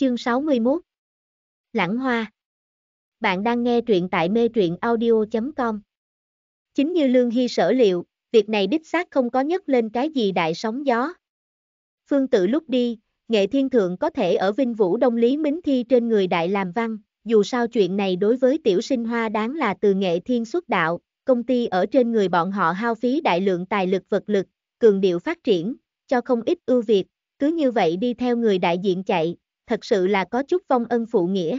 Chương 61 Lãng Hoa Bạn đang nghe truyện tại mê truyện audio.com Chính như Lương Hy sở liệu, việc này đích xác không có nhấc lên cái gì đại sóng gió. Phương tự lúc đi, nghệ thiên thượng có thể ở Vinh Vũ Đông Lý Mính Thi trên người đại làm văn, dù sao chuyện này đối với tiểu sinh hoa đáng là từ nghệ thiên xuất đạo, công ty ở trên người bọn họ hao phí đại lượng tài lực vật lực, cường điệu phát triển, cho không ít ưu việt, cứ như vậy đi theo người đại diện chạy, thật sự là có chút vong ân phụ nghĩa.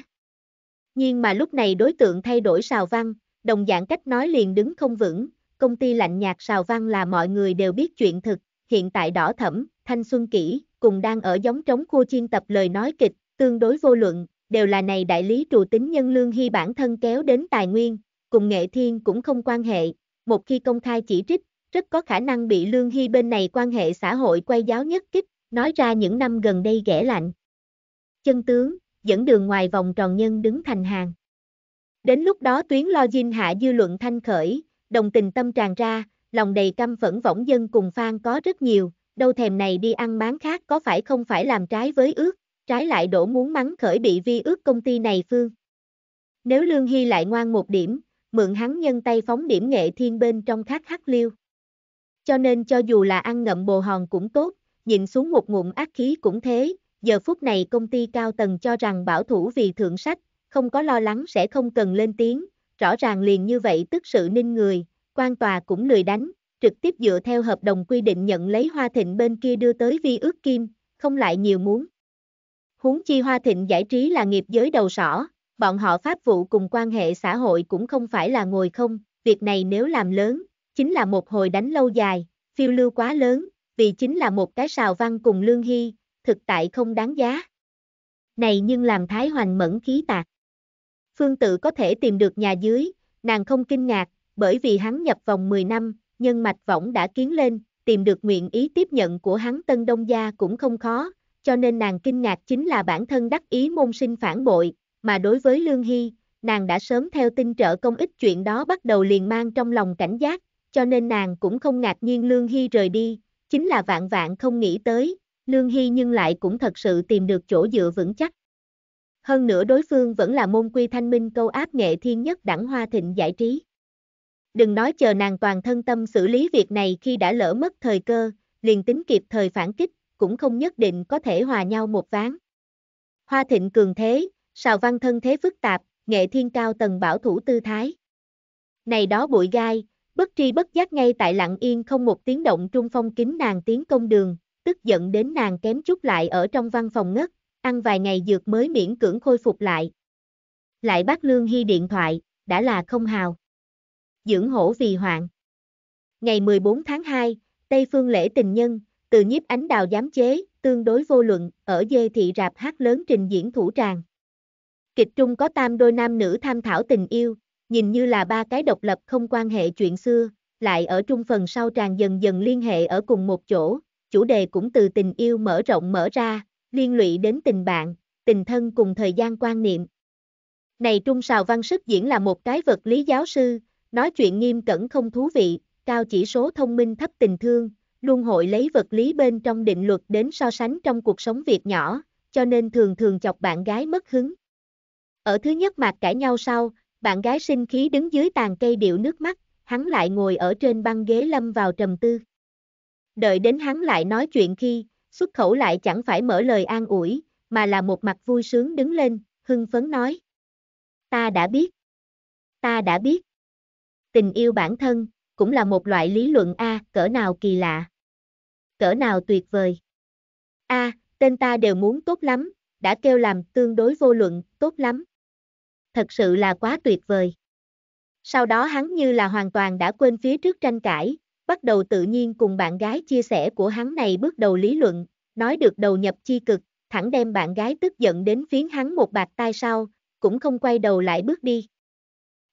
Nhưng mà lúc này đối tượng thay đổi Sào Văn, đồng dạng cách nói liền đứng không vững, công ty lạnh nhạt Sào Văn là mọi người đều biết chuyện thực, hiện tại đỏ thẩm, thanh xuân kỷ, cùng đang ở giống trống khu chiên tập lời nói kịch, tương đối vô luận, đều là này đại lý trù tính nhân lương hy bản thân kéo đến tài nguyên, cùng nghệ thiên cũng không quan hệ, một khi công khai chỉ trích, rất có khả năng bị lương hy bên này quan hệ xã hội quay giáo nhất kích, nói ra những năm gần đây ghẻ lạnh chân tướng, dẫn đường ngoài vòng tròn nhân đứng thành hàng. Đến lúc đó tuyến lo dinh hạ dư luận thanh khởi, đồng tình tâm tràn ra, lòng đầy căm phẫn võng dân cùng phan có rất nhiều, đâu thèm này đi ăn bán khác có phải không phải làm trái với ước, trái lại đổ muốn mắng khởi bị vi ước công ty này phương. Nếu Lương Hy lại ngoan một điểm, mượn hắn nhân tay phóng điểm nghệ thiên bên trong khát hắc liêu. Cho nên cho dù là ăn ngậm bồ hòn cũng tốt, nhìn xuống một ngụm ác khí cũng thế, giờ phút này công ty cao tầng cho rằng bảo thủ vì thượng sách, không có lo lắng sẽ không cần lên tiếng, rõ ràng liền như vậy tức sự ninh người, quan tòa cũng lười đánh, trực tiếp dựa theo hợp đồng quy định nhận lấy Hoa Thịnh bên kia đưa tới vi ước kim, không lại nhiều muốn. Huống chi Hoa Thịnh giải trí là nghiệp giới đầu sỏ, bọn họ pháp vụ cùng quan hệ xã hội cũng không phải là ngồi không, việc này nếu làm lớn, chính là một hồi đánh lâu dài, phiêu lưu quá lớn, vì chính là một cái sào văn cùng Lương Hy, thực tại không đáng giá. Này nhưng làm Thái Hoành mẫn khí tạc. Phương tự có thể tìm được nhà dưới, nàng không kinh ngạc, bởi vì hắn nhập vòng 10 năm, nhân mạch võng đã kiến lên, tìm được nguyện ý tiếp nhận của hắn Tân Đông Gia cũng không khó, cho nên nàng kinh ngạc chính là bản thân đắc ý môn sinh phản bội, mà đối với Lương Hy, nàng đã sớm theo tin trợ công ích chuyện đó bắt đầu liền mang trong lòng cảnh giác, cho nên nàng cũng không ngạc nhiên Lương Hy rời đi, chính là vạn vạn không nghĩ tới, Lương Hy nhưng lại cũng thật sự tìm được chỗ dựa vững chắc. Hơn nữa đối phương vẫn là môn quy thanh minh câu áp nghệ thiên nhất đẳng hoa thịnh giải trí. Đừng nói chờ nàng toàn thân tâm xử lý việc này khi đã lỡ mất thời cơ, liền tính kịp thời phản kích, cũng không nhất định có thể hòa nhau một ván. Hoa thịnh cường thế, sào văn thân thế phức tạp, nghệ thiên cao tầng bảo thủ tư thái. Này đó bụi gai, bất tri bất giác ngay tại lặng yên không một tiếng động trung phong kính nàng tiến công đường, tức giận đến nàng kém chút lại ở trong văn phòng ngất, ăn vài ngày dược mới miễn cưỡng khôi phục lại. Lại bắt Lương Hy điện thoại, đã là không hào. Dưỡng hổ vì hoạn. Ngày 14 tháng 2, Tây Phương lễ tình nhân, từ nhiếp ánh đào giám chế, tương đối vô luận, ở dê thị rạp hát lớn trình diễn thủ tràng. Kịch trung có tam đôi nam nữ tham thảo tình yêu, nhìn như là ba cái độc lập không quan hệ chuyện xưa, lại ở trung phần sau tràng dần dần liên hệ ở cùng một chỗ, chủ đề cũng từ tình yêu mở rộng mở ra, liên lụy đến tình bạn, tình thân cùng thời gian quan niệm. Này Trung Sào Văn Sức diễn là một cái vật lý giáo sư, nói chuyện nghiêm cẩn không thú vị, cao chỉ số thông minh thấp tình thương, luôn hội lấy vật lý bên trong định luật đến so sánh trong cuộc sống việc nhỏ, cho nên thường thường chọc bạn gái mất hứng. Ở thứ nhất mặt cãi nhau sau, bạn gái sinh khí đứng dưới tàn cây điệu nước mắt, hắn lại ngồi ở trên băng ghế lâm vào trầm tư. Đợi đến hắn lại nói chuyện khi, xuất khẩu lại chẳng phải mở lời an ủi, mà là một mặt vui sướng đứng lên, hưng phấn nói. Ta đã biết. Ta đã biết. Tình yêu bản thân, cũng là một loại lý luận A, cỡ nào kỳ lạ. Cỡ nào tuyệt vời. A, tên ta đều muốn tốt lắm, đã kêu làm tương đối vô luận, tốt lắm. Thật sự là quá tuyệt vời. Sau đó hắn như là hoàn toàn đã quên phía trước tranh cãi, bắt đầu tự nhiên cùng bạn gái chia sẻ của hắn này bước đầu lý luận, nói được đầu nhập chi cực, thẳng đem bạn gái tức giận đến phiến hắn một bạc tai sau, cũng không quay đầu lại bước đi.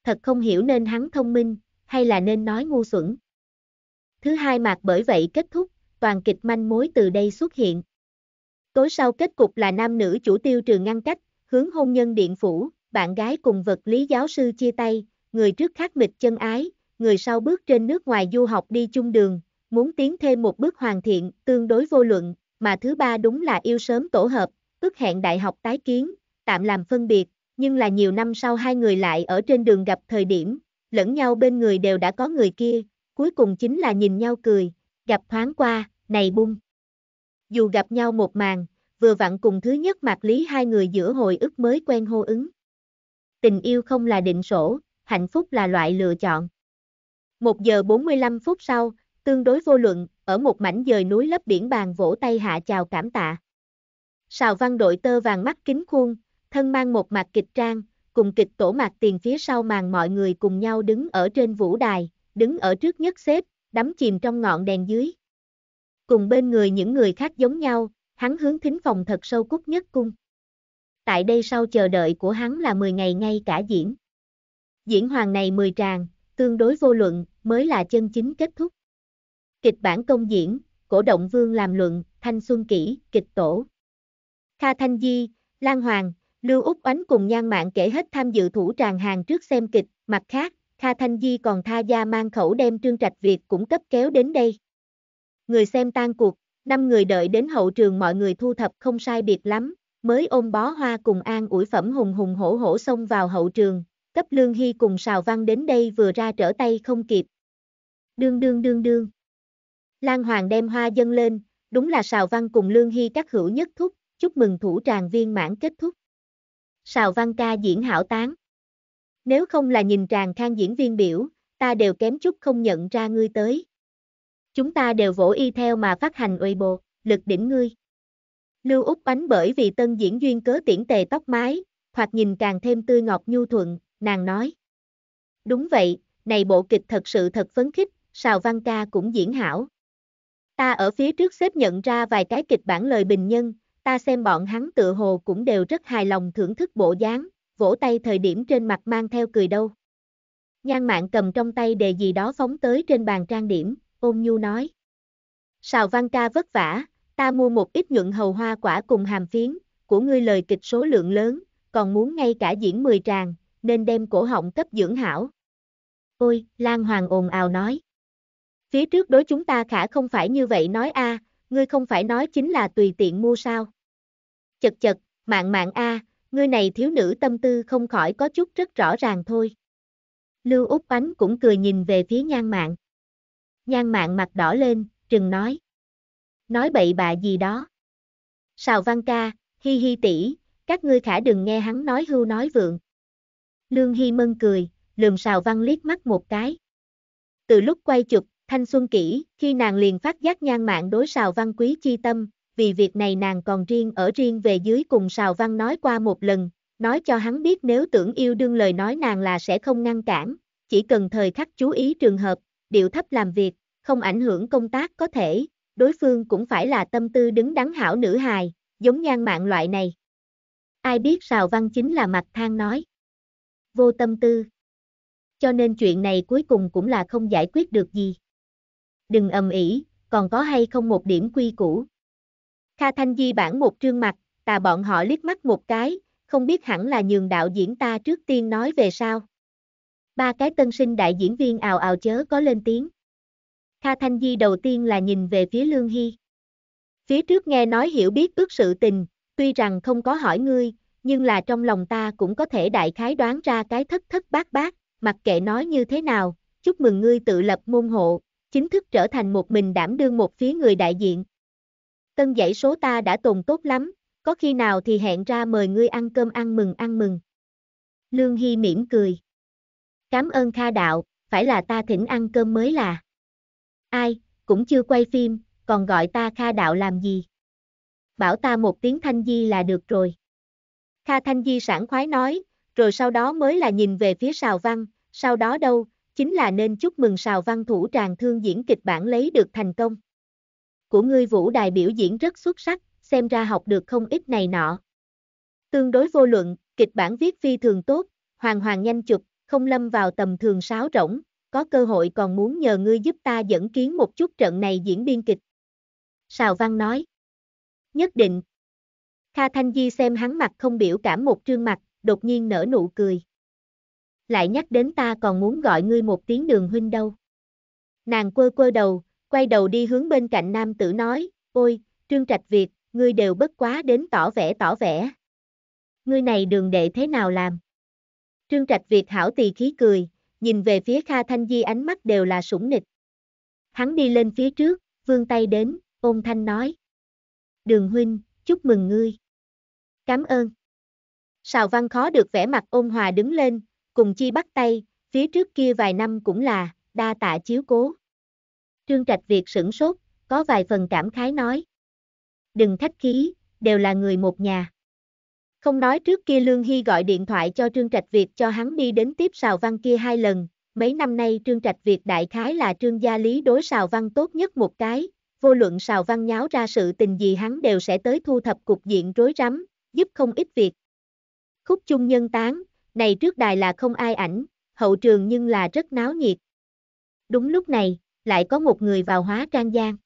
Thật không hiểu nên hắn thông minh, hay là nên nói ngu xuẩn. Thứ hai mạc bởi vậy kết thúc, toàn kịch manh mối từ đây xuất hiện. Tối sau kết cục là nam nữ chủ tiêu trường ngăn cách, hướng hôn nhân điện phủ, bạn gái cùng vật lý giáo sư chia tay, người trước khắc mịch chân ái, người sau bước trên nước ngoài du học đi chung đường, muốn tiến thêm một bước hoàn thiện, tương đối vô luận, mà thứ ba đúng là yêu sớm tổ hợp, ước hẹn đại học tái kiến, tạm làm phân biệt, nhưng là nhiều năm sau hai người lại ở trên đường gặp thời điểm, lẫn nhau bên người đều đã có người kia, cuối cùng chính là nhìn nhau cười, gặp thoáng qua, này bung. Dù gặp nhau một màn, vừa vặn cùng thứ nhất mặt lý hai người giữa hồi ức mới quen hô ứng. Tình yêu không là định sổ, hạnh phúc là loại lựa chọn. 1 giờ 45 phút sau, tương đối vô luận, ở một mảnh dời núi lấp biển bàn vỗ tay hạ chào cảm tạ. Sào văn đội tơ vàng mắt kính khuôn, thân mang một mặt kịch trang, cùng kịch tổ mặt tiền phía sau màn mọi người cùng nhau đứng ở trên vũ đài, đứng ở trước nhất xếp, đắm chìm trong ngọn đèn dưới. Cùng bên người những người khác giống nhau, hắn hướng thính phòng thật sâu cúc nhất cung. Tại đây sau chờ đợi của hắn là 10 ngày ngay cả diễn. Diễn hoàng này 10 tràng, tương đối vô luận, mới là chân chính kết thúc. Kịch bản công diễn, cổ động vương làm luận, thanh xuân kỷ, kịch tổ. Kha Thanh Di, Lan Hoàng, Lưu Úc ánh cùng nhan mạng kể hết tham dự thủ tràng hàng trước xem kịch, mặt khác, Kha Thanh Di còn tha gia mang khẩu đem Trương Trạch Việt cũng cấp kéo đến đây. Người xem tan cuộc, năm người đợi đến hậu trường mọi người thu thập không sai biệt lắm, mới ôm bó hoa cùng an ủi phẩm hùng hùng hổ hổ xông vào hậu trường, cấp lương hy cùng xào văn đến đây vừa ra trở tay không kịp. Đương đương đương đương. Lan Hoàng đem hoa dâng lên, đúng là xào văn cùng lương hy các hữu nhất thúc, chúc mừng thủ tràng viên mãn kết thúc. Xào văn ca diễn hảo tán. Nếu không là nhìn tràng khang diễn viên biểu, ta đều kém chút không nhận ra ngươi tới. Chúng ta đều vỗ y theo mà phát hành uy bồ, lực đỉnh ngươi. Lưu Úc bánh bởi vì tân diễn duyên cớ tiễn tề tóc mái, thoạt nhìn càng thêm tươi ngọt nhu thuận, nàng nói. Đúng vậy, này bộ kịch thật sự thật phấn khích, Sào Văn Ca cũng diễn hảo. Ta ở phía trước xếp nhận ra vài cái kịch bản lời bình nhân, ta xem bọn hắn tự hồ cũng đều rất hài lòng thưởng thức bộ dáng, vỗ tay thời điểm trên mặt mang theo cười đâu. Nhan mạng cầm trong tay đề gì đó phóng tới trên bàn trang điểm, ôm nhu nói. Sào Văn Ca vất vả, ta mua một ít nhuận hầu hoa quả cùng hàm phiến, của ngươi lời kịch số lượng lớn, còn muốn ngay cả diễn 10 tràng, nên đem cổ họng cấp dưỡng hảo. Ôi, Lan Hoàng ồn ào nói. Phía trước đối chúng ta khả không phải như vậy nói a, ngươi không phải nói chính là tùy tiện mua sao. Chật chật, mạng mạng a, ngươi này thiếu nữ tâm tư không khỏi có chút rất rõ ràng thôi. Lưu Úc Ánh cũng cười nhìn về phía nhan mạng. Nhan mạng mặt đỏ lên, trừng nói. Nói bậy bạ gì đó. Sào văn ca, hi hi tỷ, các ngươi khả đừng nghe hắn nói hưu nói vượng. Lương Hy Mân cười, lườm Sào Văn liếc mắt một cái. Từ lúc quay chụp, Thanh Xuân kỹ, khi nàng liền phát giác nhan mạng đối Sào Văn quý chi tâm, vì việc này nàng còn riêng ở riêng về dưới cùng Sào Văn nói qua một lần, nói cho hắn biết nếu tưởng yêu đương lời nói nàng là sẽ không ngăn cản, chỉ cần thời khắc chú ý trường hợp, điệu thấp làm việc, không ảnh hưởng công tác có thể, đối phương cũng phải là tâm tư đứng đắn hảo nữ hài, giống nhan mạng loại này. Ai biết Sào Văn chính là mặt thang nói vô tâm tư. Cho nên chuyện này cuối cùng cũng là không giải quyết được gì. Đừng ầm ĩ, còn có hay không một điểm quy củ. Kha Thanh Di bản một trương mặt, tà bọn họ liếc mắt một cái, không biết hẳn là nhường đạo diễn ta trước tiên nói về sao. Ba cái tân sinh đại diễn viên ào ào chớ có lên tiếng. Kha Thanh Di đầu tiên là nhìn về phía Lương Hy. Phía trước nghe nói hiểu biết ước sự tình, tuy rằng không có hỏi ngươi, nhưng là trong lòng ta cũng có thể đại khái đoán ra cái thất thất bát bát, mặc kệ nói như thế nào, chúc mừng ngươi tự lập môn hộ, chính thức trở thành một mình đảm đương một phía người đại diện. Tân dãy số ta đã tồn tốt lắm, có khi nào thì hẹn ra mời ngươi ăn cơm ăn mừng ăn mừng. Lương Hy mỉm cười. Cảm ơn Kha Đạo, phải là ta thỉnh ăn cơm mới là. Ai, cũng chưa quay phim, còn gọi ta Kha Đạo làm gì. Bảo ta một tiếng thanh di là được rồi. Kha Thanh Di sảng khoái nói, rồi sau đó mới là nhìn về phía Sào Văn, sau đó đâu, chính là nên chúc mừng Sào Văn thủ tràng thương diễn kịch bản lấy được thành công. Của ngươi vũ đài biểu diễn rất xuất sắc, xem ra học được không ít này nọ. Tương đối vô luận, kịch bản viết phi thường tốt, hoàn hoàn nhanh chụp, không lâm vào tầm thường sáo rỗng, có cơ hội còn muốn nhờ ngươi giúp ta dẫn kiến một chút trận này diễn biên kịch. Sào Văn nói. Nhất định, Kha Thanh Di xem hắn mặt không biểu cảm một trương mặt, đột nhiên nở nụ cười. Lại nhắc đến ta còn muốn gọi ngươi một tiếng đường huynh đâu. Nàng quơ quơ đầu, quay đầu đi hướng bên cạnh nam tử nói, ôi, trương trạch Việt, ngươi đều bất quá đến tỏ vẻ tỏ vẻ. Ngươi này đường đệ thế nào làm? Trương trạch Việt hảo tỳ khí cười, nhìn về phía Kha Thanh Di ánh mắt đều là sủng nịch. Hắn đi lên phía trước, vươn tay đến, ôn thanh nói. Đường huynh, chúc mừng ngươi. Cảm ơn. Sào Văn khó được vẻ mặt ôn hòa đứng lên, cùng chi bắt tay, phía trước kia vài năm cũng là, đa tạ chiếu cố. Trương Trạch Việt sửng sốt, có vài phần cảm khái nói. Đừng thách khí, đều là người một nhà. Không nói trước kia Lương Hy gọi điện thoại cho Trương Trạch Việt cho hắn đi đến tiếp Sào Văn kia hai lần, mấy năm nay Trương Trạch Việt đại khái là Trương gia lý đối Sào Văn tốt nhất một cái, vô luận Sào Văn nháo ra sự tình gì hắn đều sẽ tới thu thập cục diện rối rắm, giúp không ít việc. Khúc chung nhân tán, này trước đài là không ai ảnh, hậu trường nhưng là rất náo nhiệt. Đúng lúc này, lại có một người vào hóa trang gian.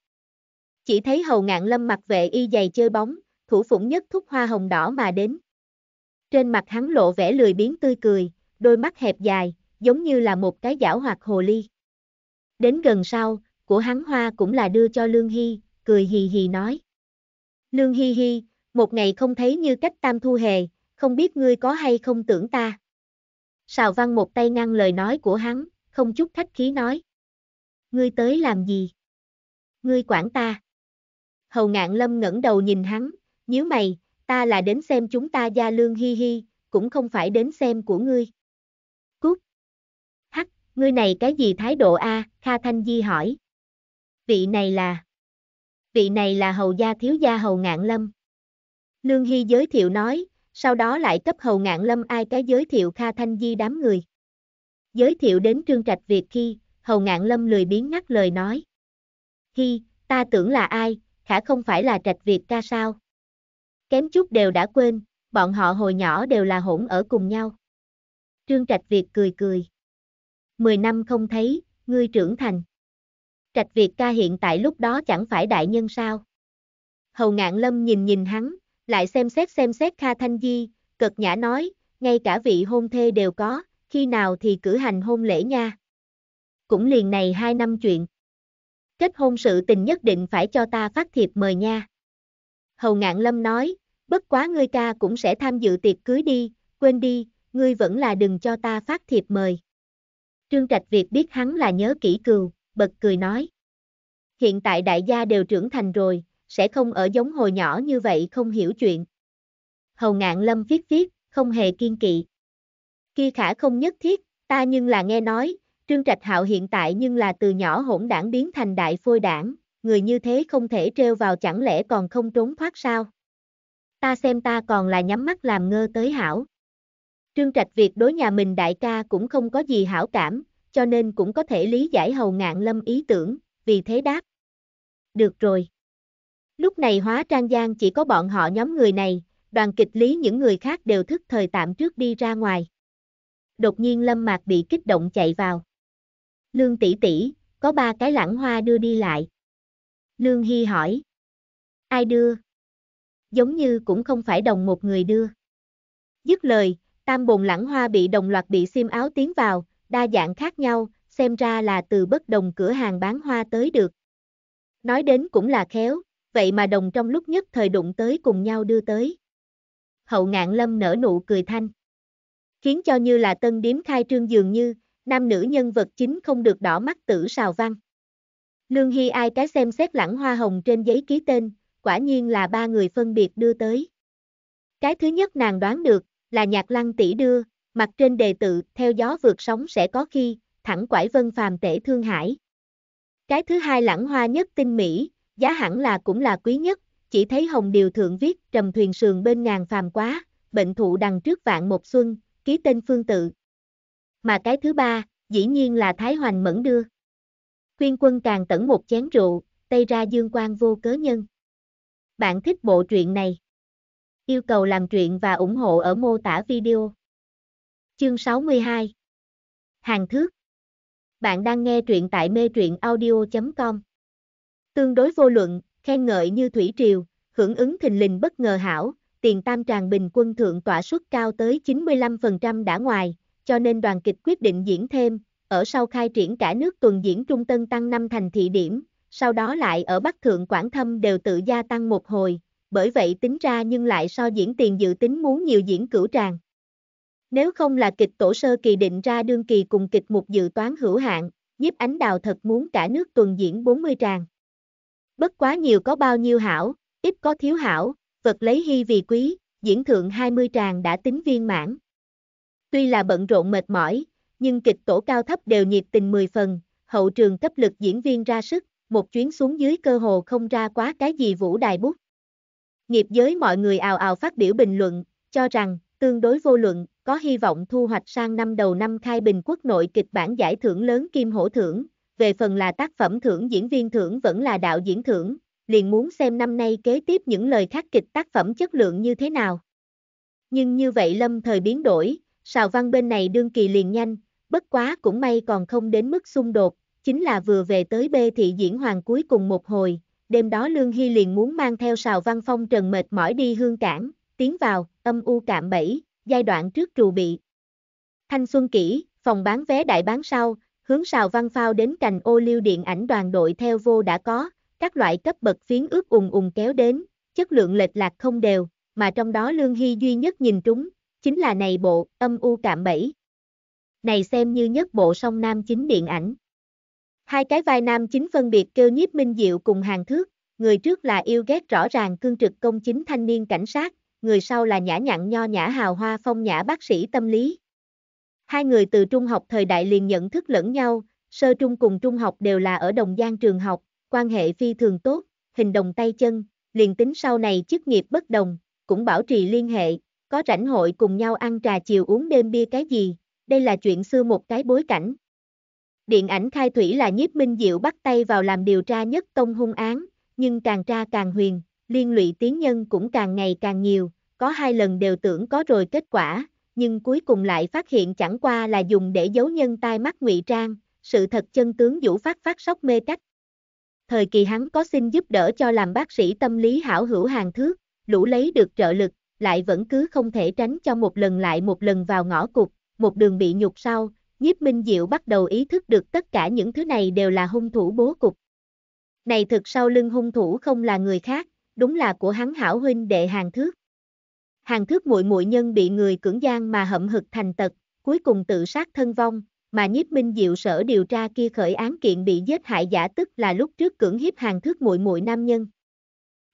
Chỉ thấy hầu ngạn lâm mặc vệ y dày chơi bóng, thủ phụng nhất thúc hoa hồng đỏ mà đến. Trên mặt hắn lộ vẻ lười biếng tươi cười, đôi mắt hẹp dài, giống như là một cái giảo hoặc hồ ly. Đến gần sau, của hắn hoa cũng là đưa cho Lương Hy, cười hì hì nói. Lương Hi Hi, một ngày không thấy như cách tam thu hề, không biết ngươi có hay không tưởng ta. Sào văn một tay ngăn lời nói của hắn, không chút khách khí nói. Ngươi tới làm gì? Ngươi quản ta. Hầu ngạn lâm ngẩng đầu nhìn hắn, nhíu mày, ta là đến xem chúng ta gia lương hi hi, cũng không phải đến xem của ngươi. Cút. Hắc, ngươi này cái gì thái độ a? Kha Thanh Di hỏi. Vị này là... Vị này là hầu gia thiếu gia hầu ngạn lâm. Lương Hy giới thiệu nói, sau đó lại cấp hầu ngạn lâm ai cái giới thiệu Kha Thanh Di đám người. Giới thiệu đến Trương Trạch Việt khi, hầu ngạn lâm lười biến ngắt lời nói. Hy, ta tưởng là ai, khả không phải là Trạch Việt ca sao? Kém chút đều đã quên, bọn họ hồi nhỏ đều là hỗn ở cùng nhau. Trương Trạch Việt cười cười. Mười năm không thấy, ngươi trưởng thành. Trạch Việt ca hiện tại lúc đó chẳng phải đại nhân sao? Hầu ngạn lâm nhìn nhìn hắn, lại xem xét xem xét Kha Thanh Di, cực nhã nói, ngay cả vị hôn thê đều có, khi nào thì cử hành hôn lễ nha. Cũng liền này hai năm chuyện. Kết hôn sự tình nhất định phải cho ta phát thiệp mời nha. Hầu ngạn lâm nói, bất quá ngươi ca cũng sẽ tham dự tiệc cưới đi, quên đi, ngươi vẫn là đừng cho ta phát thiệp mời. Trương Trạch Việt biết hắn là nhớ kỹ cừu, bật cười nói. Hiện tại đại gia đều trưởng thành rồi, sẽ không ở giống hồi nhỏ như vậy không hiểu chuyện. Hầu ngạn lâm viết viết, không hề kiên kỵ. Kia khả không nhất thiết, ta nhưng là nghe nói, Trương Trạch Hạo hiện tại nhưng là từ nhỏ hỗn đảng biến thành đại phôi đảng, người như thế không thể treo vào chẳng lẽ còn không trốn thoát sao? Ta xem ta còn là nhắm mắt làm ngơ tới hảo. Trương Trạch Việt đối nhà mình đại ca cũng không có gì hảo cảm, cho nên cũng có thể lý giải hầu ngạn lâm ý tưởng, vì thế đáp. Được rồi. Lúc này hóa trang gian chỉ có bọn họ nhóm người này, đoàn kịch lý những người khác đều thức thời tạm trước đi ra ngoài. Đột nhiên Lâm Mạc bị kích động chạy vào. Lương tỷ tỷ, có ba cái lãng hoa đưa đi lại. Lương Hy hỏi. Ai đưa? Giống như cũng không phải đồng một người đưa. Dứt lời, tam bồn lãng hoa bị đồng loạt bị xiêm áo tiến vào, đa dạng khác nhau, xem ra là từ bất đồng cửa hàng bán hoa tới được. Nói đến cũng là khéo, vậy mà đồng trong lúc nhất thời đụng tới cùng nhau đưa tới. Hậu ngạn lâm nở nụ cười thanh. Khiến cho như là tân điếm khai trương dường như, nam nữ nhân vật chính không được đỏ mắt tử sào văn. Lương Hy ai cái xem xét lãng hoa hồng trên giấy ký tên, quả nhiên là ba người phân biệt đưa tới. Cái thứ nhất nàng đoán được, là nhạc lăng tỷ đưa, mặt trên đề tự, theo gió vượt sóng sẽ có khi, thẳng quải vân phàm tể thương hải. Cái thứ hai lãng hoa nhất tinh mỹ, giá hẳn là cũng là quý nhất, chỉ thấy hồng điều thượng viết trầm thuyền sườn bên ngàn phàm quá, bệnh thụ đằng trước vạn một xuân, ký tên phương tự. Mà cái thứ ba, dĩ nhiên là Thái Hoành Mẫn đưa. Khuyên quân càng tẩn một chén rượu, tây ra dương quan vô cớ nhân. Bạn thích bộ truyện này? Yêu cầu làm truyện và ủng hộ ở mô tả video. Chương 62 Hàng thước Bạn đang nghe truyện tại mê truyện audio.com Tương đối vô luận, khen ngợi như thủy triều, hưởng ứng thình lình bất ngờ hảo, tiền tam tràng bình quân thượng tỏa suất cao tới 95% đã ngoài, cho nên đoàn kịch quyết định diễn thêm, ở sau khai triển cả nước tuần diễn trung tân tăng năm thành thị điểm, sau đó lại ở Bắc Thượng Quảng Thâm đều tự gia tăng một hồi, bởi vậy tính ra nhưng lại so diễn tiền dự tính muốn nhiều diễn cửu tràng. Nếu không là kịch tổ sơ kỳ định ra đương kỳ cùng kịch mục dự toán hữu hạn, giúp ánh đào thật muốn cả nước tuần diễn 40 tràng bất quá nhiều có bao nhiêu hảo, ít có thiếu hảo, vật lấy hy vì quý, diễn thượng 20 tràng đã tính viên mãn. Tuy là bận rộn mệt mỏi, nhưng kịch tổ cao thấp đều nhiệt tình 10 phần, hậu trường cấp lực diễn viên ra sức, một chuyến xuống dưới cơ hồ không ra quá cái gì vũ đài bút. Nghiệp giới mọi người ào ào phát biểu bình luận, cho rằng, tương đối vô luận, có hy vọng thu hoạch sang năm đầu năm khai bình quốc nội kịch bản giải thưởng lớn kim hổ thưởng, về phần là tác phẩm thưởng diễn viên thưởng vẫn là đạo diễn thưởng, liền muốn xem năm nay kế tiếp những lời khắc kịch tác phẩm chất lượng như thế nào. Nhưng như vậy lâm thời biến đổi, Sào Văn bên này đương kỳ liền nhanh, bất quá cũng may còn không đến mức xung đột, chính là vừa về tới bê thị diễn hoàng cuối cùng một hồi, đêm đó Lương Hy liền muốn mang theo Sào Văn Phong trần mệt mỏi đi hương cảng, tiến vào, âm u cạm bẫy, giai đoạn trước trù bị. Thanh Xuân kỹ phòng bán vé đại bán sau, hướng sào văn phao đến cành ô liu điện ảnh đoàn đội theo vô đã có, các loại cấp bậc phiến ướt ùng ùng kéo đến, chất lượng lệch lạc không đều, mà trong đó Lương Hy duy nhất nhìn trúng, chính là này bộ âm u cạm bẫy. Này xem như nhất bộ song nam chính điện ảnh. Hai cái vai nam chính phân biệt kêu nhiếp minh diệu cùng hàng thước, người trước là yêu ghét rõ ràng cương trực công chính thanh niên cảnh sát, người sau là nhã nhặn nho nhã hào hoa phong nhã bác sĩ tâm lý. Hai người từ trung học thời đại liền nhận thức lẫn nhau, sơ trung cùng trung học đều là ở đồng gian trường học, quan hệ phi thường tốt, hình đồng tay chân, liền tính sau này chức nghiệp bất đồng, cũng bảo trì liên hệ, có rảnh hội cùng nhau ăn trà chiều uống đêm bia cái gì, đây là chuyện xưa một cái bối cảnh. Điện ảnh khai thủy là nhiếp minh diệu bắt tay vào làm điều tra nhất tông hung án, nhưng càng tra càng huyền, liên lụy tiếng nhân cũng càng ngày càng nhiều, có hai lần đều tưởng có rồi kết quả, nhưng cuối cùng lại phát hiện chẳng qua là dùng để giấu nhân tai mắt ngụy trang, sự thật chân tướng vũ phát phát sốc mê cách. Thời kỳ hắn có xin giúp đỡ cho làm bác sĩ tâm lý hảo hữu hàng thước, lũ lấy được trợ lực, lại vẫn cứ không thể tránh cho một lần lại một lần vào ngõ cụt, một đường bị nhục sau, nhiếp minh diệu bắt đầu ý thức được tất cả những thứ này đều là hung thủ bố cục. Này thực sau lưng hung thủ không là người khác, đúng là của hắn hảo huynh đệ hàng thước hàng thước muội muội nhân bị người cưỡng gian mà hậm hực thành tật, cuối cùng tự sát thân vong, mà nhiếp minh diệu sở điều tra kia khởi án kiện bị giết hại giả tức là lúc trước cưỡng hiếp hàng thước muội muội nam nhân.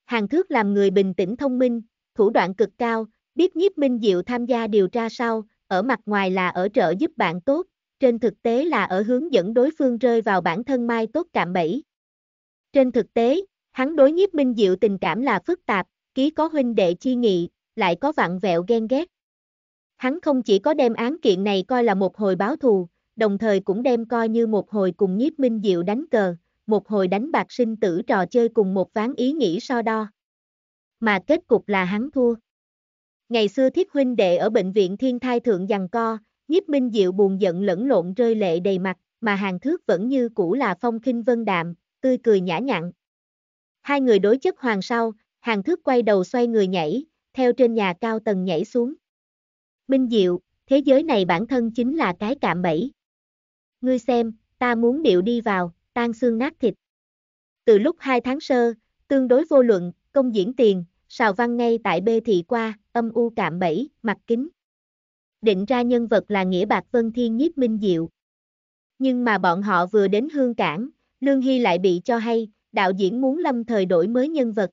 Hàng thước làm người bình tĩnh thông minh, thủ đoạn cực cao, biết nhiếp minh diệu tham gia điều tra sau, ở mặt ngoài là ở trợ giúp bạn tốt, trên thực tế là ở hướng dẫn đối phương rơi vào bản thân mai tốt cạm bẫy. Trên thực tế, hắn đối nhiếp minh diệu tình cảm là phức tạp, ký có huynh đệ chi nghị, lại có vặn vẹo ghen ghét. Hắn không chỉ có đem án kiện này coi là một hồi báo thù, đồng thời cũng đem coi như một hồi cùng nhiếp minh diệu đánh cờ, một hồi đánh bạc sinh tử trò chơi cùng một ván ý nghĩ so đo. Mà kết cục là hắn thua. Ngày xưa thiết huynh đệ ở bệnh viện thiên thai thượng giằng co, nhiếp minh diệu buồn giận lẫn lộn rơi lệ đầy mặt, mà hàng thước vẫn như cũ là phong khinh vân đạm, tươi cười nhã nhặn. Hai người đối chất hoàng sau, hàng thước quay đầu xoay người nhảy, theo trên nhà cao tầng nhảy xuống. Minh Diệu, thế giới này bản thân chính là cái cạm bẫy. Ngươi xem, ta muốn điệu đi vào, tan xương nát thịt. Từ lúc 2 tháng sơ, tương đối vô luận, công diễn tiền, xào Văn ngay tại bê thị qua, âm u cạm bẫy, mặt kính. Định ra nhân vật là Nghĩa Bạc Vân Thiên nhiếp Minh Diệu. Nhưng mà bọn họ vừa đến hương cảng, Lương Hy lại bị cho hay, đạo diễn muốn lâm thời đổi mới nhân vật.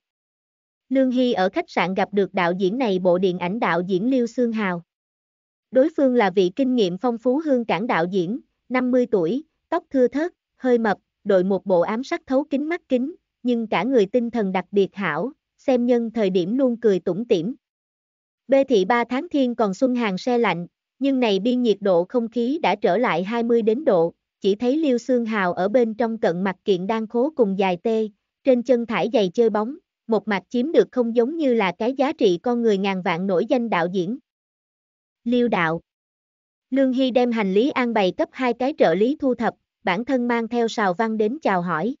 Lương Hy ở khách sạn gặp được đạo diễn này bộ điện ảnh đạo diễn Lưu Sương Hào. Đối phương là vị kinh nghiệm phong phú hương cản đạo diễn, 50 tuổi, tóc thưa thớt, hơi mập, đội một bộ ám sắc thấu kính mắt kính, nhưng cả người tinh thần đặc biệt hảo, xem nhân thời điểm luôn cười tủm tỉm. Bê thị 3 tháng thiên còn xuân hàng xe lạnh, nhưng này biên nhiệt độ không khí đã trở lại 20 đến độ, chỉ thấy Lưu Sương Hào ở bên trong cận mặt kiện đang khố cùng dài tê, trên chân thải giày chơi bóng, một mặt chiếm được không giống như là cái giá trị con người ngàn vạn nổi danh đạo diễn. Liêu đạo Lương Hy đem hành lý an bày cấp hai cái trợ lý thu thập, bản thân mang theo sào văn đến chào hỏi.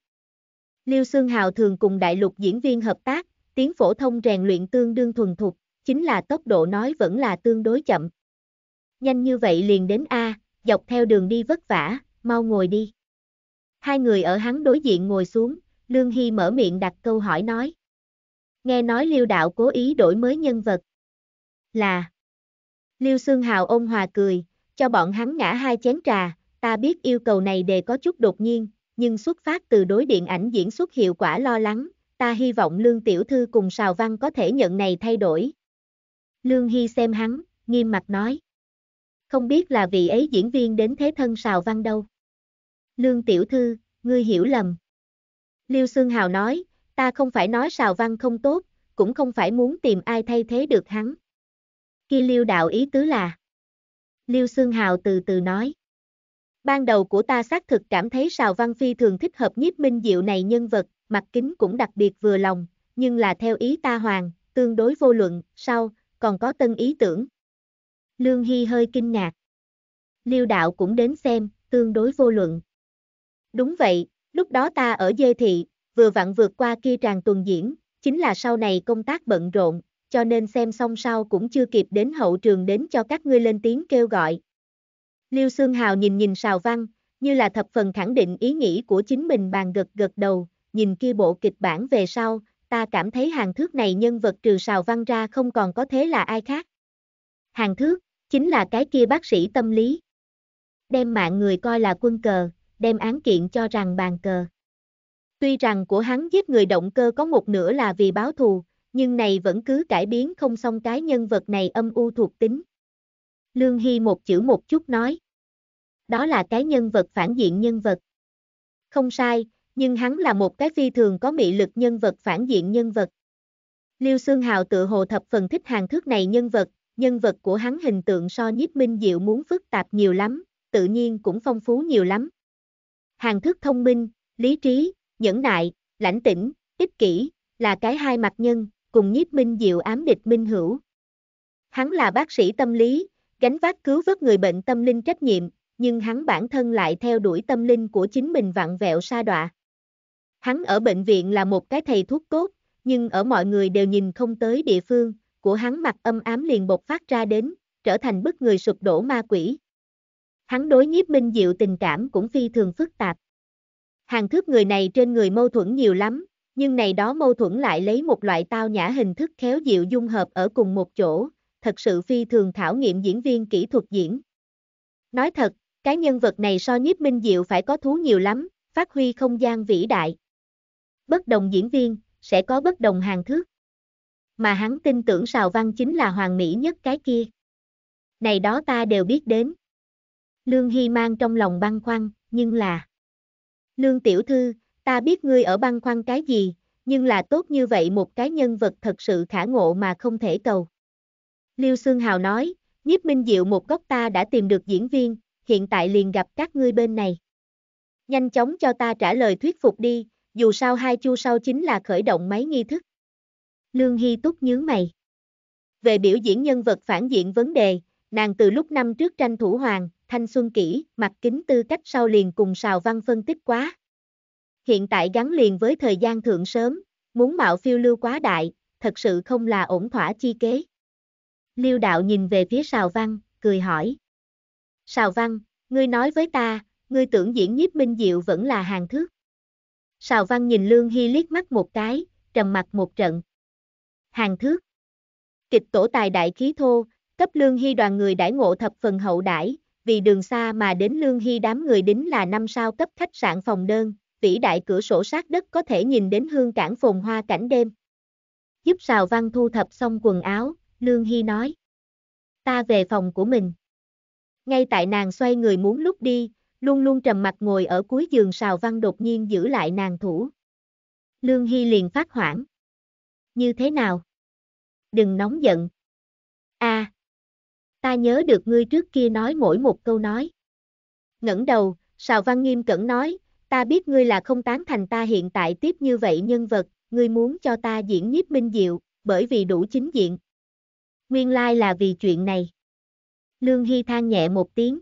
Liêu Sương Hào thường cùng đại lục diễn viên hợp tác, tiếng phổ thông rèn luyện tương đương thuần thục, chính là tốc độ nói vẫn là tương đối chậm. Nhanh như vậy liền đến A, dọc theo đường đi vất vả, mau ngồi đi. Hai người ở hắn đối diện ngồi xuống, Lương Hy mở miệng đặt câu hỏi nói. Nghe nói Liêu Đạo cố ý đổi mới nhân vật. Là Liêu Sương Hào ôn hòa cười, cho bọn hắn ngã hai chén trà, ta biết yêu cầu này đề có chút đột nhiên, nhưng xuất phát từ đối điện ảnh diễn xuất hiệu quả lo lắng, ta hy vọng Lương Tiểu Thư cùng Sào Văn có thể nhận này thay đổi. Lương Hy xem hắn, nghiêm mặt nói. Không biết là vị ấy diễn viên đến thế thân Sào Văn đâu. Lương Tiểu Thư, ngươi hiểu lầm. Liêu Sương Hào nói, ta không phải nói Sào Văn không tốt, cũng không phải muốn tìm ai thay thế được hắn. Khi Liêu đạo ý tứ là Liêu Xương Hào từ từ nói Ban đầu của ta xác thực cảm thấy Sào Văn Phi thường thích hợp nhiếp minh diệu này nhân vật, mặt kính cũng đặc biệt vừa lòng, nhưng là theo ý ta hoàng, tương đối vô luận, sau, còn có tân ý tưởng. Lương Hy hơi kinh ngạc. Liêu đạo cũng đến xem, tương đối vô luận. Đúng vậy, lúc đó ta ở dê thị, vừa vặn vượt qua kia tràng tuần diễn, chính là sau này công tác bận rộn, cho nên xem xong sau cũng chưa kịp đến hậu trường đến cho các ngươi lên tiếng kêu gọi. Liêu Xương Hào nhìn nhìn Sào Văn, như là thập phần khẳng định ý nghĩ của chính mình bàn gật gật đầu, nhìn kia bộ kịch bản về sau, ta cảm thấy hàng thước này nhân vật trừ Sào Văn ra không còn có thế là ai khác. Hàng thước, chính là cái kia bác sĩ tâm lý. Đem mạng người coi là quân cờ, đem án kiện cho rằng bàn cờ. Tuy rằng của hắn giết người động cơ có một nửa là vì báo thù, nhưng này vẫn cứ cải biến không xong cái nhân vật này âm u thuộc tính. Lương Hy một chữ một chút nói. Đó là cái nhân vật phản diện nhân vật. Không sai, nhưng hắn là một cái phi thường có mị lực nhân vật phản diện nhân vật. Liêu Sương Hào tự hồ thập phần thích hàng thước này nhân vật, nhân vật của hắn hình tượng so nhiếp minh diệu muốn phức tạp nhiều lắm, tự nhiên cũng phong phú nhiều lắm. Hàng thức thông minh, lý trí, nhẫn nại, lãnh tĩnh, ích kỷ, là cái hai mặt nhân, cùng nhiếp minh diệu ám địch minh hữu. Hắn là bác sĩ tâm lý, gánh vác cứu vớt người bệnh tâm linh trách nhiệm, nhưng hắn bản thân lại theo đuổi tâm linh của chính mình vặn vẹo sa đọa. Hắn ở bệnh viện là một cái thầy thuốc tốt, nhưng ở mọi người đều nhìn không tới địa phương, của hắn mặt âm ám liền bộc phát ra đến, trở thành bức người sụp đổ ma quỷ. Hắn đối nhiếp minh diệu tình cảm cũng phi thường phức tạp. Hàng thước người này trên người mâu thuẫn nhiều lắm, nhưng này đó mâu thuẫn lại lấy một loại tao nhã hình thức khéo dịu dung hợp ở cùng một chỗ, thật sự phi thường thảo nghiệm diễn viên kỹ thuật diễn. Nói thật, cái nhân vật này so nhiếp minh diệu phải có thú nhiều lắm, phát huy không gian vĩ đại. Bất đồng diễn viên, sẽ có bất đồng hàng thước. Mà hắn tin tưởng Sào Văn chính là hoàng mỹ nhất cái kia. Này đó ta đều biết đến. Lương Hy mang trong lòng băng khoăn, nhưng là... Nương tiểu thư, ta biết ngươi ở băng khoăn cái gì, nhưng là tốt như vậy một cái nhân vật thật sự khả ngộ mà không thể cầu. Liêu Sương Hào nói, nhiếp minh diệu một góc ta đã tìm được diễn viên, hiện tại liền gặp các ngươi bên này. Nhanh chóng cho ta trả lời thuyết phục đi, dù sao hai chu sau chính là khởi động máy nghi thức. Lương Hy Túc nhớ mày. Về biểu diễn nhân vật phản diện vấn đề, nàng từ lúc năm trước tranh thủ hoàng, thanh xuân kỹ, mặt kính tư cách sau liền cùng Sào Văn phân tích quá. Hiện tại gắn liền với thời gian thượng sớm, muốn mạo phiêu lưu quá đại, thật sự không là ổn thỏa chi kế. Liêu đạo nhìn về phía Sào Văn, cười hỏi. Sào Văn, ngươi nói với ta, ngươi tưởng diễn nhiếp minh diệu vẫn là hàng thước. Sào Văn nhìn Lương Hy liếc mắt một cái, trầm mặt một trận. Hàng thước. Kịch tổ tài đại khí thô, cấp Lương Hy đoàn người đãi ngộ thập phần hậu đãi, vì đường xa mà đến Lương Hy đám người đính là năm sao cấp khách sạn phòng đơn, vĩ đại cửa sổ sát đất có thể nhìn đến hương cảng phồn hoa cảnh đêm. Giúp Sào Văn thu thập xong quần áo, Lương Hy nói. Ta về phòng của mình. Ngay tại nàng xoay người muốn lúc đi, luôn luôn trầm mặt ngồi ở cuối giường Sào Văn đột nhiên giữ lại nàng thủ. Lương Hy liền phát hoảng. Như thế nào? Đừng nóng giận. a à, ta nhớ được ngươi trước kia nói mỗi một câu nói. ngẩng đầu, Sào Văn nghiêm cẩn nói, ta biết ngươi là không tán thành ta hiện tại tiếp như vậy nhân vật, ngươi muốn cho ta diễn nhiếp minh diệu, bởi vì đủ chính diện. Nguyên lai là vì chuyện này. Lương Hy than nhẹ một tiếng.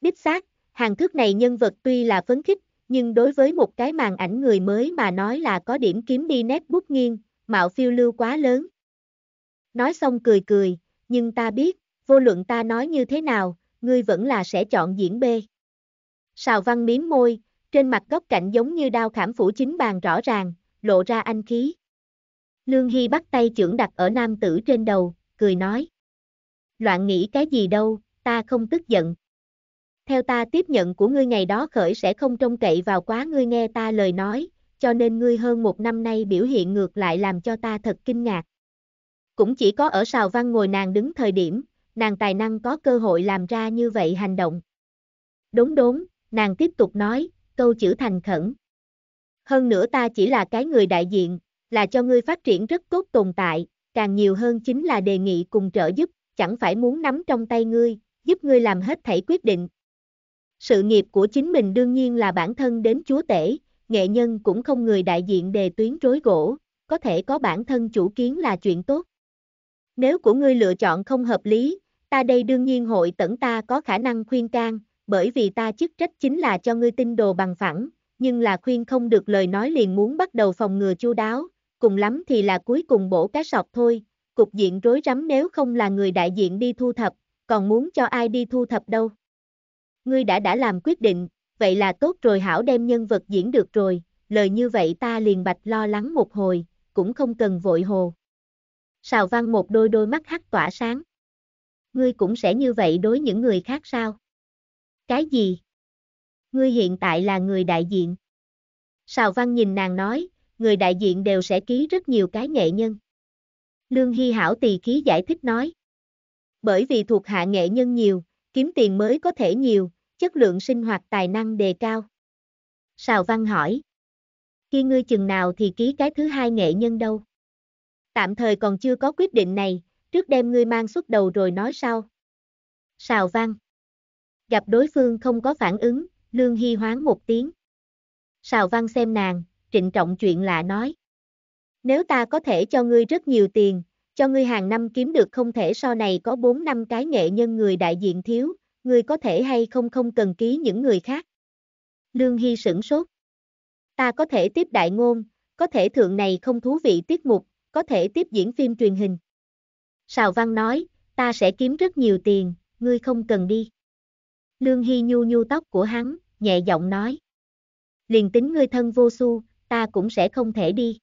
Đích xác, hàng thức này nhân vật tuy là phấn khích, nhưng đối với một cái màn ảnh người mới mà nói là có điểm kiếm đi nét bút nghiêng, mạo phiêu lưu quá lớn. Nói xong cười cười, nhưng ta biết, vô luận ta nói như thế nào, ngươi vẫn là sẽ chọn diễn B. Sào văn miếm môi, trên mặt góc cạnh giống như đao khảm phủ chính bàn rõ ràng, lộ ra anh khí. Lương Hy bắt tay trưởng đặt ở nam tử trên đầu, cười nói. Loạn nghĩ cái gì đâu, ta không tức giận. Theo ta tiếp nhận của ngươi ngày đó khởi sẽ không trông cậy vào quá ngươi nghe ta lời nói, cho nên ngươi hơn một năm nay biểu hiện ngược lại làm cho ta thật kinh ngạc. Cũng chỉ có ở sào văn ngồi nàng đứng thời điểm, nàng tài năng có cơ hội làm ra như vậy hành động. Đốn đốn, nàng tiếp tục nói, câu chữ thành khẩn. Hơn nữa ta chỉ là cái người đại diện, là cho ngươi phát triển rất tốt tồn tại, càng nhiều hơn chính là đề nghị cùng trợ giúp, chẳng phải muốn nắm trong tay ngươi, giúp ngươi làm hết thảy quyết định. Sự nghiệp của chính mình đương nhiên là bản thân đến chúa tể, nghệ nhân cũng không người đại diện đề tuyến rối gỗ, có thể có bản thân chủ kiến là chuyện tốt. Nếu của ngươi lựa chọn không hợp lý, ta đây đương nhiên hội tẩn ta có khả năng khuyên can, bởi vì ta chức trách chính là cho ngươi tin đồ bằng phẳng, nhưng là khuyên không được lời nói liền muốn bắt đầu phòng ngừa chu đáo, cùng lắm thì là cuối cùng bổ cá sọc thôi, cục diện rối rắm nếu không là người đại diện đi thu thập, còn muốn cho ai đi thu thập đâu. Ngươi đã đã làm quyết định, vậy là tốt rồi hảo đem nhân vật diễn được rồi, lời như vậy ta liền bạch lo lắng một hồi, cũng không cần vội hồ. Sào văn một đôi đôi mắt hắt tỏa sáng ngươi cũng sẽ như vậy đối những người khác sao? Cái gì? Ngươi hiện tại là người đại diện. Sào Văn nhìn nàng nói, người đại diện đều sẽ ký rất nhiều cái nghệ nhân. Lương Hy Hảo tỳ khí giải thích nói. Bởi vì thuộc hạ nghệ nhân nhiều, kiếm tiền mới có thể nhiều, chất lượng sinh hoạt tài năng đề cao. Sào Văn hỏi. Khi ngươi chừng nào thì ký cái thứ hai nghệ nhân đâu? Tạm thời còn chưa có quyết định này, trước đem ngươi mang xuất đầu rồi nói sau. Sào Văn Gặp đối phương không có phản ứng, Lương Hy hoáng một tiếng. Sào văn xem nàng, trịnh trọng chuyện lạ nói. Nếu ta có thể cho ngươi rất nhiều tiền, cho ngươi hàng năm kiếm được không thể so này có 4 năm cái nghệ nhân người đại diện thiếu, ngươi có thể hay không không cần ký những người khác. Lương Hy sửng sốt. Ta có thể tiếp đại ngôn, có thể thượng này không thú vị tiết mục, có thể tiếp diễn phim truyền hình. Sào Văn nói, ta sẽ kiếm rất nhiều tiền, ngươi không cần đi. Lương Hy nhu nhu tóc của hắn, nhẹ giọng nói. Liền tính ngươi thân vô su, ta cũng sẽ không thể đi.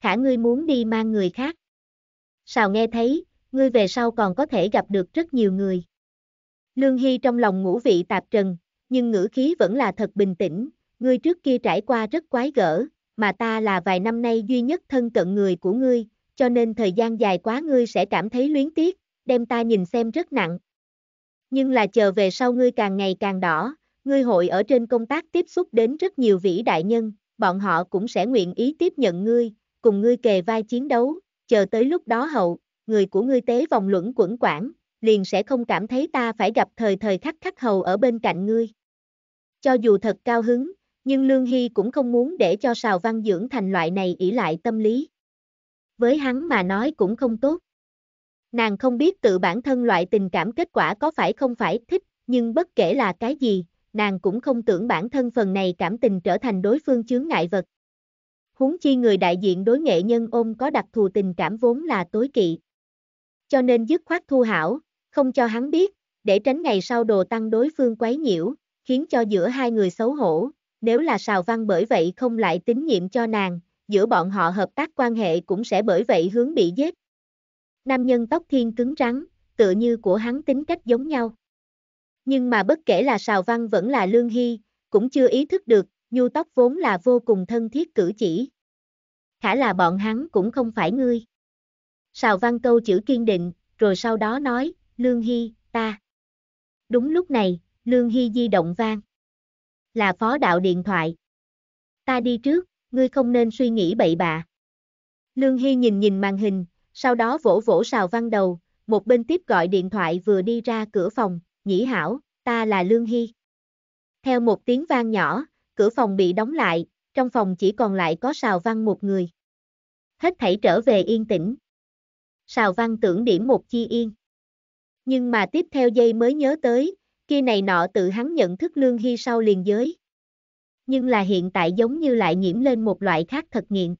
Khả ngươi muốn đi mang người khác. Sào nghe thấy, ngươi về sau còn có thể gặp được rất nhiều người. Lương Hy trong lòng ngũ vị tạp trần, nhưng ngữ khí vẫn là thật bình tĩnh, ngươi trước kia trải qua rất quái gở, mà ta là vài năm nay duy nhất thân cận người của ngươi, cho nên thời gian dài quá ngươi sẽ cảm thấy luyến tiếc, đem ta nhìn xem rất nặng. Nhưng là chờ về sau ngươi càng ngày càng đỏ, ngươi hội ở trên công tác tiếp xúc đến rất nhiều vĩ đại nhân, bọn họ cũng sẽ nguyện ý tiếp nhận ngươi, cùng ngươi kề vai chiến đấu, chờ tới lúc đó hậu, người của ngươi tế vòng luẩn quẩn quảng, liền sẽ không cảm thấy ta phải gặp thời thời khắc khắc hầu ở bên cạnh ngươi. Cho dù thật cao hứng, nhưng Lương Hy cũng không muốn để cho Sào Văn dưỡng thành loại này ỷ lại tâm lý với hắn mà nói cũng không tốt. Nàng không biết tự bản thân loại tình cảm kết quả có phải không phải thích, nhưng bất kể là cái gì, nàng cũng không tưởng bản thân phần này cảm tình trở thành đối phương chướng ngại vật. Huống chi người đại diện đối nghệ nhân ôm có đặc thù tình cảm vốn là tối kỵ. Cho nên dứt khoát thu hảo, không cho hắn biết, để tránh ngày sau đồ tăng đối phương quấy nhiễu, khiến cho giữa hai người xấu hổ, nếu là xào văn bởi vậy không lại tín nhiệm cho nàng, giữa bọn họ hợp tác quan hệ cũng sẽ bởi vậy hướng bị giết. Nam nhân tóc thiên cứng rắn, tựa như của hắn tính cách giống nhau. Nhưng mà bất kể là Sào Văn vẫn là Lương Hy, cũng chưa ý thức được, nhu tóc vốn là vô cùng thân thiết cử chỉ. Khả là bọn hắn cũng không phải ngươi. Sào Văn câu chữ kiên định, rồi sau đó nói, Lương Hy, ta. Đúng lúc này, Lương Hy di động vang. Là phó đạo điện thoại. Ta đi trước, ngươi không nên suy nghĩ bậy bạ. Lương Hy nhìn nhìn màn hình, sau đó vỗ vỗ Sào văn đầu, một bên tiếp gọi điện thoại vừa đi ra cửa phòng, nhĩ hảo, ta là Lương Hy. Theo một tiếng vang nhỏ, cửa phòng bị đóng lại, trong phòng chỉ còn lại có Sào văn một người. Hết thảy trở về yên tĩnh. Sào văn tưởng điểm một chi yên. Nhưng mà tiếp theo giây mới nhớ tới, kia này nọ tự hắn nhận thức Lương Hy sau liền giới nhưng là hiện tại giống như lại nhiễm lên một loại khác thật nghiện.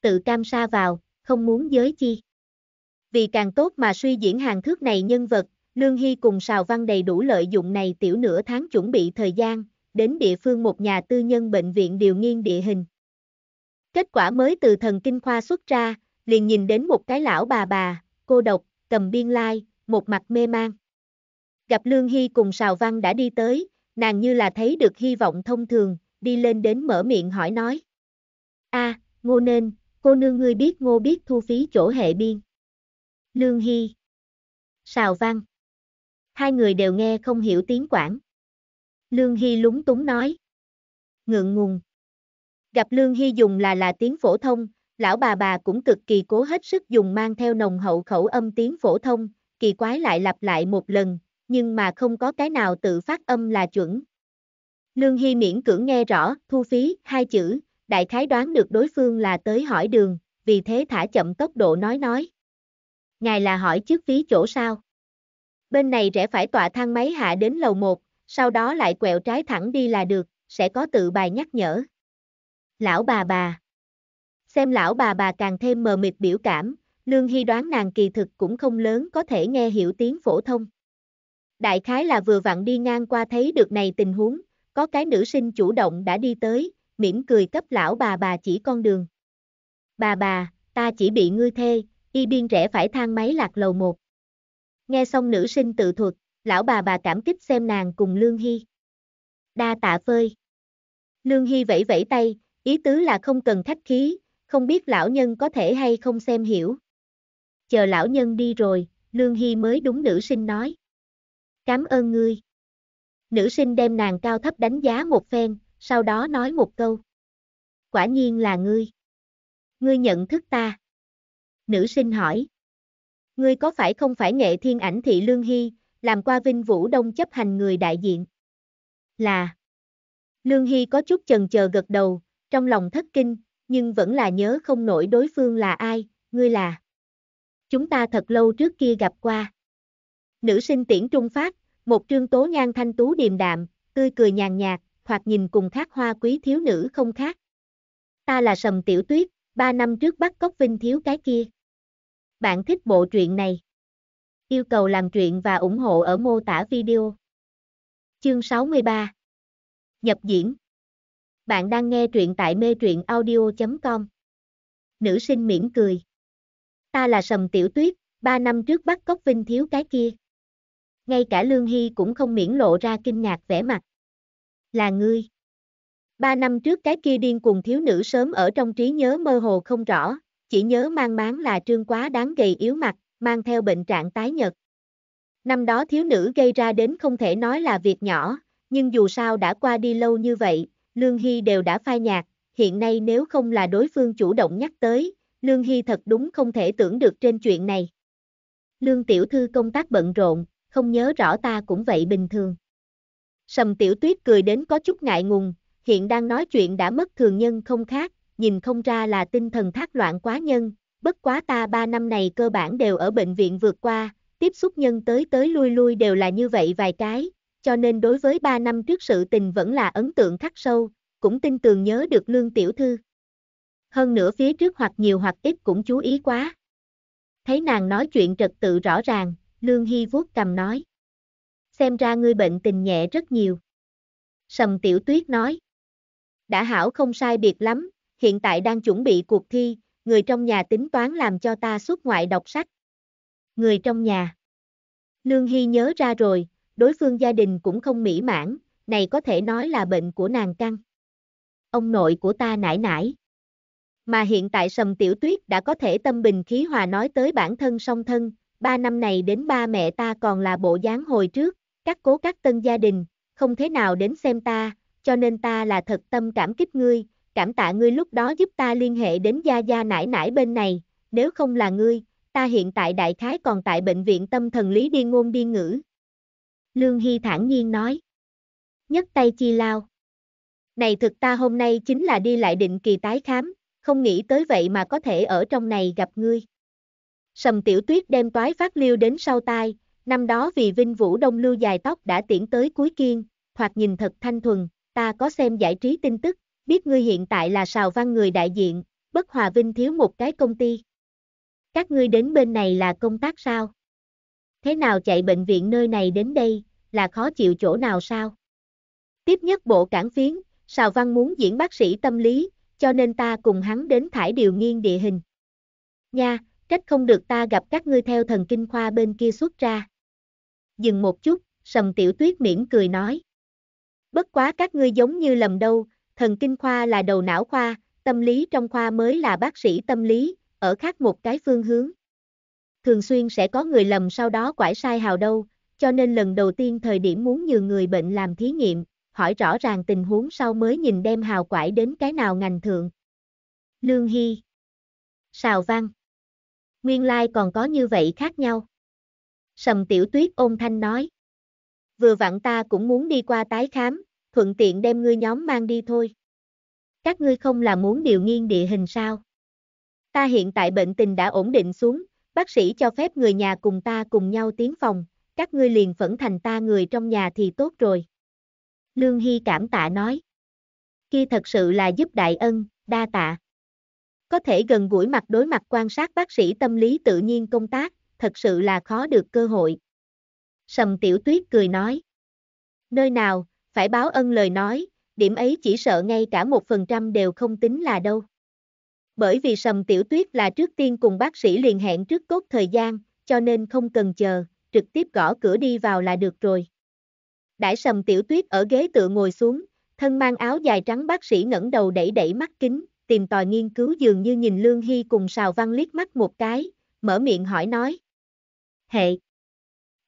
Tự cam sa vào, không muốn giới chi. Vì càng tốt mà suy diễn hàng thước này nhân vật, Lương Hy cùng Sào Văn đầy đủ lợi dụng này tiểu nửa tháng chuẩn bị thời gian, đến địa phương một nhà tư nhân bệnh viện điều nghiên địa hình. Kết quả mới từ thần kinh khoa xuất ra, liền nhìn đến một cái lão bà bà, cô độc, cầm biên lai, một mặt mê mang. Gặp Lương Hy cùng Sào Văn đã đi tới, nàng như là thấy được hy vọng thông thường, đi lên đến mở miệng hỏi nói. a à, ngô nên, cô nương ngươi biết ngô biết thu phí chỗ hệ biên. Lương Hy. Sào Văn. Hai người đều nghe không hiểu tiếng Quảng. Lương Hy lúng túng nói. Ngượng ngùng. Gặp Lương Hy dùng là là tiếng phổ thông, lão bà bà cũng cực kỳ cố hết sức dùng mang theo nồng hậu khẩu âm tiếng phổ thông, kỳ quái lại lặp lại một lần, nhưng mà không có cái nào tự phát âm là chuẩn. Lương Hy miễn cưỡng nghe rõ, thu phí, hai chữ, đại khái đoán được đối phương là tới hỏi đường, vì thế thả chậm tốc độ nói nói. Ngài là hỏi trước phí chỗ sao? Bên này rẽ phải tọa thang máy hạ đến lầu 1, sau đó lại quẹo trái thẳng đi là được, sẽ có tự bài nhắc nhở. Lão bà bà Xem lão bà bà càng thêm mờ mịt biểu cảm, Lương Hy đoán nàng kỳ thực cũng không lớn có thể nghe hiểu tiếng phổ thông. Đại khái là vừa vặn đi ngang qua thấy được này tình huống, có cái nữ sinh chủ động đã đi tới, mỉm cười cấp lão bà bà chỉ con đường. Bà bà, ta chỉ bị ngươi thê, y biên rẽ phải thang máy lạc lầu một. Nghe xong nữ sinh tự thuật, lão bà bà cảm kích xem nàng cùng Lương Hy. Đa tạ phơi. Lương Hy vẫy vẫy tay, ý tứ là không cần khách khí, không biết lão nhân có thể hay không xem hiểu. Chờ lão nhân đi rồi, Lương Hy mới đúng nữ sinh nói. Cám ơn ngươi. Nữ sinh đem nàng cao thấp đánh giá một phen, sau đó nói một câu. Quả nhiên là ngươi. Ngươi nhận thức ta. Nữ sinh hỏi. Ngươi có phải không phải nghệ thiên ảnh thị Lương Hy, làm qua Vinh Vũ Đông chấp hành người đại diện? Là. Lương Hy có chút chần chờ gật đầu, trong lòng thất kinh, nhưng vẫn là nhớ không nổi đối phương là ai, ngươi là. Chúng ta thật lâu trước kia gặp qua. Nữ sinh tiễn trung phát, một trương tố nhan thanh tú điềm đạm, tươi cười nhàn nhạt, thoạt nhìn cùng khác hoa quý thiếu nữ không khác. Ta là Sầm Tiểu Tuyết, ba năm trước bắt cóc Vinh Thiếu cái kia. Bạn thích bộ truyện này? Yêu cầu làm truyện và ủng hộ ở mô tả video. Chương 63 Nhập diễn Bạn đang nghe truyện tại mê truyện audio.com Nữ sinh mỉm cười Ta là Sầm Tiểu Tuyết, ba năm trước bắt cóc Vinh Thiếu cái kia ngay cả Lương Hy cũng không miễn lộ ra kinh ngạc vẻ mặt. Là ngươi. Ba năm trước cái kia điên cùng thiếu nữ sớm ở trong trí nhớ mơ hồ không rõ, chỉ nhớ mang máng là trương quá đáng gầy yếu mặt, mang theo bệnh trạng tái nhật. Năm đó thiếu nữ gây ra đến không thể nói là việc nhỏ, nhưng dù sao đã qua đi lâu như vậy, Lương Hy đều đã phai nhạt, hiện nay nếu không là đối phương chủ động nhắc tới, Lương Hy thật đúng không thể tưởng được trên chuyện này. Lương Tiểu Thư công tác bận rộn, không nhớ rõ ta cũng vậy bình thường. Sầm tiểu tuyết cười đến có chút ngại ngùng, hiện đang nói chuyện đã mất thường nhân không khác, nhìn không ra là tinh thần thác loạn quá nhân, bất quá ta ba năm này cơ bản đều ở bệnh viện vượt qua, tiếp xúc nhân tới tới lui lui đều là như vậy vài cái, cho nên đối với ba năm trước sự tình vẫn là ấn tượng khắc sâu, cũng tin tường nhớ được lương tiểu thư. Hơn nữa phía trước hoặc nhiều hoặc ít cũng chú ý quá. Thấy nàng nói chuyện trật tự rõ ràng, Lương Hy vuốt cầm nói. Xem ra ngươi bệnh tình nhẹ rất nhiều. Sầm Tiểu Tuyết nói. Đã hảo không sai biệt lắm, hiện tại đang chuẩn bị cuộc thi, người trong nhà tính toán làm cho ta xuất ngoại đọc sách. Người trong nhà. Lương Hy nhớ ra rồi, đối phương gia đình cũng không mỹ mãn, này có thể nói là bệnh của nàng căng. Ông nội của ta nải nải. Mà hiện tại Sầm Tiểu Tuyết đã có thể tâm bình khí hòa nói tới bản thân song thân, ba năm này đến ba mẹ ta còn là bộ dáng hồi trước, các cố các tân gia đình, không thế nào đến xem ta, cho nên ta là thật tâm cảm kích ngươi, cảm tạ ngươi lúc đó giúp ta liên hệ đến gia gia nải nải bên này, nếu không là ngươi, ta hiện tại đại khái còn tại bệnh viện tâm thần lý đi ngôn đi ngữ. Lương Hy thản nhiên nói. nhấc tay chi lao. Này thực ta hôm nay chính là đi lại định kỳ tái khám, không nghĩ tới vậy mà có thể ở trong này gặp ngươi. Sầm tiểu tuyết đem toái phát liêu đến sau tai, năm đó vì vinh vũ đông lưu dài tóc đã tiễn tới cuối kiên, hoặc nhìn thật thanh thuần, ta có xem giải trí tin tức, biết ngươi hiện tại là sào văn người đại diện, bất hòa vinh thiếu một cái công ty. Các ngươi đến bên này là công tác sao? Thế nào chạy bệnh viện nơi này đến đây, là khó chịu chỗ nào sao? Tiếp nhất bộ cảng phiến, Sào Văn muốn diễn bác sĩ tâm lý, cho nên ta cùng hắn đến thải điều nghiên địa hình. Nha, Trách không được ta gặp các ngươi theo thần kinh khoa bên kia xuất ra. Dừng một chút, sầm tiểu tuyết mỉm cười nói. Bất quá các ngươi giống như lầm đâu, thần kinh khoa là đầu não khoa, tâm lý trong khoa mới là bác sĩ tâm lý, ở khác một cái phương hướng. Thường xuyên sẽ có người lầm sau đó quải sai hào đâu, cho nên lần đầu tiên thời điểm muốn nhường người bệnh làm thí nghiệm, hỏi rõ ràng tình huống sau mới nhìn đem hào quải đến cái nào ngành thượng. Lương Hy Sào Văn nguyên lai like còn có như vậy khác nhau. Sầm tiểu tuyết ôn thanh nói. Vừa vặn ta cũng muốn đi qua tái khám, thuận tiện đem ngươi nhóm mang đi thôi. Các ngươi không là muốn điều nghiên địa hình sao? Ta hiện tại bệnh tình đã ổn định xuống, bác sĩ cho phép người nhà cùng ta cùng nhau tiến phòng, các ngươi liền phẫn thành ta người trong nhà thì tốt rồi. Lương Hy cảm tạ nói. Khi thật sự là giúp đại ân, đa tạ. Có thể gần gũi mặt đối mặt quan sát bác sĩ tâm lý tự nhiên công tác, thật sự là khó được cơ hội. Sầm tiểu tuyết cười nói. Nơi nào, phải báo ân lời nói, điểm ấy chỉ sợ ngay cả một phần trăm đều không tính là đâu. Bởi vì sầm tiểu tuyết là trước tiên cùng bác sĩ liền hẹn trước cốt thời gian, cho nên không cần chờ, trực tiếp gõ cửa đi vào là được rồi. Đãi sầm tiểu tuyết ở ghế tựa ngồi xuống, thân mang áo dài trắng bác sĩ ngẩng đầu đẩy đẩy mắt kính, tìm tòi nghiên cứu dường như nhìn Lương Hy cùng Sào Văn liếc mắt một cái, mở miệng hỏi nói. Hệ!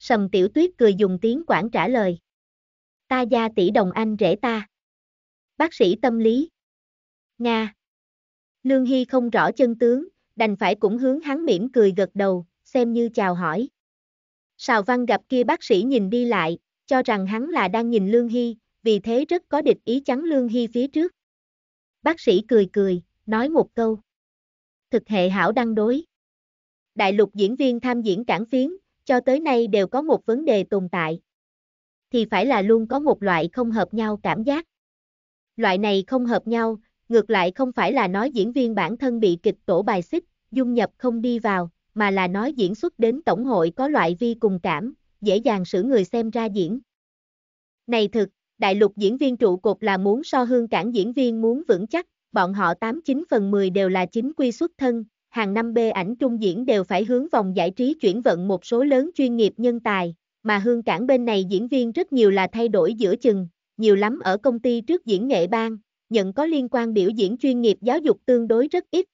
Sầm tiểu tuyết cười dùng tiếng quảng trả lời. Ta gia tỷ đồng anh rể ta. Bác sĩ tâm lý. Nga! Lương Hy không rõ chân tướng, đành phải cũng hướng hắn mỉm cười gật đầu, xem như chào hỏi. Sào Văn gặp kia bác sĩ nhìn đi lại, cho rằng hắn là đang nhìn Lương Hy, vì thế rất có địch ý chắn Lương Hy phía trước. Bác sĩ cười cười, nói một câu. Thực hệ hảo đăng đối. Đại lục diễn viên tham diễn cản phiến, cho tới nay đều có một vấn đề tồn tại. Thì phải là luôn có một loại không hợp nhau cảm giác. Loại này không hợp nhau, ngược lại không phải là nói diễn viên bản thân bị kịch tổ bài xích, dung nhập không đi vào, mà là nói diễn xuất đến tổng hội có loại vi cùng cảm, dễ dàng xử người xem ra diễn. Này thực, đại lục diễn viên trụ cột là muốn so hương cảng diễn viên muốn vững chắc, bọn họ 89 phần 10 đều là chính quy xuất thân, hàng năm b ảnh trung diễn đều phải hướng vòng giải trí chuyển vận một số lớn chuyên nghiệp nhân tài, mà hương cảng bên này diễn viên rất nhiều là thay đổi giữa chừng, nhiều lắm ở công ty trước diễn nghệ ban, nhận có liên quan biểu diễn chuyên nghiệp giáo dục tương đối rất ít.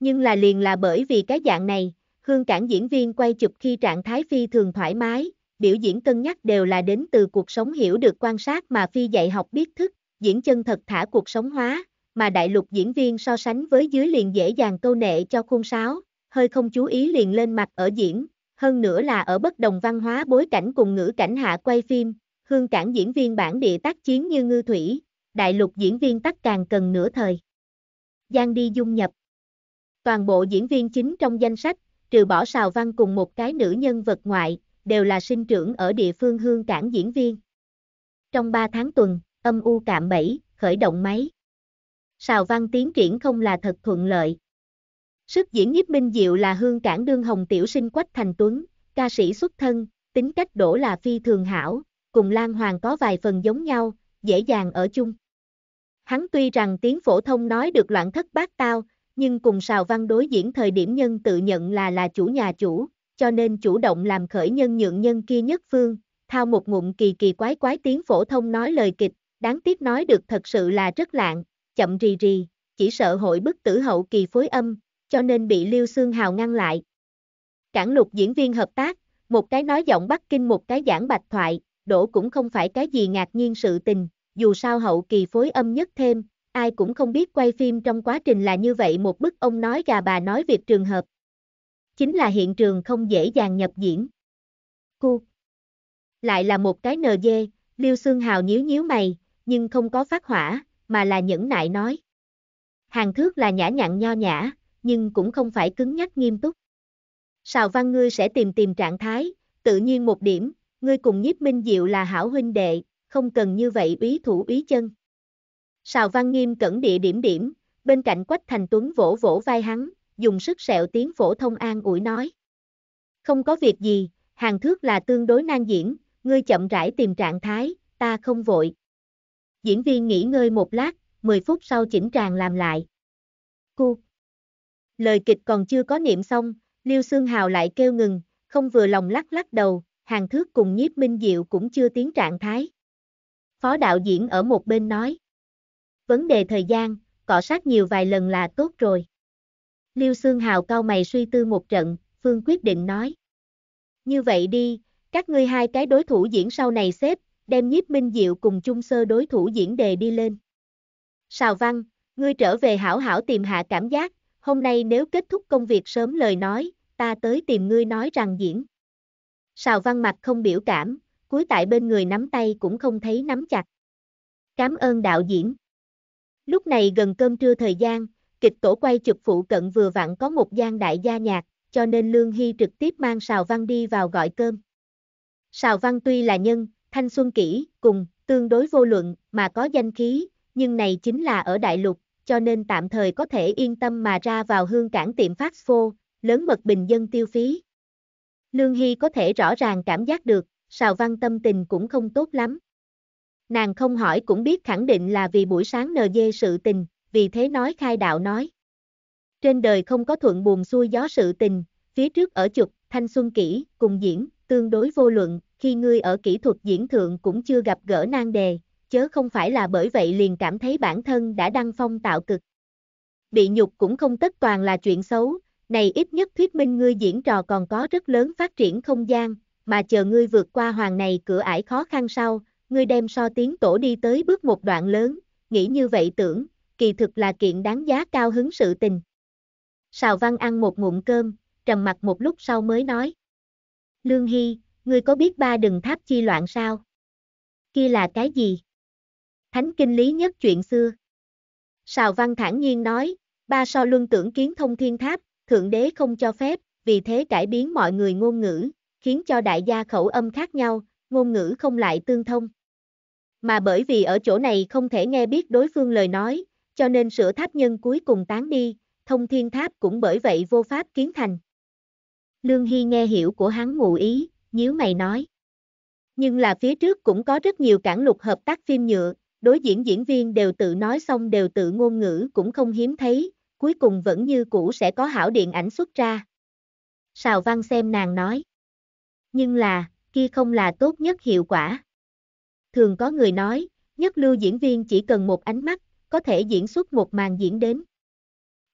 Nhưng là liền là bởi vì cái dạng này, hương cảng diễn viên quay chụp khi trạng thái phi thường thoải mái, biểu diễn cân nhắc đều là đến từ cuộc sống hiểu được quan sát mà phi dạy học biết thức, diễn chân thật thả cuộc sống hóa, mà đại lục diễn viên so sánh với dưới liền dễ dàng câu nệ cho khuôn sáo, hơi không chú ý liền lên mặt ở diễn, hơn nữa là ở bất đồng văn hóa bối cảnh cùng ngữ cảnh hạ quay phim, hương cảng diễn viên bản địa tác chiến như ngư thủy, đại lục diễn viên tắc càng cần nửa thời. Giang đi dung nhập. Toàn bộ diễn viên chính trong danh sách, trừ bỏ xào Văn cùng một cái nữ nhân vật ngoại, đều là sinh trưởng ở địa phương hương cảng diễn viên. Trong 3 tháng tuần, âm u cạm bẫy, khởi động máy. Sào văn tiến triển không là thật thuận lợi. Sức diễn nhiếp minh diệu là hương cảng đương hồng tiểu sinh quách thành tuấn, ca sĩ xuất thân, tính cách đổ là phi thường hảo, cùng Lan Hoàng có vài phần giống nhau, dễ dàng ở chung. Hắn tuy rằng tiếng phổ thông nói được loạn thất bát tao, nhưng cùng Sào Văn đối diễn thời điểm nhân tự nhận là là chủ nhà chủ, cho nên chủ động làm khởi nhân nhượng nhân kia nhất phương, thao một ngụm kỳ kỳ quái quái tiếng phổ thông nói lời kịch, đáng tiếc nói được thật sự là rất lạng, chậm rì rì, chỉ sợ hội bức tử hậu kỳ phối âm, cho nên bị Liêu Xương Hào ngăn lại. Cản lục diễn viên hợp tác, một cái nói giọng Bắc Kinh một cái giảng bạch thoại, đổ cũng không phải cái gì ngạc nhiên sự tình, dù sao hậu kỳ phối âm nhất thêm, ai cũng không biết quay phim trong quá trình là như vậy một bức ông nói gà bà nói việc trường hợp, chính là hiện trường không dễ dàng nhập diễn. cô Lại là một cái nờ dê, Liêu Xương Hào nhíu nhíu mày, nhưng không có phát hỏa, mà là nhẫn nại nói. Hàng thước là nhã nhặn nho nhã, nhưng cũng không phải cứng nhắc nghiêm túc. Sào văn ngươi sẽ tìm tìm trạng thái, tự nhiên một điểm, ngươi cùng nhiếp minh diệu là hảo huynh đệ, không cần như vậy úy thủ úy chân. Sào văn nghiêm cẩn địa điểm điểm, bên cạnh quách thành tuấn vỗ vỗ vai hắn, dùng sức sẹo tiếng phổ thông an ủi nói. Không có việc gì, hàng thước là tương đối nan diễn, ngươi chậm rãi tìm trạng thái, ta không vội. Diễn viên nghỉ ngơi một lát, 10 phút sau chỉnh tràng làm lại. Cu. Lời kịch còn chưa có niệm xong, Liêu sương Hào lại kêu ngừng, không vừa lòng lắc lắc đầu, hàng thước cùng nhiếp minh diệu cũng chưa tiến trạng thái. Phó đạo diễn ở một bên nói. Vấn đề thời gian, cọ sát nhiều vài lần là tốt rồi. Liêu Sương Hào cao mày suy tư một trận, Phương quyết định nói. Như vậy đi, các ngươi hai cái đối thủ diễn sau này xếp, đem nhiếp minh diệu cùng chung sơ đối thủ diễn đề đi lên. Sào văn, ngươi trở về hảo hảo tìm hạ cảm giác, hôm nay nếu kết thúc công việc sớm lời nói, ta tới tìm ngươi nói rằng diễn. Sào văn mặt không biểu cảm, cuối tại bên người nắm tay cũng không thấy nắm chặt. Cảm ơn đạo diễn. Lúc này gần cơm trưa thời gian, kịch tổ quay chụp phụ cận vừa vặn có một gian đại gia nhạc, cho nên Lương Hy trực tiếp mang Sào Văn đi vào gọi cơm. Sào Văn tuy là nhân, thanh xuân kỹ, cùng, tương đối vô luận, mà có danh khí, nhưng này chính là ở đại lục, cho nên tạm thời có thể yên tâm mà ra vào hương cảng tiệm phát phô, lớn mật bình dân tiêu phí. Lương Hy có thể rõ ràng cảm giác được, Sào Văn tâm tình cũng không tốt lắm. Nàng không hỏi cũng biết khẳng định là vì buổi sáng nờ dê sự tình, vì thế nói khai đạo nói. Trên đời không có thuận buồn xuôi gió sự tình, phía trước ở trục thanh xuân kỹ, cùng diễn, tương đối vô luận, khi ngươi ở kỹ thuật diễn thượng cũng chưa gặp gỡ nan đề, chớ không phải là bởi vậy liền cảm thấy bản thân đã đăng phong tạo cực. Bị nhục cũng không tất toàn là chuyện xấu, này ít nhất thuyết minh ngươi diễn trò còn có rất lớn phát triển không gian, mà chờ ngươi vượt qua hoàng này cửa ải khó khăn sau, ngươi đem so tiếng tổ đi tới bước một đoạn lớn, nghĩ như vậy tưởng, kỳ thực là kiện đáng giá cao hứng sự tình. Sào Văn ăn một ngụm cơm, trầm mặt một lúc sau mới nói. Lương Hy, ngươi có biết ba đừng tháp chi loạn sao? Kia là cái gì? Thánh kinh lý nhất chuyện xưa. Sào Văn thản nhiên nói, ba so luân tưởng kiến thông thiên tháp, thượng đế không cho phép, vì thế cải biến mọi người ngôn ngữ, khiến cho đại gia khẩu âm khác nhau, ngôn ngữ không lại tương thông. Mà bởi vì ở chỗ này không thể nghe biết đối phương lời nói, cho nên sửa tháp nhân cuối cùng tán đi, thông thiên tháp cũng bởi vậy vô pháp kiến thành. Lương Hy nghe hiểu của hắn ngụ ý, nhíu mày nói. Nhưng là phía trước cũng có rất nhiều cản lục hợp tác phim nhựa, đối diễn diễn viên đều tự nói xong đều tự ngôn ngữ cũng không hiếm thấy, cuối cùng vẫn như cũ sẽ có hảo điện ảnh xuất ra. Sào Văn xem nàng nói. Nhưng là, kia không là tốt nhất hiệu quả. Thường có người nói, nhất lưu diễn viên chỉ cần một ánh mắt, có thể diễn xuất một màn diễn đến.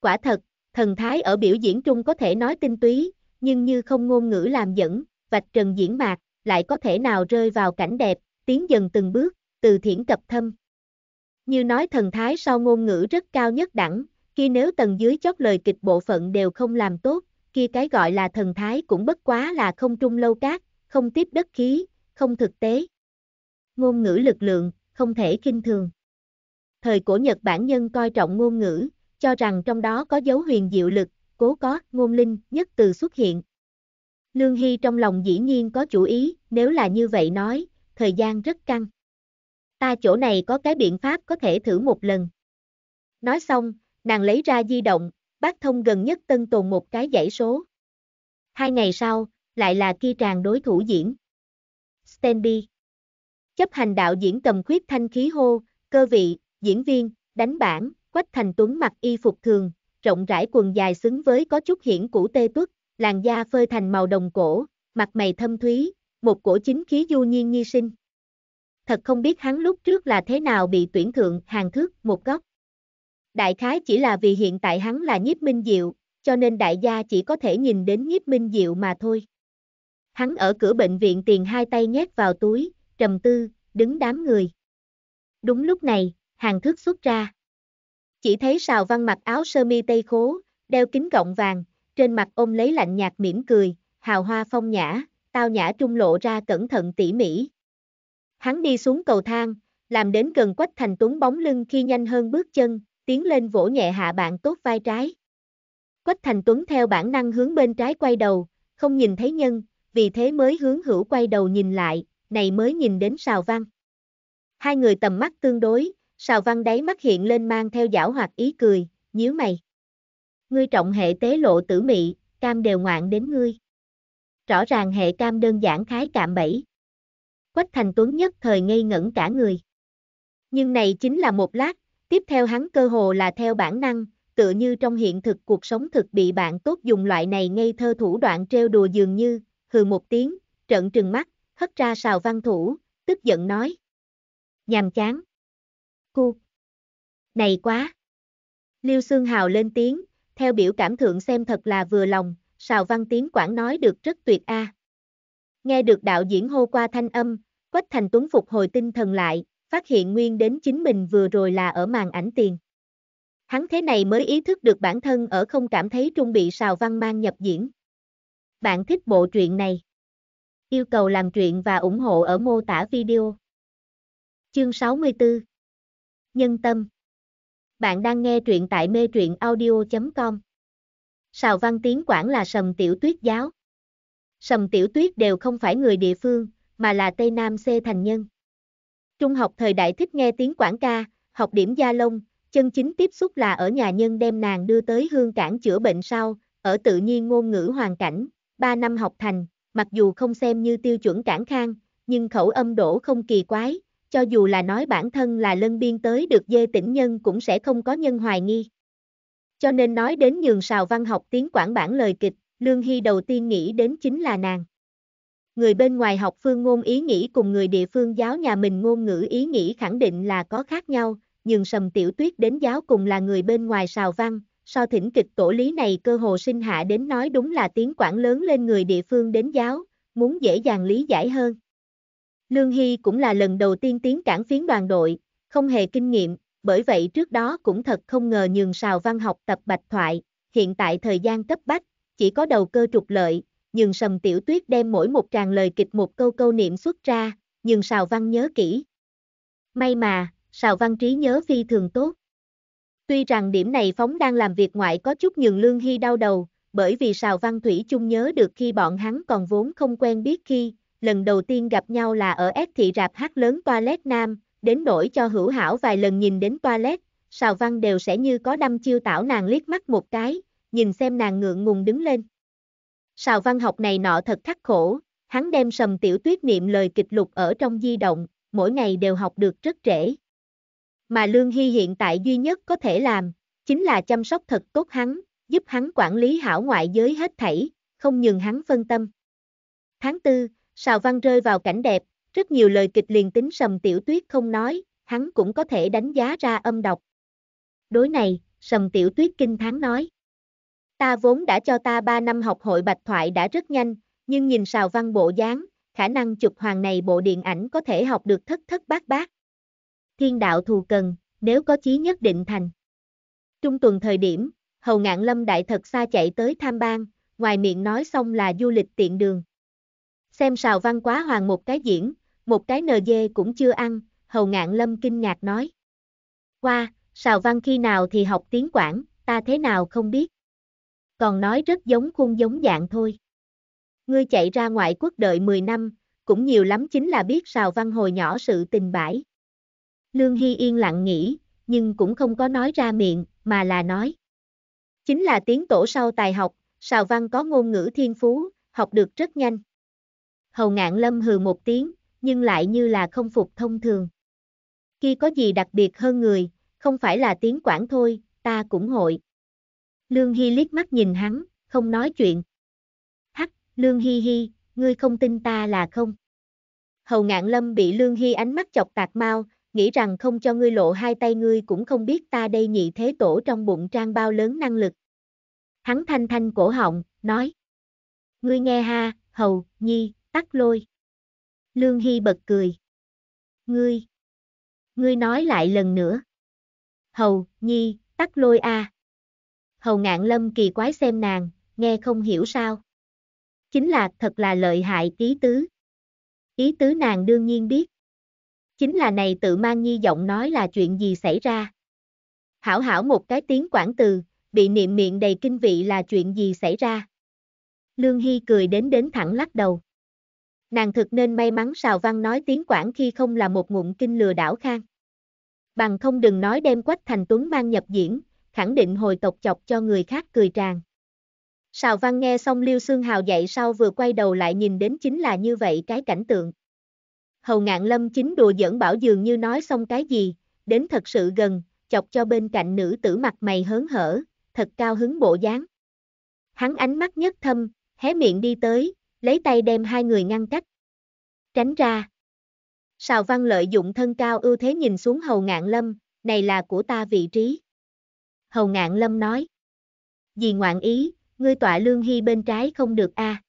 Quả thật, thần thái ở biểu diễn trung có thể nói tinh túy, nhưng như không ngôn ngữ làm dẫn, vạch trần diễn mạc, lại có thể nào rơi vào cảnh đẹp, tiến dần từng bước, từ thiển cập thâm. Như nói thần thái sau ngôn ngữ rất cao nhất đẳng, khi nếu tầng dưới chót lời kịch bộ phận đều không làm tốt, khi cái gọi là thần thái cũng bất quá là không trung lâu cát, không tiếp đất khí, không thực tế. Ngôn ngữ lực lượng, không thể kinh thường thời cổ Nhật Bản nhân coi trọng ngôn ngữ, cho rằng trong đó có dấu huyền diệu lực, cố có, ngôn linh, nhất từ xuất hiện. Lương Hy trong lòng dĩ nhiên có chủ ý, nếu là như vậy nói, thời gian rất căng. Ta chỗ này có cái biện pháp có thể thử một lần. Nói xong, nàng lấy ra di động, bác thông gần nhất tân tồn một cái dãy số. Hai ngày sau, lại là kia tràng đối thủ diễn. Stanby. Chấp hành đạo diễn cầm khuyết thanh khí hô, cơ vị, diễn viên, đánh bản, Quách Thành Tuấn mặc y phục thường, rộng rãi quần dài xứng với có chút hiển cũ tê tuất, làn da phơi thành màu đồng cổ, mặt mày thâm thúy, một cổ chính khí du nhiên nhi sinh. Thật không biết hắn lúc trước là thế nào bị tuyển thượng hàng thước một góc. Đại khái chỉ là vì hiện tại hắn là nhiếp minh diệu, cho nên đại gia chỉ có thể nhìn đến nhiếp minh diệu mà thôi. Hắn ở cửa bệnh viện tiền hai tay nhét vào túi, trầm tư, đứng đám người. Đúng lúc này, hàng thước xuất ra. Chỉ thấy Sào Văn mặc áo sơ mi tây khố, đeo kính gọng vàng, trên mặt ôm lấy lạnh nhạt mỉm cười, hào hoa phong nhã, tao nhã trung lộ ra cẩn thận tỉ mỉ. Hắn đi xuống cầu thang, làm đến gần Quách Thành Tuấn bóng lưng khi nhanh hơn bước chân, tiến lên vỗ nhẹ hạ bạn tốt vai trái. Quách Thành Tuấn theo bản năng hướng bên trái quay đầu, không nhìn thấy nhân, vì thế mới hướng hữu quay đầu nhìn lại, này mới nhìn đến Sào Văn. Hai người tầm mắt tương đối, Sào văn đáy mắt hiện lên mang theo giảo hoặc ý cười, nhíu mày. Ngươi trọng hệ tế lộ tử mị, cam đều ngoạn đến ngươi. Rõ ràng hệ cam đơn giản khái cạm bẫy. Quách thành tuấn nhất thời ngây ngẩn cả người. Nhưng này chính là một lát, tiếp theo hắn cơ hồ là theo bản năng, tựa như trong hiện thực cuộc sống thực bị bạn tốt dùng loại này ngây thơ thủ đoạn treo đùa dường như, hừ một tiếng, trợn trừng mắt, hất ra sào văn thủ, tức giận nói. Nhàm chán. Cu. Này quá. Liêu Sương Hào lên tiếng, theo biểu cảm thượng xem thật là vừa lòng, Sào Văn Tiến Quảng nói được rất tuyệt a. À. Nghe được đạo diễn hô qua thanh âm, Quách Thành Tuấn phục hồi tinh thần lại, phát hiện nguyên đến chính mình vừa rồi là ở màn ảnh tiền. Hắn thế này mới ý thức được bản thân ở không cảm thấy trung bị Sào Văn mang nhập diễn. Bạn thích bộ truyện này? Yêu cầu làm truyện và ủng hộ ở mô tả video. Chương 64 nhân tâm. Bạn đang nghe truyện tại mê truyện audio.com. Sào Văn Tiến Quảng là Sầm Tiểu Tuyết giáo. Sầm Tiểu Tuyết đều không phải người địa phương, mà là Tây Nam C thành nhân. Trung học thời đại thích nghe tiếng quảng ca, học điểm gia lông, chân chính tiếp xúc là ở nhà nhân đem nàng đưa tới hương cảng chữa bệnh sau, ở tự nhiên ngôn ngữ hoàn cảnh, 3 năm học thành, mặc dù không xem như tiêu chuẩn cảng khang, nhưng khẩu âm đổ không kỳ quái, cho dù là nói bản thân là lân biên tới được dê tỉnh nhân cũng sẽ không có nhân hoài nghi. Cho nên nói đến nhường sào văn học tiếng quảng bản lời kịch, Lương Hy đầu tiên nghĩ đến chính là nàng. Người bên ngoài học phương ngôn ý nghĩ cùng người địa phương giáo nhà mình ngôn ngữ ý nghĩ khẳng định là có khác nhau, nhưng sầm tiểu tuyết đến giáo cùng là người bên ngoài sào văn, so thỉnh kịch tổ lý này cơ hồ sinh hạ đến nói đúng là tiếng quảng lớn lên người địa phương đến giáo, muốn dễ dàng lý giải hơn. Lương Hy cũng là lần đầu tiên tiến cản phiến đoàn đội, không hề kinh nghiệm, bởi vậy trước đó cũng thật không ngờ nhường sào văn học tập bạch thoại, hiện tại thời gian cấp bách, chỉ có đầu cơ trục lợi, nhường sầm tiểu tuyết đem mỗi một tràng lời kịch một câu câu niệm xuất ra, nhường sào văn nhớ kỹ. May mà, sào văn trí nhớ phi thường tốt. Tuy rằng điểm này phóng đang làm việc ngoại có chút nhường lương hy đau đầu, bởi vì sào văn thủy chung nhớ được khi bọn hắn còn vốn không quen biết khi, lần đầu tiên gặp nhau là ở S thị rạp hát lớn toilet nam, đến nỗi cho hữu hảo vài lần nhìn đến toilet, Sào Văn đều sẽ như có đâm chiêu tảo nàng liếc mắt một cái, nhìn xem nàng ngượng ngùng đứng lên. Sào Văn học này nọ thật khắc khổ, hắn đem sầm tiểu tuyết niệm lời kịch lục ở trong di động, mỗi ngày đều học được rất trễ. Mà Lương Hy hiện tại duy nhất có thể làm, chính là chăm sóc thật tốt hắn, giúp hắn quản lý hảo ngoại giới hết thảy, không nhường hắn phân tâm. Tháng 4, Sào Văn rơi vào cảnh đẹp, rất nhiều lời kịch liền tính Sầm Tiểu Tuyết không nói, hắn cũng có thể đánh giá ra âm độc. Đối này, Sầm Tiểu Tuyết kinh thắng nói. Ta vốn đã cho ta 3 năm học hội bạch thoại đã rất nhanh, nhưng nhìn Sào Văn bộ dáng, khả năng chụp hoàng này bộ điện ảnh có thể học được thất thất bát bát. Thiên đạo thù cần, nếu có chí nhất định thành. Trung tuần thời điểm, Hầu Ngạn Lâm đại thật xa chạy tới tham ban, ngoài miệng nói xong là du lịch tiện đường. Xem sào văn quá hoàng một cái diễn, một cái nờ dê cũng chưa ăn, hầu ngạn lâm kinh ngạc nói. Qua, sào văn khi nào thì học tiếng Quảng, ta thế nào không biết. Còn nói rất giống khuôn giống dạng thôi. Ngươi chạy ra ngoại quốc đợi 10 năm, cũng nhiều lắm chính là biết sào văn hồi nhỏ sự tình bãi. Lương Hy yên lặng nghĩ, nhưng cũng không có nói ra miệng, mà là nói. Chính là tiếng tổ sau tài học, sào văn có ngôn ngữ thiên phú, học được rất nhanh. Hầu ngạn lâm hừ một tiếng, nhưng lại như là không phục thông thường. Khi có gì đặc biệt hơn người, không phải là tiếng quảng thôi, ta cũng hội. Lương Hy liếc mắt nhìn hắn, không nói chuyện. Hắc, Lương Hy Hy, ngươi không tin ta là không? Hầu ngạn lâm bị Lương Hy ánh mắt chọc tạc mau, nghĩ rằng không cho ngươi lộ hai tay ngươi cũng không biết ta đây nhị thế tổ trong bụng trang bao lớn năng lực. Hắn thanh thanh cổ họng, nói. Ngươi nghe ha, Hầu, Nhi, tắt lôi. Lương Hy bật cười. Ngươi, ngươi nói lại lần nữa. Hầu, nhi, tắt lôi a. À. Hầu ngạn lâm kỳ quái xem nàng, nghe không hiểu sao. Chính là thật là lợi hại ý tứ. Ý tứ nàng đương nhiên biết. Chính là này tự mang nhi giọng nói là chuyện gì xảy ra. Hảo hảo một cái tiếng quảng từ, bị niệm miệng đầy kinh vị là chuyện gì xảy ra. Lương Hy cười đến đến thẳng lắc đầu nàng thực nên may mắn Sào Văn nói tiếng Quảng khi không là một ngụm kinh lừa đảo khang. Bằng không đừng nói đem Quách Thành Tuấn mang nhập diễn, khẳng định hồi tộc chọc cho người khác cười tràn. Sào Văn nghe xong Liêu Xương Hào dậy sau vừa quay đầu lại nhìn đến chính là như vậy cái cảnh tượng. Hầu ngạn lâm chính đùa giỡn bảo dường như nói xong cái gì, đến thật sự gần, chọc cho bên cạnh nữ tử mặt mày hớn hở, thật cao hứng bộ dáng. Hắn ánh mắt nhất thâm, hé miệng đi tới, lấy tay đem hai người ngăn cách. Tránh ra. Sào văn lợi dụng thân cao ưu thế nhìn xuống hầu ngạn lâm, này là của ta vị trí. Hầu ngạn lâm nói. vì ngoạn ý, ngươi tọa lương hy bên trái không được a. À.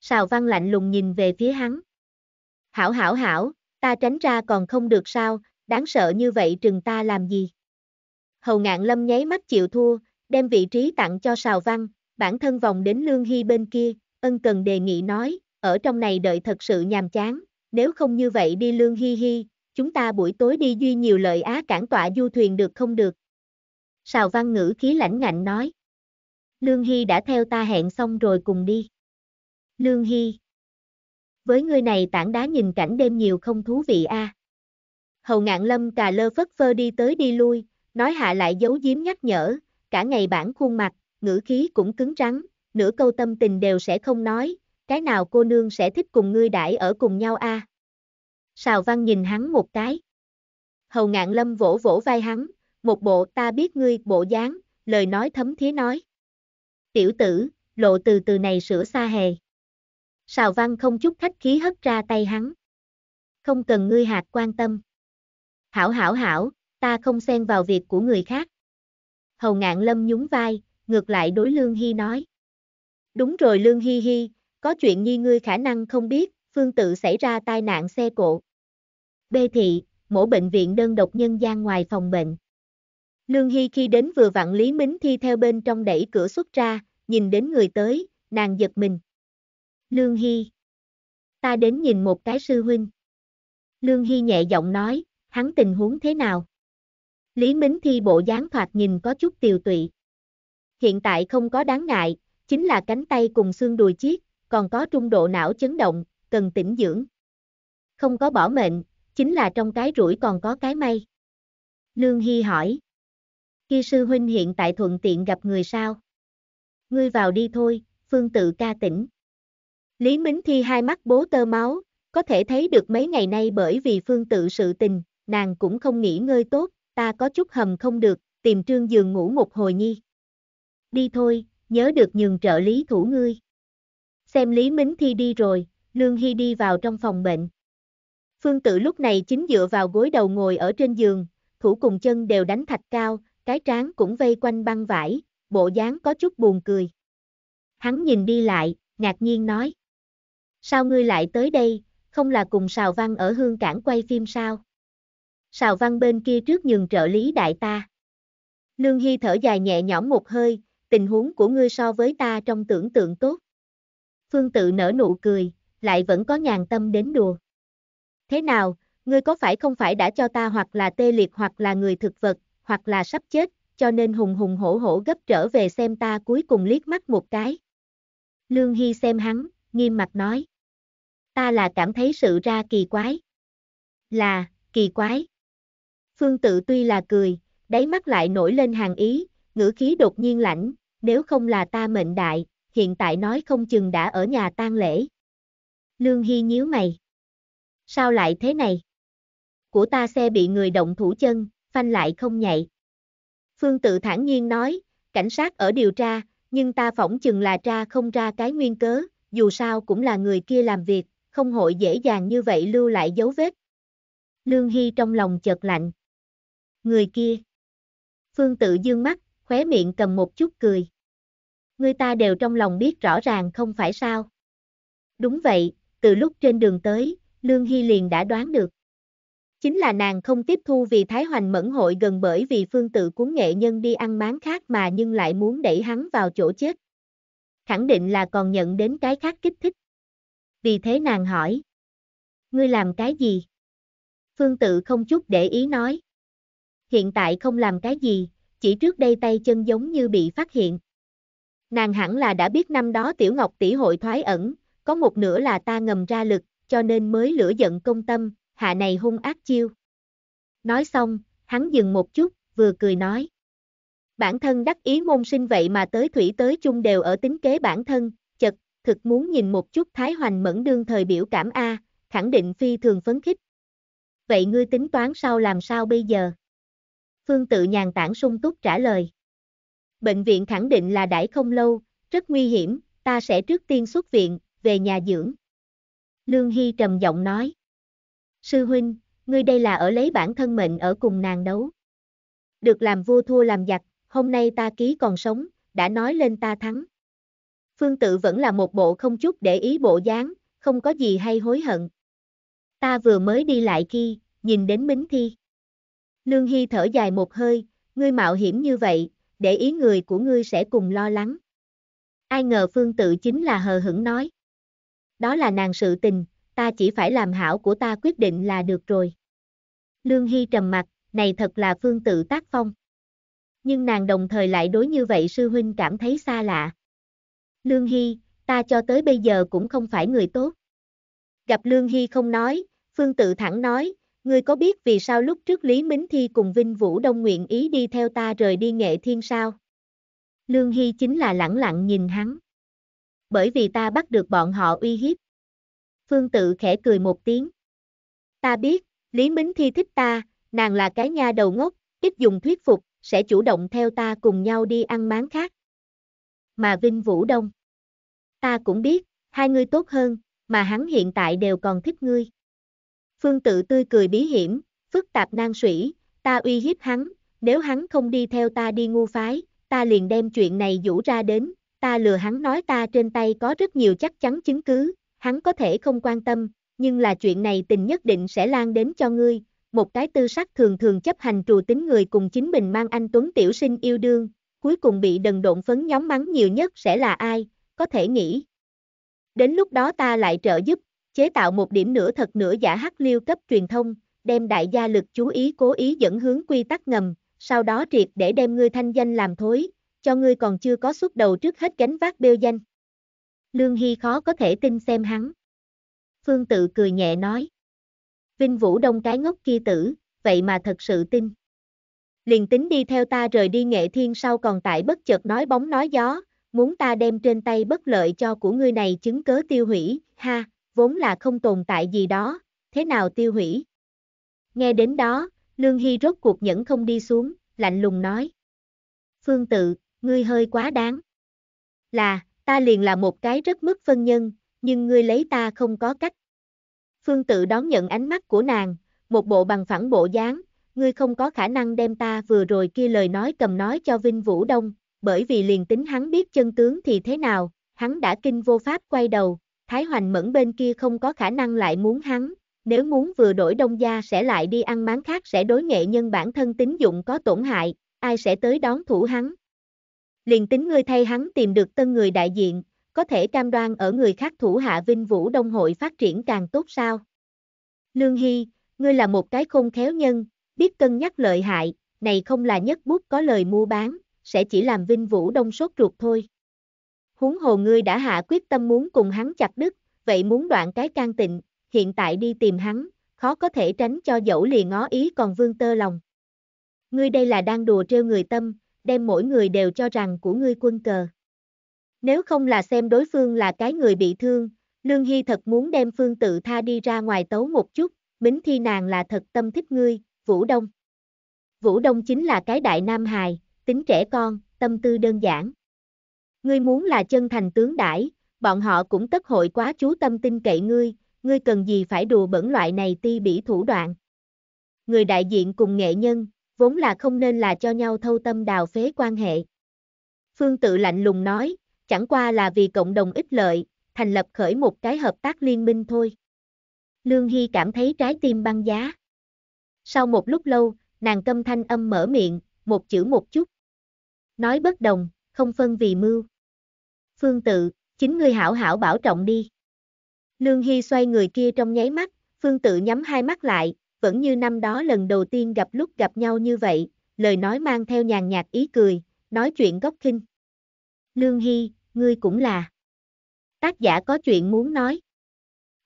Sào văn lạnh lùng nhìn về phía hắn. Hảo hảo hảo, ta tránh ra còn không được sao, đáng sợ như vậy trừng ta làm gì. Hầu ngạn lâm nháy mắt chịu thua, đem vị trí tặng cho sào văn, bản thân vòng đến lương hy bên kia, ân cần đề nghị nói, ở trong này đợi thật sự nhàm chán, nếu không như vậy đi lương hi hi, chúng ta buổi tối đi duy nhiều lợi á cản tọa du thuyền được không được. Sào văn ngữ khí lãnh ngạnh nói. Lương Hi đã theo ta hẹn xong rồi cùng đi. Lương Hi, Với người này tảng đá nhìn cảnh đêm nhiều không thú vị a. À. Hầu ngạn lâm cà lơ phất phơ đi tới đi lui, nói hạ lại giấu giếm nhắc nhở, cả ngày bản khuôn mặt, ngữ khí cũng cứng rắn, nửa câu tâm tình đều sẽ không nói, cái nào cô nương sẽ thích cùng ngươi đãi ở cùng nhau a? Sào Văn nhìn hắn một cái. Hầu Ngạn Lâm vỗ vỗ vai hắn, một bộ ta biết ngươi bộ dáng, lời nói thấm thía nói. Tiểu tử, lộ từ từ này sửa xa hề. Sào Văn không chút khách khí hất ra tay hắn. Không cần ngươi hạt quan tâm. Hảo hảo hảo, ta không xen vào việc của người khác. Hầu Ngạn Lâm nhún vai, ngược lại đối Lương Hy nói. Đúng rồi Lương Hi Hi, có chuyện nhi ngươi khả năng không biết, phương tự xảy ra tai nạn xe cộ. Bê thị, mổ bệnh viện đơn độc nhân gian ngoài phòng bệnh. Lương hi khi đến vừa vặn Lý Mính Thi theo bên trong đẩy cửa xuất ra, nhìn đến người tới, nàng giật mình. Lương hi Ta đến nhìn một cái sư huynh. Lương hi nhẹ giọng nói, hắn tình huống thế nào? Lý Mính Thi bộ dáng thoạt nhìn có chút tiều tụy. Hiện tại không có đáng ngại, chính là cánh tay cùng xương đùi chiếc, còn có trung độ não chấn động, cần tĩnh dưỡng. Không có bỏ mệnh, chính là trong cái rủi còn có cái may. Lương Hy hỏi. Khi sư huynh hiện tại thuận tiện gặp người sao? Ngươi vào đi thôi, phương tự ca tỉnh. Lý Mính Thi hai mắt bố tơ máu, có thể thấy được mấy ngày nay bởi vì phương tự sự tình, nàng cũng không nghỉ ngơi tốt, ta có chút hầm không được, tìm trương giường ngủ một hồi nhi. Đi thôi, nhớ được nhường trợ lý thủ ngươi. Xem Lý Mính Thi đi rồi, Lương Hy đi vào trong phòng bệnh. Phương tử lúc này chính dựa vào gối đầu ngồi ở trên giường, thủ cùng chân đều đánh thạch cao, cái trán cũng vây quanh băng vải, bộ dáng có chút buồn cười. Hắn nhìn đi lại, ngạc nhiên nói. Sao ngươi lại tới đây, không là cùng Sào Văn ở Hương Cảng quay phim sao? Sào Văn bên kia trước nhường trợ lý đại ta. Lương Hy thở dài nhẹ nhõm một hơi, tình huống của ngươi so với ta trong tưởng tượng tốt. Phương tự nở nụ cười, lại vẫn có nhàn tâm đến đùa. Thế nào, ngươi có phải không phải đã cho ta hoặc là tê liệt hoặc là người thực vật, hoặc là sắp chết, cho nên hùng hùng hổ hổ gấp trở về xem ta cuối cùng liếc mắt một cái. Lương Hy xem hắn, nghiêm mặt nói. Ta là cảm thấy sự ra kỳ quái. Là, kỳ quái. Phương tự tuy là cười, đáy mắt lại nổi lên hàng ý, ngữ khí đột nhiên lạnh, nếu không là ta mệnh đại, hiện tại nói không chừng đã ở nhà tang lễ. Lương Hy nhíu mày. Sao lại thế này? Của ta xe bị người động thủ chân, phanh lại không nhạy. Phương tự thản nhiên nói, cảnh sát ở điều tra, nhưng ta phỏng chừng là tra không ra cái nguyên cớ, dù sao cũng là người kia làm việc, không hội dễ dàng như vậy lưu lại dấu vết. Lương Hy trong lòng chợt lạnh. Người kia. Phương tự dương mắt, khóe miệng cầm một chút cười ngươi ta đều trong lòng biết rõ ràng không phải sao. Đúng vậy, từ lúc trên đường tới, Lương Hy liền đã đoán được. Chính là nàng không tiếp thu vì Thái Hoành mẫn hội gần bởi vì phương tự cuốn nghệ nhân đi ăn máng khác mà nhưng lại muốn đẩy hắn vào chỗ chết. Khẳng định là còn nhận đến cái khác kích thích. Vì thế nàng hỏi. Ngươi làm cái gì? Phương tự không chút để ý nói. Hiện tại không làm cái gì, chỉ trước đây tay chân giống như bị phát hiện. Nàng hẳn là đã biết năm đó Tiểu Ngọc tỷ hội thoái ẩn, có một nửa là ta ngầm ra lực, cho nên mới lửa giận công tâm, hạ này hung ác chiêu. Nói xong, hắn dừng một chút, vừa cười nói. Bản thân đắc ý môn sinh vậy mà tới thủy tới chung đều ở tính kế bản thân, chật, thực muốn nhìn một chút Thái Hoành mẫn đương thời biểu cảm A, khẳng định phi thường phấn khích. Vậy ngươi tính toán sau làm sao bây giờ? Phương tự nhàn tản sung túc trả lời bệnh viện khẳng định là đãi không lâu, rất nguy hiểm, ta sẽ trước tiên xuất viện, về nhà dưỡng. Lương Hy trầm giọng nói. Sư huynh, ngươi đây là ở lấy bản thân mệnh ở cùng nàng đấu. Được làm vua thua làm giặc, hôm nay ta ký còn sống, đã nói lên ta thắng. Phương tự vẫn là một bộ không chút để ý bộ dáng, không có gì hay hối hận. Ta vừa mới đi lại khi, nhìn đến Mính Thi. Lương Hy thở dài một hơi, ngươi mạo hiểm như vậy, để ý người của ngươi sẽ cùng lo lắng. Ai ngờ phương tự chính là hờ hững nói. Đó là nàng sự tình, ta chỉ phải làm hảo của ta quyết định là được rồi. Lương Hy trầm mặt, này thật là phương tự tác phong. Nhưng nàng đồng thời lại đối như vậy sư huynh cảm thấy xa lạ. Lương Hy, ta cho tới bây giờ cũng không phải người tốt. Gặp Lương Hy không nói, phương tự thẳng nói, Ngươi có biết vì sao lúc trước Lý Mính Thi cùng Vinh Vũ Đông nguyện ý đi theo ta rời đi nghệ thiên sao? Lương Hy chính là lẳng lặng nhìn hắn. Bởi vì ta bắt được bọn họ uy hiếp. Phương tự khẽ cười một tiếng. Ta biết, Lý Mính Thi thích ta, nàng là cái nha đầu ngốc, ít dùng thuyết phục, sẽ chủ động theo ta cùng nhau đi ăn máng khác. Mà Vinh Vũ Đông. Ta cũng biết, hai ngươi tốt hơn, mà hắn hiện tại đều còn thích ngươi. Phương tự tươi cười bí hiểm, phức tạp nan sủy, ta uy hiếp hắn, nếu hắn không đi theo ta đi ngu phái, ta liền đem chuyện này vũ ra đến, ta lừa hắn nói ta trên tay có rất nhiều chắc chắn chứng cứ, hắn có thể không quan tâm, nhưng là chuyện này tình nhất định sẽ lan đến cho ngươi, một cái tư sắc thường thường chấp hành trù tính người cùng chính mình mang anh Tuấn Tiểu Sinh yêu đương, cuối cùng bị đần độn phấn nhóm mắng nhiều nhất sẽ là ai, có thể nghĩ. Đến lúc đó ta lại trợ giúp, chế tạo một điểm nửa thật nửa giả hắc liêu cấp truyền thông, đem đại gia lực chú ý cố ý dẫn hướng quy tắc ngầm, sau đó triệt để đem ngươi thanh danh làm thối, cho ngươi còn chưa có xuất đầu trước hết gánh vác bêu danh. Lương Hy khó có thể tin xem hắn. Phương tự cười nhẹ nói. Vinh Vũ Đông cái ngốc kia tử, vậy mà thật sự tin. Liền tính đi theo ta rời đi nghệ thiên sau còn tại bất chợt nói bóng nói gió, muốn ta đem trên tay bất lợi cho của ngươi này chứng cớ tiêu hủy, ha, vốn là không tồn tại gì đó, thế nào tiêu hủy. Nghe đến đó, Lương Hy rốt cuộc nhẫn không đi xuống, lạnh lùng nói. Phương tự, ngươi hơi quá đáng. Là, ta liền là một cái rất mức phân nhân, nhưng ngươi lấy ta không có cách. Phương tự đón nhận ánh mắt của nàng, một bộ bằng phẳng bộ dáng, ngươi không có khả năng đem ta vừa rồi kia lời nói cầm nói cho Vinh Vũ Đông, bởi vì liền tính hắn biết chân tướng thì thế nào, hắn đã kinh vô pháp quay đầu, Thái Hoành Mẫn bên kia không có khả năng lại muốn hắn, nếu muốn vừa đổi đông gia sẽ lại đi ăn máng khác sẽ đối nghệ nhân bản thân tín dụng có tổn hại, ai sẽ tới đón thủ hắn. Liền tính ngươi thay hắn tìm được tân người đại diện, có thể cam đoan ở người khác thủ hạ vinh vũ đông hội phát triển càng tốt sao. Lương Hy, ngươi là một cái khôn khéo nhân, biết cân nhắc lợi hại, này không là nhất bút có lời mua bán, sẽ chỉ làm vinh vũ đông sốt ruột thôi huống hồ ngươi đã hạ quyết tâm muốn cùng hắn chặt đứt, vậy muốn đoạn cái can tịnh, hiện tại đi tìm hắn, khó có thể tránh cho dẫu liền ngó ý còn vương tơ lòng. Ngươi đây là đang đùa trêu người tâm, đem mỗi người đều cho rằng của ngươi quân cờ. Nếu không là xem đối phương là cái người bị thương, Lương Hy thật muốn đem phương tự tha đi ra ngoài tấu một chút, Bính Thi nàng là thật tâm thích ngươi, Vũ Đông. Vũ Đông chính là cái đại nam hài, tính trẻ con, tâm tư đơn giản. Ngươi muốn là chân thành tướng đãi, bọn họ cũng tất hội quá chú tâm tin cậy ngươi, ngươi cần gì phải đùa bẩn loại này ti bỉ thủ đoạn. Người đại diện cùng nghệ nhân, vốn là không nên là cho nhau thâu tâm đào phế quan hệ. Phương tự lạnh lùng nói, chẳng qua là vì cộng đồng ích lợi, thành lập khởi một cái hợp tác liên minh thôi. Lương Hy cảm thấy trái tim băng giá. Sau một lúc lâu, nàng câm thanh âm mở miệng, một chữ một chút. Nói bất đồng, không phân vì mưu. Phương Tự, chính ngươi hảo hảo bảo trọng đi. Lương Hy xoay người kia trong nháy mắt, Phương Tự nhắm hai mắt lại, vẫn như năm đó lần đầu tiên gặp lúc gặp nhau như vậy, lời nói mang theo nhàn nhạt ý cười, nói chuyện gốc khinh. Lương Hy, ngươi cũng là. Tác giả có chuyện muốn nói.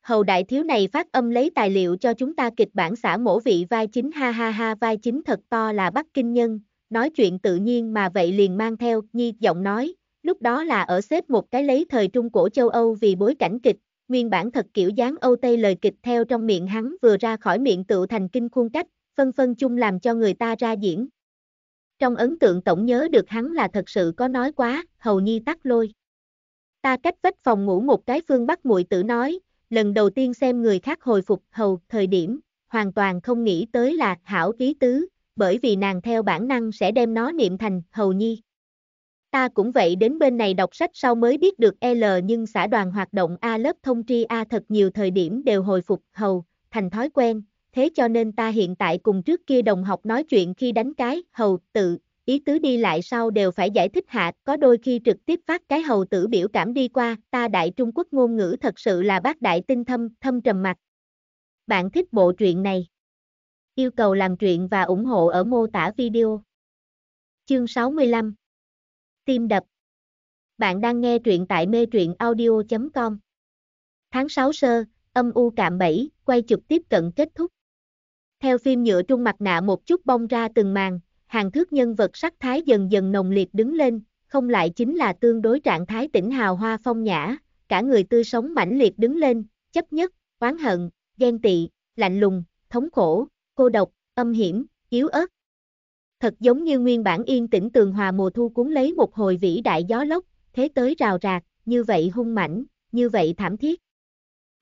Hầu đại thiếu này phát âm lấy tài liệu cho chúng ta kịch bản xã mổ vị vai chính ha ha ha vai chính thật to là Bắc Kinh nhân, nói chuyện tự nhiên mà vậy liền mang theo, nhi giọng nói, lúc đó là ở xếp một cái lấy thời Trung Cổ châu Âu vì bối cảnh kịch, nguyên bản thật kiểu dáng Âu Tây lời kịch theo trong miệng hắn vừa ra khỏi miệng tựu thành kinh khuôn cách, phân phân chung làm cho người ta ra diễn. Trong ấn tượng tổng nhớ được hắn là thật sự có nói quá, hầu nhi tắt lôi. Ta cách vách phòng ngủ một cái phương bắc muội tử nói, lần đầu tiên xem người khác hồi phục hầu thời điểm, hoàn toàn không nghĩ tới là hảo ký tứ, bởi vì nàng theo bản năng sẽ đem nó niệm thành hầu nhi. Ta cũng vậy đến bên này đọc sách sau mới biết được L nhưng xã đoàn hoạt động A lớp thông tri A thật nhiều thời điểm đều hồi phục hầu, thành thói quen, thế cho nên ta hiện tại cùng trước kia đồng học nói chuyện khi đánh cái hầu tự, ý tứ đi lại sau đều phải giải thích hạ, có đôi khi trực tiếp phát cái hầu tử biểu cảm đi qua, ta đại Trung Quốc ngôn ngữ thật sự là bác đại tinh thâm, thâm trầm mặt. Bạn thích bộ truyện này? Yêu cầu làm truyện và ủng hộ ở mô tả video. Chương 65 tim đập. Bạn đang nghe truyện tại mê truyện audio.com. Tháng 6 sơ, âm u cạm bẫy, quay trực tiếp cận kết thúc. Theo phim nhựa trung mặt nạ một chút bong ra từng màn, hàng thước nhân vật sắc thái dần dần nồng liệt đứng lên, không lại chính là tương đối trạng thái tỉnh hào hoa phong nhã, cả người tươi sống mãnh liệt đứng lên, chấp nhất, oán hận, ghen tị, lạnh lùng, thống khổ, cô độc, âm hiểm, yếu ớt, thật giống như nguyên bản yên tĩnh tường hòa mùa thu cuốn lấy một hồi vĩ đại gió lốc, thế tới rào rạc, như vậy hung mãnh, như vậy thảm thiết.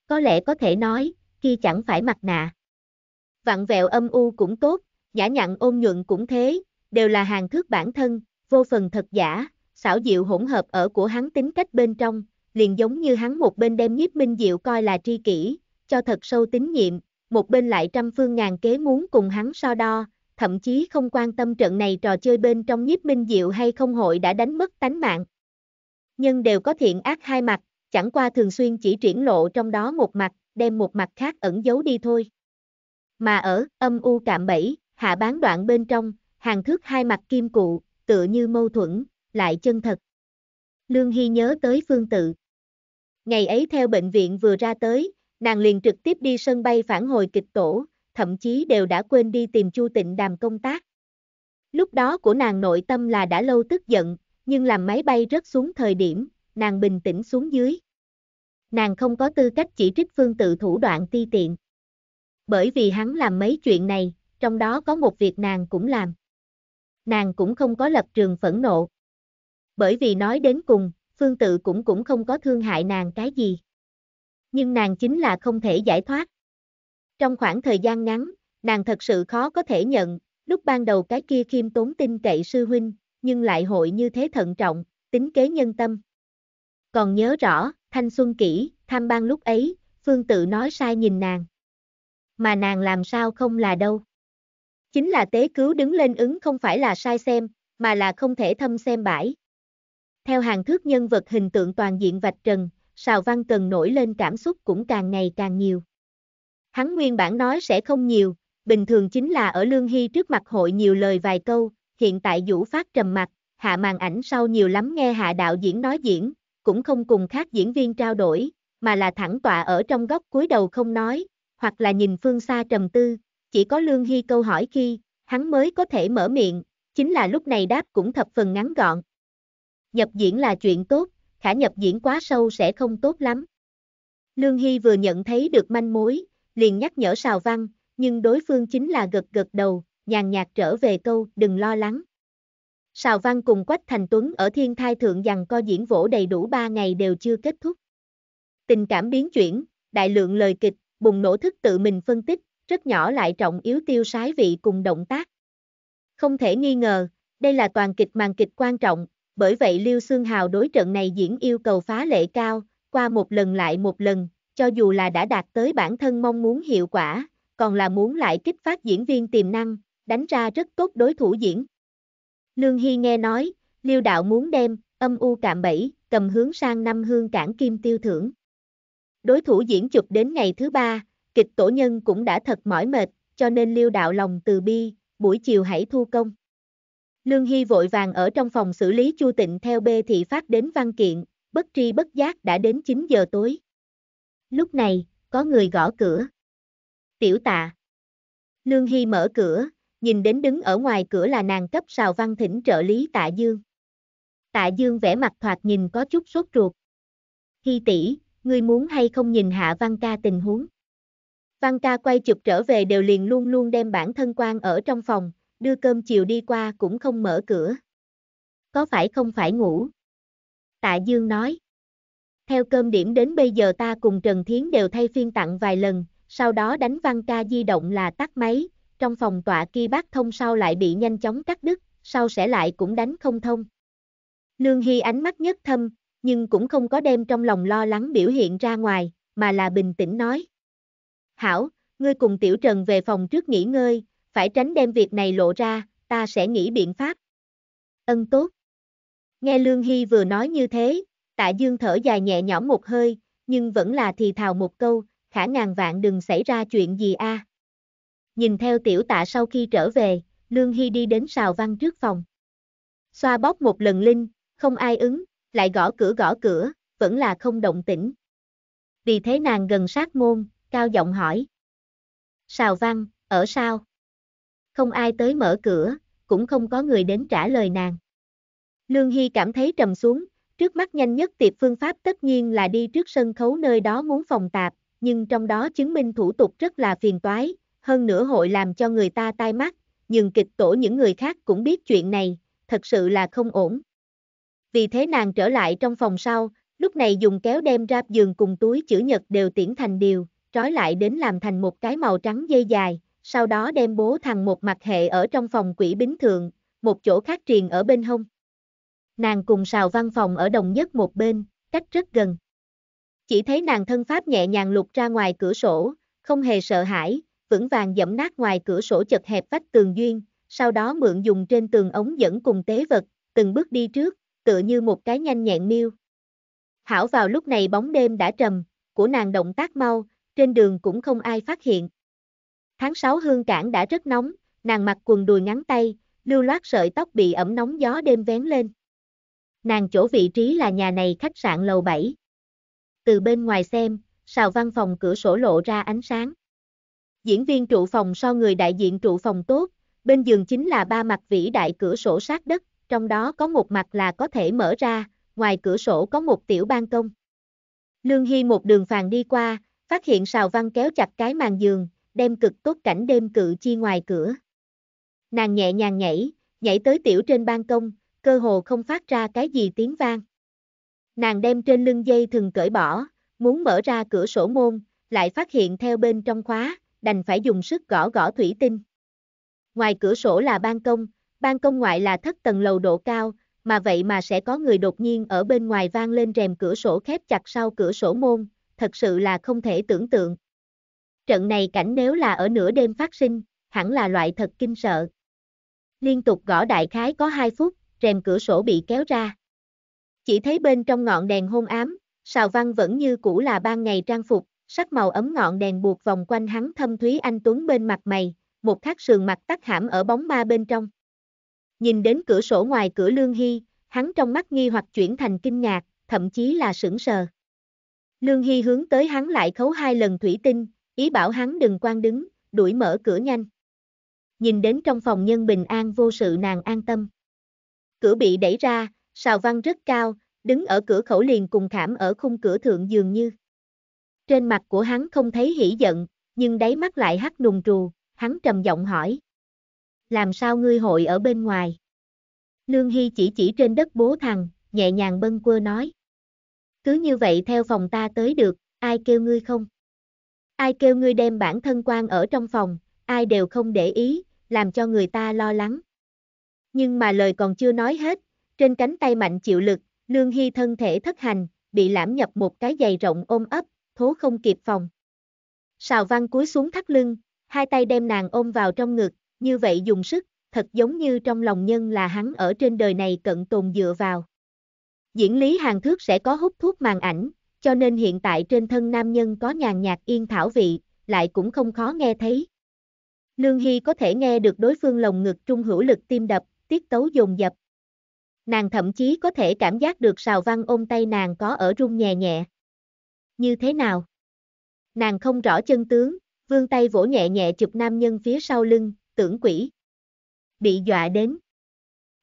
Có lẽ có thể nói, khi chẳng phải mặt nạ. Vặn vẹo âm u cũng tốt, nhã nhặn ôn nhuận cũng thế, đều là hàng thước bản thân, vô phần thật giả, xảo diệu hỗn hợp ở của hắn tính cách bên trong, liền giống như hắn một bên đem nhiếp minh diệu coi là tri kỷ, cho thật sâu tín nhiệm, một bên lại trăm phương ngàn kế muốn cùng hắn so đo, thậm chí không quan tâm trận này trò chơi bên trong nhiếp minh diệu hay không hội đã đánh mất tánh mạng. Nhưng đều có thiện ác hai mặt, chẳng qua thường xuyên chỉ triển lộ trong đó một mặt, đem một mặt khác ẩn giấu đi thôi. Mà ở âm u cạm bẫy, hạ bán đoạn bên trong, hàng thước hai mặt kim cụ, tựa như mâu thuẫn, lại chân thật. Lương Hy nhớ tới phương tự. Ngày ấy theo bệnh viện vừa ra tới, nàng liền trực tiếp đi sân bay phản hồi kịch tổ, thậm chí đều đã quên đi tìm Chu Tịnh Đàm công tác. Lúc đó của nàng nội tâm là đã lâu tức giận, nhưng làm máy bay rớt xuống thời điểm, nàng bình tĩnh xuống dưới. Nàng không có tư cách chỉ trích phương tự thủ đoạn ti tiện. Bởi vì hắn làm mấy chuyện này, trong đó có một việc nàng cũng làm. Nàng cũng không có lập trường phẫn nộ. Bởi vì nói đến cùng, phương tự cũng cũng không có thương hại nàng cái gì. Nhưng nàng chính là không thể giải thoát. Trong khoảng thời gian ngắn, nàng thật sự khó có thể nhận, lúc ban đầu cái kia khiêm tốn tin cậy sư huynh, nhưng lại hội như thế thận trọng, tính kế nhân tâm. Còn nhớ rõ, thanh xuân kỹ, tham ban lúc ấy, phương tự nói sai nhìn nàng. Mà nàng làm sao không là đâu. Chính là tế cứu đứng lên ứng không phải là sai xem, mà là không thể thâm xem bãi. Theo hàng thước nhân vật hình tượng toàn diện vạch trần, Sào Văn Cần nổi lên cảm xúc cũng càng ngày càng nhiều. Hắn nguyên bản nói sẽ không nhiều, bình thường chính là ở Lương Hy trước mặt hội nhiều lời vài câu, hiện tại Vũ Phát trầm mặt, hạ màn ảnh sau nhiều lắm nghe hạ đạo diễn nói diễn, cũng không cùng khác diễn viên trao đổi, mà là thẳng tọa ở trong góc cuối đầu không nói, hoặc là nhìn phương xa trầm tư, chỉ có Lương Hy câu hỏi khi, hắn mới có thể mở miệng, chính là lúc này đáp cũng thập phần ngắn gọn. Nhập diễn là chuyện tốt, khả nhập diễn quá sâu sẽ không tốt lắm. Lương Hy vừa nhận thấy được manh mối, liền nhắc nhở Sào Văn, nhưng đối phương chính là gật gật đầu, nhàn nhạt trở về câu đừng lo lắng. Sào Văn cùng Quách Thành Tuấn ở Thiên Thai Thượng rằng co diễn vỗ đầy đủ 3 ngày đều chưa kết thúc. Tình cảm biến chuyển, đại lượng lời kịch, bùng nổ thức tự mình phân tích, rất nhỏ lại trọng yếu tiêu sái vị cùng động tác. Không thể nghi ngờ, đây là toàn kịch màn kịch quan trọng, bởi vậy Lưu Xương Hào đối trận này diễn yêu cầu phá lệ cao, qua một lần lại một lần, cho dù là đã đạt tới bản thân mong muốn hiệu quả, còn là muốn lại kích phát diễn viên tiềm năng, đánh ra rất tốt đối thủ diễn. Lương Hy nghe nói, Liêu Đạo muốn đem, âm u cạm bẫy, cầm hướng sang năm hương cảng kim tiêu thưởng. Đối thủ diễn chụp đến ngày thứ ba, kịch tổ nhân cũng đã thật mỏi mệt, cho nên Liêu Đạo lòng từ bi, buổi chiều hãy thu công. Lương Hy vội vàng ở trong phòng xử lý Chu Tịnh theo bê thị phát đến văn kiện, bất tri bất giác đã đến 9 giờ tối. Lúc này, có người gõ cửa. Tiểu tạ. Lương Hy mở cửa, nhìn đến đứng ở ngoài cửa là nàng cấp sào văn thỉnh trợ lý tạ dương. Tạ dương vẻ mặt thoạt nhìn có chút sốt ruột. Hy tỷ, ngươi muốn hay không nhìn hạ văn ca tình huống. Văn ca quay chụp trở về đều liền luôn luôn đem bản thân quan ở trong phòng, đưa cơm chiều đi qua cũng không mở cửa. Có phải không phải ngủ? Tạ Dương nói. Theo cơm điểm đến bây giờ ta cùng Trần Thiến đều thay phiên tặng vài lần, sau đó đánh văn ca di động là tắt máy, trong phòng tọa kia bác thông sau lại bị nhanh chóng cắt đứt, sau sẽ lại cũng đánh không thông. Lương Hy ánh mắt nhất thâm, nhưng cũng không có đem trong lòng lo lắng biểu hiện ra ngoài, mà là bình tĩnh nói. Hảo, ngươi cùng Tiểu Trần về phòng trước nghỉ ngơi, phải tránh đem việc này lộ ra, ta sẽ nghĩ biện pháp. Ân tốt. Nghe Lương Hy vừa nói như thế, Tạ Dương thở dài nhẹ nhõm một hơi, nhưng vẫn là thì thào một câu, khả ngàn vạn đừng xảy ra chuyện gì a. À. Nhìn theo tiểu tạ sau khi trở về, Lương Hy đi đến sào văn trước phòng. Xoa bóp một lần linh, không ai ứng, lại gõ cửa gõ cửa, vẫn là không động tĩnh. Vì thế nàng gần sát môn, cao giọng hỏi. Sào văn, ở sao? Không ai tới mở cửa, cũng không có người đến trả lời nàng. Lương Hy cảm thấy trầm xuống, Trước mắt nhanh nhất tiệp phương pháp tất nhiên là đi trước sân khấu nơi đó muốn phòng tạp, nhưng trong đó chứng minh thủ tục rất là phiền toái, hơn nữa hội làm cho người ta tai mắt, nhưng kịch tổ những người khác cũng biết chuyện này, thật sự là không ổn. Vì thế nàng trở lại trong phòng sau, lúc này dùng kéo đem ráp giường cùng túi chữ nhật đều tiễn thành điều, trói lại đến làm thành một cái màu trắng dây dài, sau đó đem bố thằng một mặt hệ ở trong phòng quỷ bính thượng, một chỗ khác truyền ở bên hông nàng cùng sào văn phòng ở đồng nhất một bên, cách rất gần. Chỉ thấy nàng thân pháp nhẹ nhàng lục ra ngoài cửa sổ, không hề sợ hãi, vững vàng dẫm nát ngoài cửa sổ chật hẹp vách tường duyên, sau đó mượn dùng trên tường ống dẫn cùng tế vật, từng bước đi trước, tựa như một cái nhanh nhẹn miêu. Hảo vào lúc này bóng đêm đã trầm, của nàng động tác mau, trên đường cũng không ai phát hiện. Tháng 6 hương cảng đã rất nóng, nàng mặc quần đùi ngắn tay, lưu loát sợi tóc bị ẩm nóng gió đêm vén lên. Nàng chỗ vị trí là nhà này khách sạn lầu 7. Từ bên ngoài xem, sào văn phòng cửa sổ lộ ra ánh sáng. Diễn viên trụ phòng so người đại diện trụ phòng tốt, bên giường chính là ba mặt vĩ đại cửa sổ sát đất, trong đó có một mặt là có thể mở ra, ngoài cửa sổ có một tiểu ban công. Lương Hy một đường phàn đi qua, phát hiện sào văn kéo chặt cái màn giường, đem cực tốt cảnh đêm cự chi ngoài cửa. Nàng nhẹ nhàng nhảy, nhảy tới tiểu trên ban công, cơ hồ không phát ra cái gì tiếng vang. Nàng đem trên lưng dây thừng cởi bỏ, muốn mở ra cửa sổ môn, lại phát hiện theo bên trong khóa, đành phải dùng sức gõ gõ thủy tinh. Ngoài cửa sổ là ban công, ban công ngoại là thất tầng lầu độ cao, mà vậy mà sẽ có người đột nhiên ở bên ngoài vang lên rèm cửa sổ khép chặt sau cửa sổ môn, thật sự là không thể tưởng tượng. Trận này cảnh nếu là ở nửa đêm phát sinh, hẳn là loại thật kinh sợ. Liên tục gõ đại khái có 2 phút, rèm cửa sổ bị kéo ra. Chỉ thấy bên trong ngọn đèn hôn ám, Sào Văn vẫn như cũ là ban ngày trang phục, sắc màu ấm ngọn đèn buộc vòng quanh hắn thâm thúy anh tuấn bên mặt mày, một khắc sườn mặt tắt hãm ở bóng ma bên trong. Nhìn đến cửa sổ ngoài cửa Lương Hy, hắn trong mắt nghi hoặc chuyển thành kinh ngạc, thậm chí là sững sờ. Lương Hy hướng tới hắn lại khấu hai lần thủy tinh, ý bảo hắn đừng quan đứng, đuổi mở cửa nhanh. Nhìn đến trong phòng nhân bình an vô sự nàng an tâm cửa bị đẩy ra, sào văn rất cao, đứng ở cửa khẩu liền cùng khảm ở khung cửa thượng dường như. Trên mặt của hắn không thấy hỉ giận, nhưng đáy mắt lại hắt nùng trù, hắn trầm giọng hỏi. Làm sao ngươi hội ở bên ngoài? Lương Hy chỉ chỉ trên đất bố thằng, nhẹ nhàng bâng quơ nói. Cứ như vậy theo phòng ta tới được, ai kêu ngươi không? Ai kêu ngươi đem bản thân quan ở trong phòng, ai đều không để ý, làm cho người ta lo lắng nhưng mà lời còn chưa nói hết, trên cánh tay mạnh chịu lực, Lương Hy thân thể thất hành, bị lãm nhập một cái giày rộng ôm ấp, thố không kịp phòng. Sào văn cúi xuống thắt lưng, hai tay đem nàng ôm vào trong ngực, như vậy dùng sức, thật giống như trong lòng nhân là hắn ở trên đời này cận tồn dựa vào. Diễn lý hàng thước sẽ có hút thuốc màn ảnh, cho nên hiện tại trên thân nam nhân có nhàn nhạt yên thảo vị, lại cũng không khó nghe thấy. Lương Hy có thể nghe được đối phương lồng ngực trung hữu lực tim đập, tiết tấu dồn dập. Nàng thậm chí có thể cảm giác được sào văn ôm tay nàng có ở rung nhẹ nhẹ. Như thế nào? Nàng không rõ chân tướng, vương tay vỗ nhẹ nhẹ chụp nam nhân phía sau lưng, tưởng quỷ. Bị dọa đến.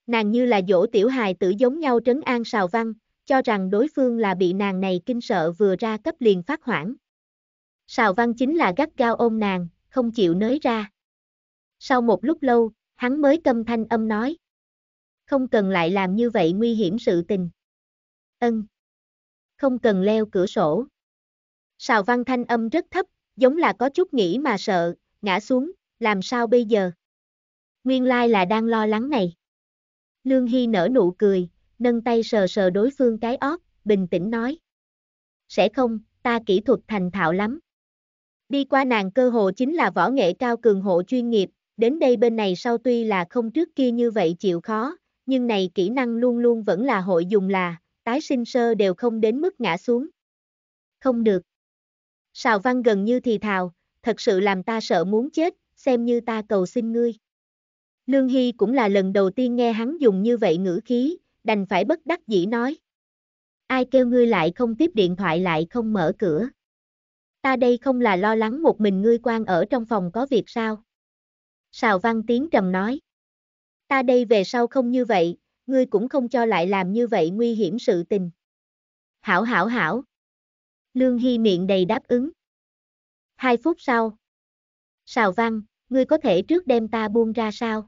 Nàng như là dỗ tiểu hài tử giống nhau trấn an sào văn, cho rằng đối phương là bị nàng này kinh sợ vừa ra cấp liền phát hoảng. Sào văn chính là gắt gao ôm nàng, không chịu nới ra. Sau một lúc lâu, hắn mới câm thanh âm nói. Không cần lại làm như vậy nguy hiểm sự tình. Ân. Không cần leo cửa sổ. Sào văn thanh âm rất thấp, giống là có chút nghĩ mà sợ, ngã xuống, làm sao bây giờ? Nguyên lai là đang lo lắng này. Lương Hy nở nụ cười, nâng tay sờ sờ đối phương cái ót, bình tĩnh nói. Sẽ không, ta kỹ thuật thành thạo lắm. Đi qua nàng cơ hồ chính là võ nghệ cao cường hộ chuyên nghiệp, đến đây bên này sau tuy là không trước kia như vậy chịu khó, nhưng này kỹ năng luôn luôn vẫn là hội dùng là, tái sinh sơ đều không đến mức ngã xuống. Không được. Sào văn gần như thì thào, thật sự làm ta sợ muốn chết, xem như ta cầu xin ngươi. Lương Hy cũng là lần đầu tiên nghe hắn dùng như vậy ngữ khí, đành phải bất đắc dĩ nói. Ai kêu ngươi lại không tiếp điện thoại lại không mở cửa. Ta đây không là lo lắng một mình ngươi quan ở trong phòng có việc sao. Sào Văn Tiến trầm nói. Ta đây về sau không như vậy, ngươi cũng không cho lại làm như vậy nguy hiểm sự tình. Hảo hảo hảo. Lương Hy miệng đầy đáp ứng. Hai phút sau. Sào Văn, ngươi có thể trước đem ta buông ra sao?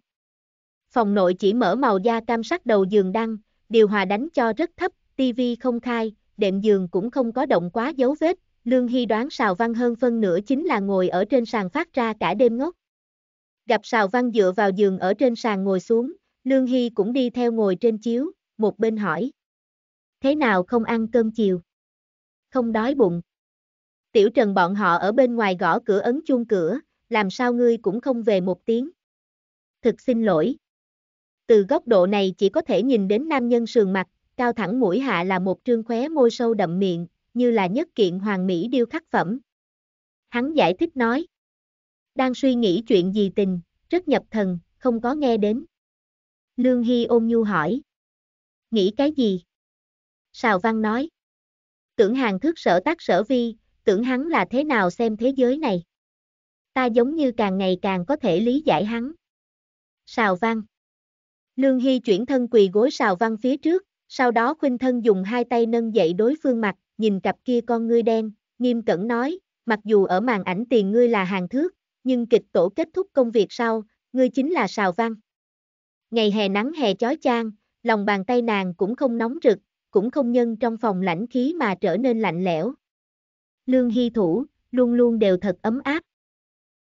Phòng nội chỉ mở màu da cam sắc đầu giường đăng, điều hòa đánh cho rất thấp, tivi không khai, đệm giường cũng không có động quá dấu vết. Lương Hy đoán Sào Văn hơn phân nửa chính là ngồi ở trên sàn phát ra cả đêm ngốc. Gặp Sào Văn dựa vào giường ở trên sàn ngồi xuống, Lương Hy cũng đi theo ngồi trên chiếu, một bên hỏi. Thế nào không ăn cơm chiều? Không đói bụng. Tiểu Trần bọn họ ở bên ngoài gõ cửa ấn chuông cửa, làm sao ngươi cũng không về một tiếng. Thực xin lỗi. Từ góc độ này chỉ có thể nhìn đến nam nhân sườn mặt, cao thẳng mũi hạ là một trương khóe môi sâu đậm miệng, như là nhất kiện hoàng mỹ điêu khắc phẩm. Hắn giải thích nói đang suy nghĩ chuyện gì tình, rất nhập thần, không có nghe đến. Lương Hy ôm nhu hỏi. Nghĩ cái gì? Sào Văn nói. Tưởng hàng thức sở tác sở vi, tưởng hắn là thế nào xem thế giới này. Ta giống như càng ngày càng có thể lý giải hắn. Sào Văn. Lương Hy chuyển thân quỳ gối Sào Văn phía trước, sau đó khuynh thân dùng hai tay nâng dậy đối phương mặt, nhìn cặp kia con ngươi đen, nghiêm cẩn nói, mặc dù ở màn ảnh tiền ngươi là hàng thước, nhưng kịch tổ kết thúc công việc sau, ngươi chính là Sào Văn. Ngày hè nắng hè chói chang, lòng bàn tay nàng cũng không nóng rực, cũng không nhân trong phòng lãnh khí mà trở nên lạnh lẽo. Lương Hy Thủ, luôn luôn đều thật ấm áp.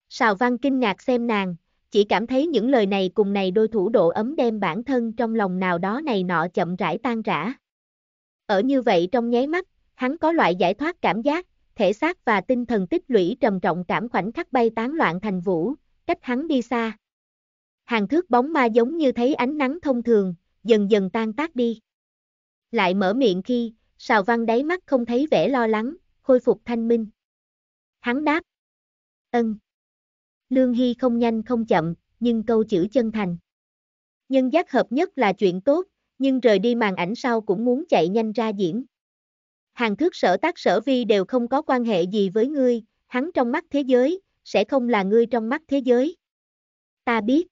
Sào Văn kinh ngạc xem nàng, chỉ cảm thấy những lời này cùng này đôi thủ độ ấm đem bản thân trong lòng nào đó này nọ chậm rãi tan rã. Ở như vậy trong nháy mắt, hắn có loại giải thoát cảm giác, thể xác và tinh thần tích lũy trầm trọng cảm khoảnh khắc bay tán loạn thành vũ, cách hắn đi xa. Hàng thước bóng ma giống như thấy ánh nắng thông thường, dần dần tan tác đi. Lại mở miệng khi, Sào Văn đáy mắt không thấy vẻ lo lắng, khôi phục thanh minh. Hắn đáp. Ân. Lương Hy không nhanh không chậm, nhưng câu chữ chân thành. Nhân giác hợp nhất là chuyện tốt, nhưng rời đi màn ảnh sau cũng muốn chạy nhanh ra diễn. Hàng cước sở tác sở vi đều không có quan hệ gì với ngươi, hắn trong mắt thế giới, sẽ không là ngươi trong mắt thế giới. Ta biết.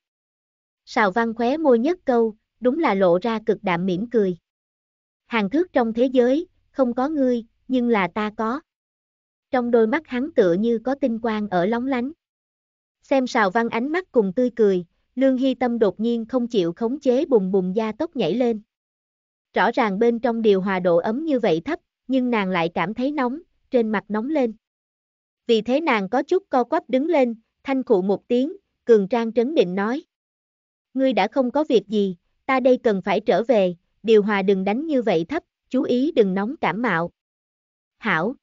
Sào văn khóe môi nhất câu, đúng là lộ ra cực đạm mỉm cười. Hàng thước trong thế giới, không có ngươi, nhưng là ta có. Trong đôi mắt hắn tựa như có tinh quang ở lóng lánh. Xem sào văn ánh mắt cùng tươi cười, lương hy tâm đột nhiên không chịu khống chế bùng bùng da tốc nhảy lên. Rõ ràng bên trong điều hòa độ ấm như vậy thấp, nhưng nàng lại cảm thấy nóng, trên mặt nóng lên. Vì thế nàng có chút co quắp đứng lên, thanh khụ một tiếng, cường trang trấn định nói. Ngươi đã không có việc gì, ta đây cần phải trở về, điều hòa đừng đánh như vậy thấp, chú ý đừng nóng cảm mạo. Hảo.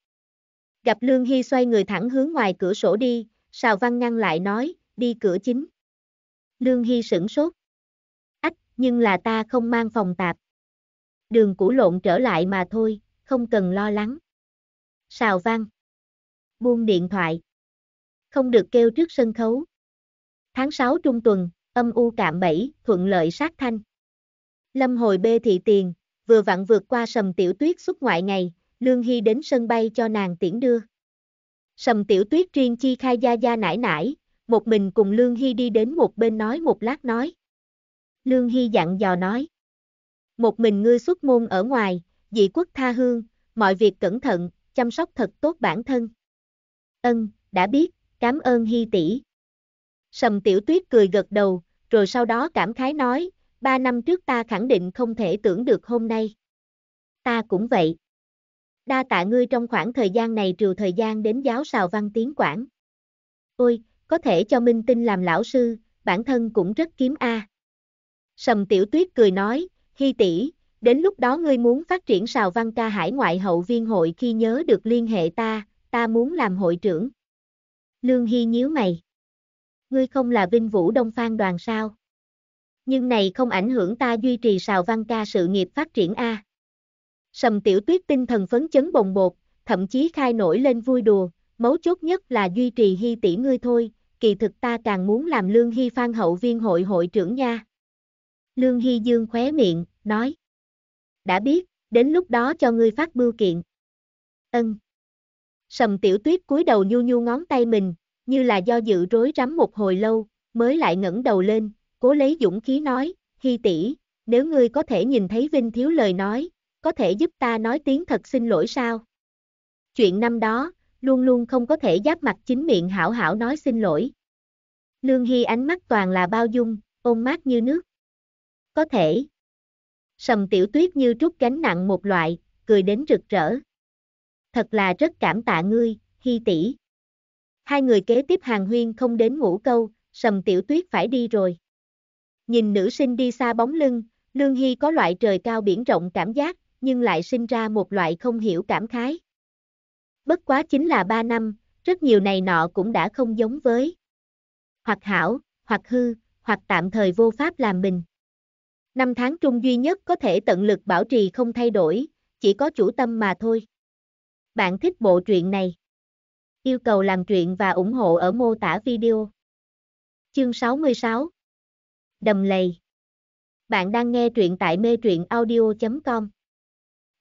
Gặp Lương Hy xoay người thẳng hướng ngoài cửa sổ đi, Sào Văn ngăn lại nói, đi cửa chính. Lương Hy sửng sốt. Ách, nhưng là ta không mang phòng tạp. Đường cũ lộn trở lại mà thôi, không cần lo lắng. xào vang. Buông điện thoại. Không được kêu trước sân khấu. Tháng 6 trung tuần, âm u cạm bẫy, thuận lợi sát thanh. Lâm hồi bê thị tiền, vừa vặn vượt qua sầm tiểu tuyết xuất ngoại ngày, Lương Hy đến sân bay cho nàng tiễn đưa. Sầm tiểu tuyết riêng chi khai gia gia nải nải, một mình cùng Lương Hy đi đến một bên nói một lát nói. Lương Hy dặn dò nói. Một mình ngươi xuất môn ở ngoài, Dị quốc tha hương, mọi việc cẩn thận, chăm sóc thật tốt bản thân. Ân, đã biết, cảm ơn Hi tỷ. Sầm tiểu tuyết cười gật đầu, rồi sau đó cảm khái nói, ba năm trước ta khẳng định không thể tưởng được hôm nay. Ta cũng vậy. Đa tạ ngươi trong khoảng thời gian này trừ thời gian đến giáo sào văn Tiến quản. Ôi, có thể cho Minh Tinh làm lão sư, bản thân cũng rất kiếm a. À. Sầm tiểu tuyết cười nói, Hi tỷ, đến lúc đó ngươi muốn phát triển sào văn ca hải ngoại hậu viên hội khi nhớ được liên hệ ta, ta muốn làm hội trưởng. Lương Hy nhíu mày. Ngươi không là Vinh Vũ Đông Phan đoàn sao? Nhưng này không ảnh hưởng ta duy trì sào văn ca sự nghiệp phát triển A. Sầm tiểu tuyết tinh thần phấn chấn bồng bột, thậm chí khai nổi lên vui đùa, mấu chốt nhất là duy trì hy tỷ ngươi thôi, kỳ thực ta càng muốn làm Lương Hy Phan hậu viên hội hội trưởng nha. Lương Hy Dương khóe miệng, nói đã biết, đến lúc đó cho ngươi phát bưu kiện. Ân. Sầm tiểu tuyết cúi đầu nhu nhu ngón tay mình, như là do dự rối rắm một hồi lâu, mới lại ngẩng đầu lên, cố lấy dũng khí nói, Hi tỷ, nếu ngươi có thể nhìn thấy Vinh Thiếu lời nói, có thể giúp ta nói tiếng thật xin lỗi sao? Chuyện năm đó, luôn luôn không có thể giáp mặt chính miệng hảo hảo nói xin lỗi. Lương Hy ánh mắt toàn là bao dung, ôn mát như nước. Có thể, sầm tiểu tuyết như trút gánh nặng một loại, cười đến rực rỡ. Thật là rất cảm tạ ngươi, hy tỷ. Hai người kế tiếp hàng huyên không đến ngủ câu, sầm tiểu tuyết phải đi rồi. Nhìn nữ sinh đi xa bóng lưng, Lương Hy có loại trời cao biển rộng cảm giác, nhưng lại sinh ra một loại không hiểu cảm khái. Bất quá chính là ba năm, rất nhiều này nọ cũng đã không giống với. Hoặc hảo, hoặc hư, hoặc tạm thời vô pháp làm mình. Năm tháng trung duy nhất có thể tận lực bảo trì không thay đổi, chỉ có chủ tâm mà thôi. Bạn thích bộ truyện này? Yêu cầu làm truyện và ủng hộ ở mô tả video. Chương 66 Đầm lầy Bạn đang nghe truyện tại mê truyện audio.com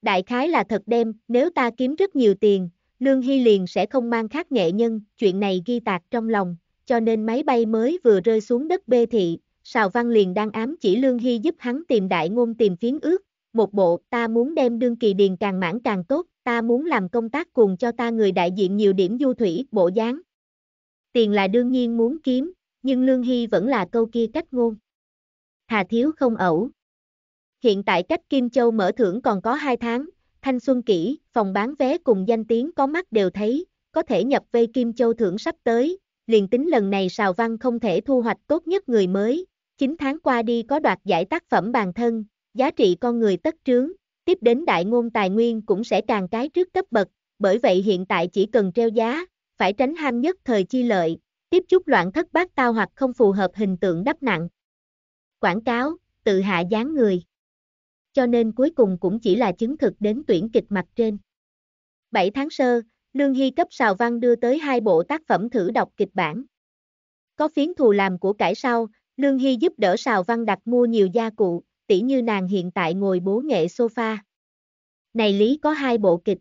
Đại khái là thật đem, nếu ta kiếm rất nhiều tiền, Lương Hy liền sẽ không mang khác nghệ nhân, chuyện này ghi tạc trong lòng, cho nên máy bay mới vừa rơi xuống đất bê thị, Sào Văn liền đang ám chỉ Lương Hy giúp hắn tìm đại ngôn tìm phiến ước, một bộ ta muốn đem đương kỳ điền càng mãn càng tốt, ta muốn làm công tác cùng cho ta người đại diện nhiều điểm du thủy, bộ dáng. Tiền là đương nhiên muốn kiếm, nhưng Lương Hy vẫn là câu kia cách ngôn. Hà thiếu không ẩu. Hiện tại cách Kim Châu mở thưởng còn có 2 tháng, thanh xuân kỷ, phòng bán vé cùng danh tiếng có mắt đều thấy, có thể nhập vây Kim Châu thưởng sắp tới, liền tính lần này Sào Văn không thể thu hoạch tốt nhất người mới, 9 tháng qua đi có đoạt giải tác phẩm bàn thân, giá trị con người tất trướng, tiếp đến đại ngôn tài nguyên cũng sẽ càng cái trước cấp bậc, bởi vậy hiện tại chỉ cần treo giá, phải tránh ham nhất thời chi lợi, tiếp chút loạn thất bát tao hoặc không phù hợp hình tượng đắp nặng. Quảng cáo, tự hạ dáng người. Cho nên cuối cùng cũng chỉ là chứng thực đến tuyển kịch mặt trên. 7 tháng sơ, Lương Hy cấp Sào Văn đưa tới hai bộ tác phẩm thử đọc kịch bản. Có phiến thù làm của cải sau, Lương Hy giúp đỡ Sào Văn đặt mua nhiều gia cụ, tỉ như nàng hiện tại ngồi bố nghệ sofa. Này Lý có hai bộ kịch.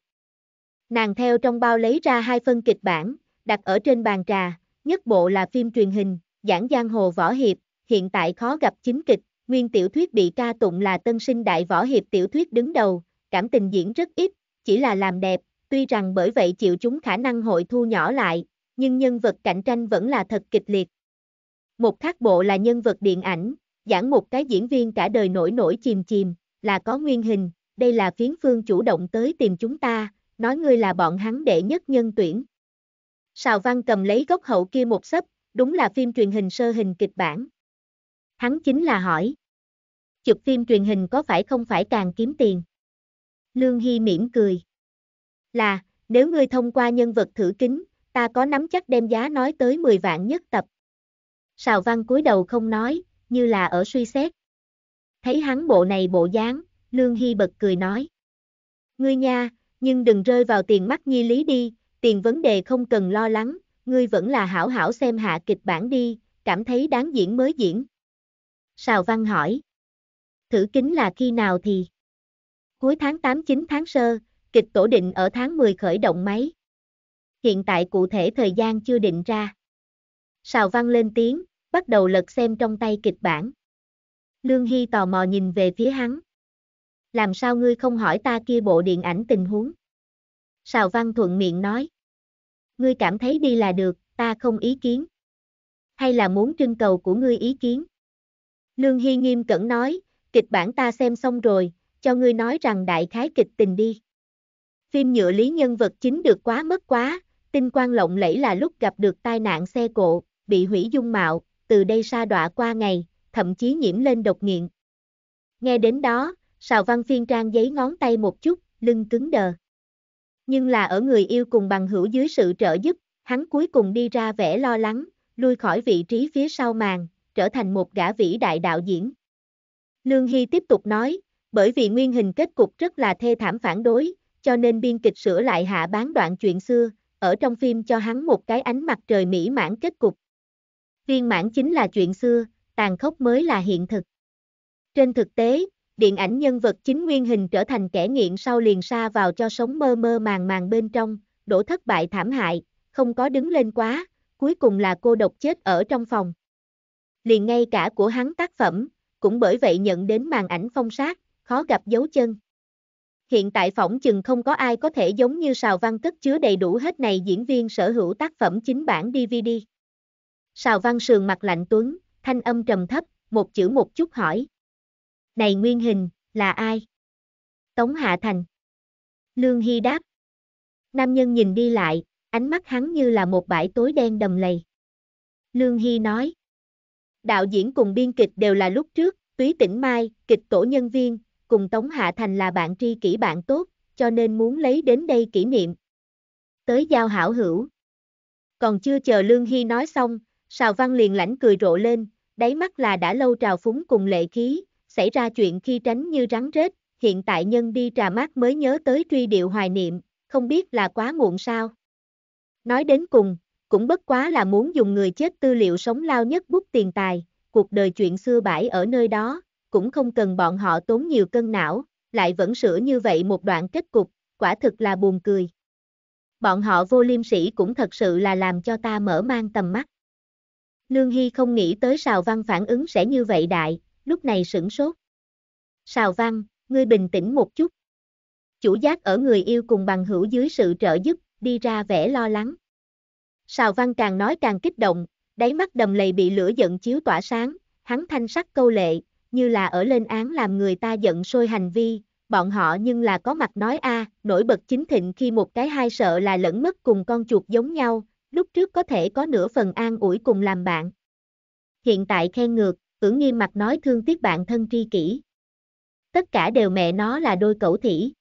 Nàng theo trong bao lấy ra hai phân kịch bản, đặt ở trên bàn trà, nhất bộ là phim truyền hình, giảng giang hồ võ hiệp, hiện tại khó gặp chính kịch, nguyên tiểu thuyết bị ca tụng là tân sinh đại võ hiệp tiểu thuyết đứng đầu, cảm tình diễn rất ít, chỉ là làm đẹp, tuy rằng bởi vậy chịu chúng khả năng hội thu nhỏ lại, nhưng nhân vật cạnh tranh vẫn là thật kịch liệt. Một khác bộ là nhân vật điện ảnh, giảng một cái diễn viên cả đời nổi nổi chìm chìm, là có nguyên hình, đây là phiến phương chủ động tới tìm chúng ta, nói ngươi là bọn hắn đệ nhất nhân tuyển. Sào Văn cầm lấy gốc hậu kia một sấp, đúng là phim truyền hình sơ hình kịch bản. Hắn chính là hỏi. Chụp phim truyền hình có phải không phải càng kiếm tiền? Lương Hy mỉm cười. Là, nếu ngươi thông qua nhân vật thử kính, ta có nắm chắc đem giá nói tới 10 vạn nhất tập. Sào văn cúi đầu không nói, như là ở suy xét. Thấy hắn bộ này bộ dáng, Lương Hy bật cười nói. Ngươi nha, nhưng đừng rơi vào tiền mắt nhi lý đi, tiền vấn đề không cần lo lắng, ngươi vẫn là hảo hảo xem hạ kịch bản đi, cảm thấy đáng diễn mới diễn. Sào văn hỏi. Thử kính là khi nào thì? Cuối tháng 8-9 tháng sơ, kịch tổ định ở tháng 10 khởi động máy. Hiện tại cụ thể thời gian chưa định ra. Sào Văn lên tiếng, bắt đầu lật xem trong tay kịch bản. Lương Hy tò mò nhìn về phía hắn. Làm sao ngươi không hỏi ta kia bộ điện ảnh tình huống? Sào văn thuận miệng nói. Ngươi cảm thấy đi là được, ta không ý kiến. Hay là muốn trưng cầu của ngươi ý kiến? Lương Hy nghiêm cẩn nói, kịch bản ta xem xong rồi, cho ngươi nói rằng đại khái kịch tình đi. Phim nhựa lý nhân vật chính được quá mất quá, tinh quang lộng lẫy là lúc gặp được tai nạn xe cộ, bị hủy dung mạo, từ đây sa đọa qua ngày, thậm chí nhiễm lên độc nghiện. Nghe đến đó, Sào Văn Phiên trang giấy ngón tay một chút, lưng cứng đờ. Nhưng là ở người yêu cùng bằng hữu dưới sự trợ giúp, hắn cuối cùng đi ra vẻ lo lắng, lui khỏi vị trí phía sau màn, trở thành một gã vĩ đại đạo diễn. Lương Hy tiếp tục nói, bởi vì nguyên hình kết cục rất là thê thảm phản đối, cho nên biên kịch sửa lại hạ bán đoạn chuyện xưa, ở trong phim cho hắn một cái ánh mặt trời mỹ mãn kết cục viên mãn chính là chuyện xưa, tàn khốc mới là hiện thực. Trên thực tế, điện ảnh nhân vật chính nguyên hình trở thành kẻ nghiện sau liền xa vào cho sống mơ mơ màng màng bên trong, đổ thất bại thảm hại, không có đứng lên quá, cuối cùng là cô độc chết ở trong phòng. Liền ngay cả của hắn tác phẩm, cũng bởi vậy nhận đến màn ảnh phong sát, khó gặp dấu chân. Hiện tại phỏng chừng không có ai có thể giống như sào văn cất chứa đầy đủ hết này diễn viên sở hữu tác phẩm chính bản DVD. Sào văn sườn mặt lạnh tuấn, thanh âm trầm thấp, một chữ một chút hỏi. Này nguyên hình, là ai? Tống Hạ Thành. Lương Hy đáp. Nam nhân nhìn đi lại, ánh mắt hắn như là một bãi tối đen đầm lầy. Lương Hy nói. Đạo diễn cùng biên kịch đều là lúc trước, Túy Tỉnh Mai, kịch tổ nhân viên, cùng Tống Hạ Thành là bạn tri kỷ bạn tốt, cho nên muốn lấy đến đây kỷ niệm. Tới giao hảo hữu. Còn chưa chờ Lương Hy nói xong, Sào Văn liền lãnh cười rộ lên, đáy mắt là đã lâu trào phúng cùng lệ khí, xảy ra chuyện khi tránh như rắn rết, hiện tại nhân đi trà mát mới nhớ tới truy điệu hoài niệm, không biết là quá muộn sao. Nói đến cùng, cũng bất quá là muốn dùng người chết tư liệu sống lao nhất bút tiền tài, cuộc đời chuyện xưa bãi ở nơi đó, cũng không cần bọn họ tốn nhiều cân não, lại vẫn sửa như vậy một đoạn kết cục, quả thực là buồn cười. Bọn họ vô liêm sĩ cũng thật sự là làm cho ta mở mang tầm mắt. Lương Hy không nghĩ tới Sào Văn phản ứng sẽ như vậy đại, lúc này sửng sốt. Sào Văn, ngươi bình tĩnh một chút. Chủ giác ở người yêu cùng bằng hữu dưới sự trợ giúp, đi ra vẻ lo lắng. Sào Văn càng nói càng kích động, đáy mắt đầm lầy bị lửa giận chiếu tỏa sáng, hắn thanh sắc câu lệ, như là ở lên án làm người ta giận sôi hành vi, bọn họ nhưng là có mặt nói a, nổi bật chính thịnh khi một cái hai sợ là lẫn mất cùng con chuột giống nhau, lúc trước có thể có nửa phần an ủi cùng làm bạn. Hiện tại khen ngược, ưỡng nghiêm mặt nói thương tiếc bạn thân tri kỷ. Tất cả đều mẹ nó là đôi cẩu thỉ.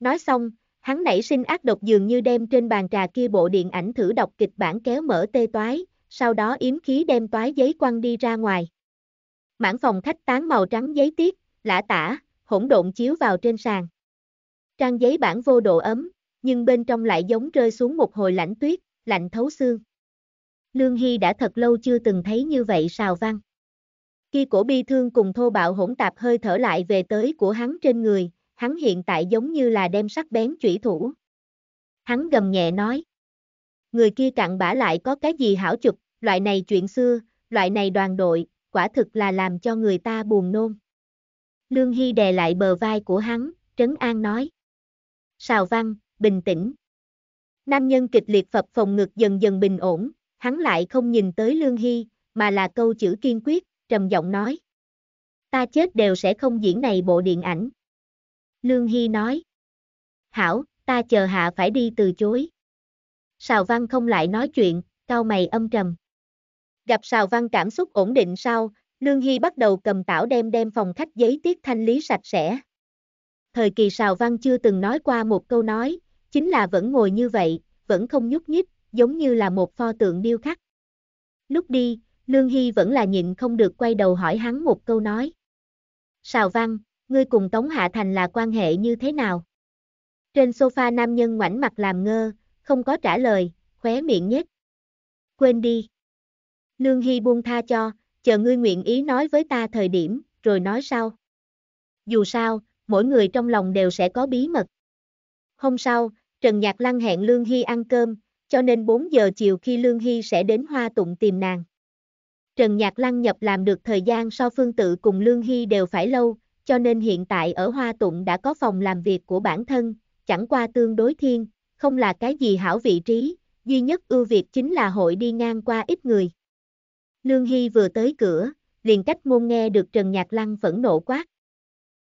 Nói xong, hắn nảy sinh ác độc dường như đem trên bàn trà kia bộ điện ảnh thử đọc kịch bản kéo mở tê toái, sau đó yếm khí đem toái giấy quăng đi ra ngoài. Mảng phòng khách tán màu trắng giấy tiết, lã tả, hỗn độn chiếu vào trên sàn. Trang giấy bản vô độ ấm, nhưng bên trong lại giống rơi xuống một hồi lạnh tuyết, lạnh thấu xương. Lương Hy đã thật lâu chưa từng thấy như vậy Sào văn. Khi cổ bi thương cùng thô bạo hỗn tạp hơi thở lại về tới của hắn trên người, hắn hiện tại giống như là đem sắc bén chủy thủ. Hắn gầm nhẹ nói. Người kia cặn bã lại có cái gì hảo chụp, loại này chuyện xưa, loại này đoàn đội, quả thực là làm cho người ta buồn nôn. Lương Hy đè lại bờ vai của hắn, trấn an nói. Sào văn, bình tĩnh, Nam nhân kịch liệt phập phòng ngực dần dần bình ổn, hắn lại không nhìn tới Lương Hy, mà là câu chữ kiên quyết, trầm giọng nói. Ta chết đều sẽ không diễn này bộ điện ảnh. Lương Hy nói. Hảo, ta chờ hạ phải đi từ chối. Sào Văn không lại nói chuyện, cao mày âm trầm. Gặp Sào Văn cảm xúc ổn định sau, Lương Hy bắt đầu cầm tảo đem đem phòng khách giấy tiết thanh lý sạch sẽ. Thời kỳ Sào Văn chưa từng nói qua một câu nói, chính là vẫn ngồi như vậy, vẫn không nhúc nhích, giống như là một pho tượng điêu khắc. Lúc đi, Lương Hy vẫn là nhịn không được quay đầu hỏi hắn một câu nói. Sào Văn, ngươi cùng Tống Hạ Thành là quan hệ như thế nào? Trên sofa nam nhân ngoảnh mặt làm ngơ, không có trả lời, khóe miệng nhất. Quên đi. Lương Hy buông tha cho, chờ ngươi nguyện ý nói với ta thời điểm, rồi nói sau. Dù sao, mỗi người trong lòng đều sẽ có bí mật. Hôm sau, Trần Nhạc Lăng hẹn Lương Hy ăn cơm, cho nên 4 giờ chiều khi Lương Hy sẽ đến Hoa Tụng tìm nàng. Trần Nhạc Lăng nhập làm được thời gian so phương tự cùng Lương Hy đều phải lâu, cho nên hiện tại ở Hoa Tụng đã có phòng làm việc của bản thân, chẳng qua tương đối thiên, không là cái gì hảo vị trí, duy nhất ưu việt chính là hội đi ngang qua ít người. Lương Hy vừa tới cửa, liền cách môn nghe được Trần Nhạc Lăng phẫn nộ quát.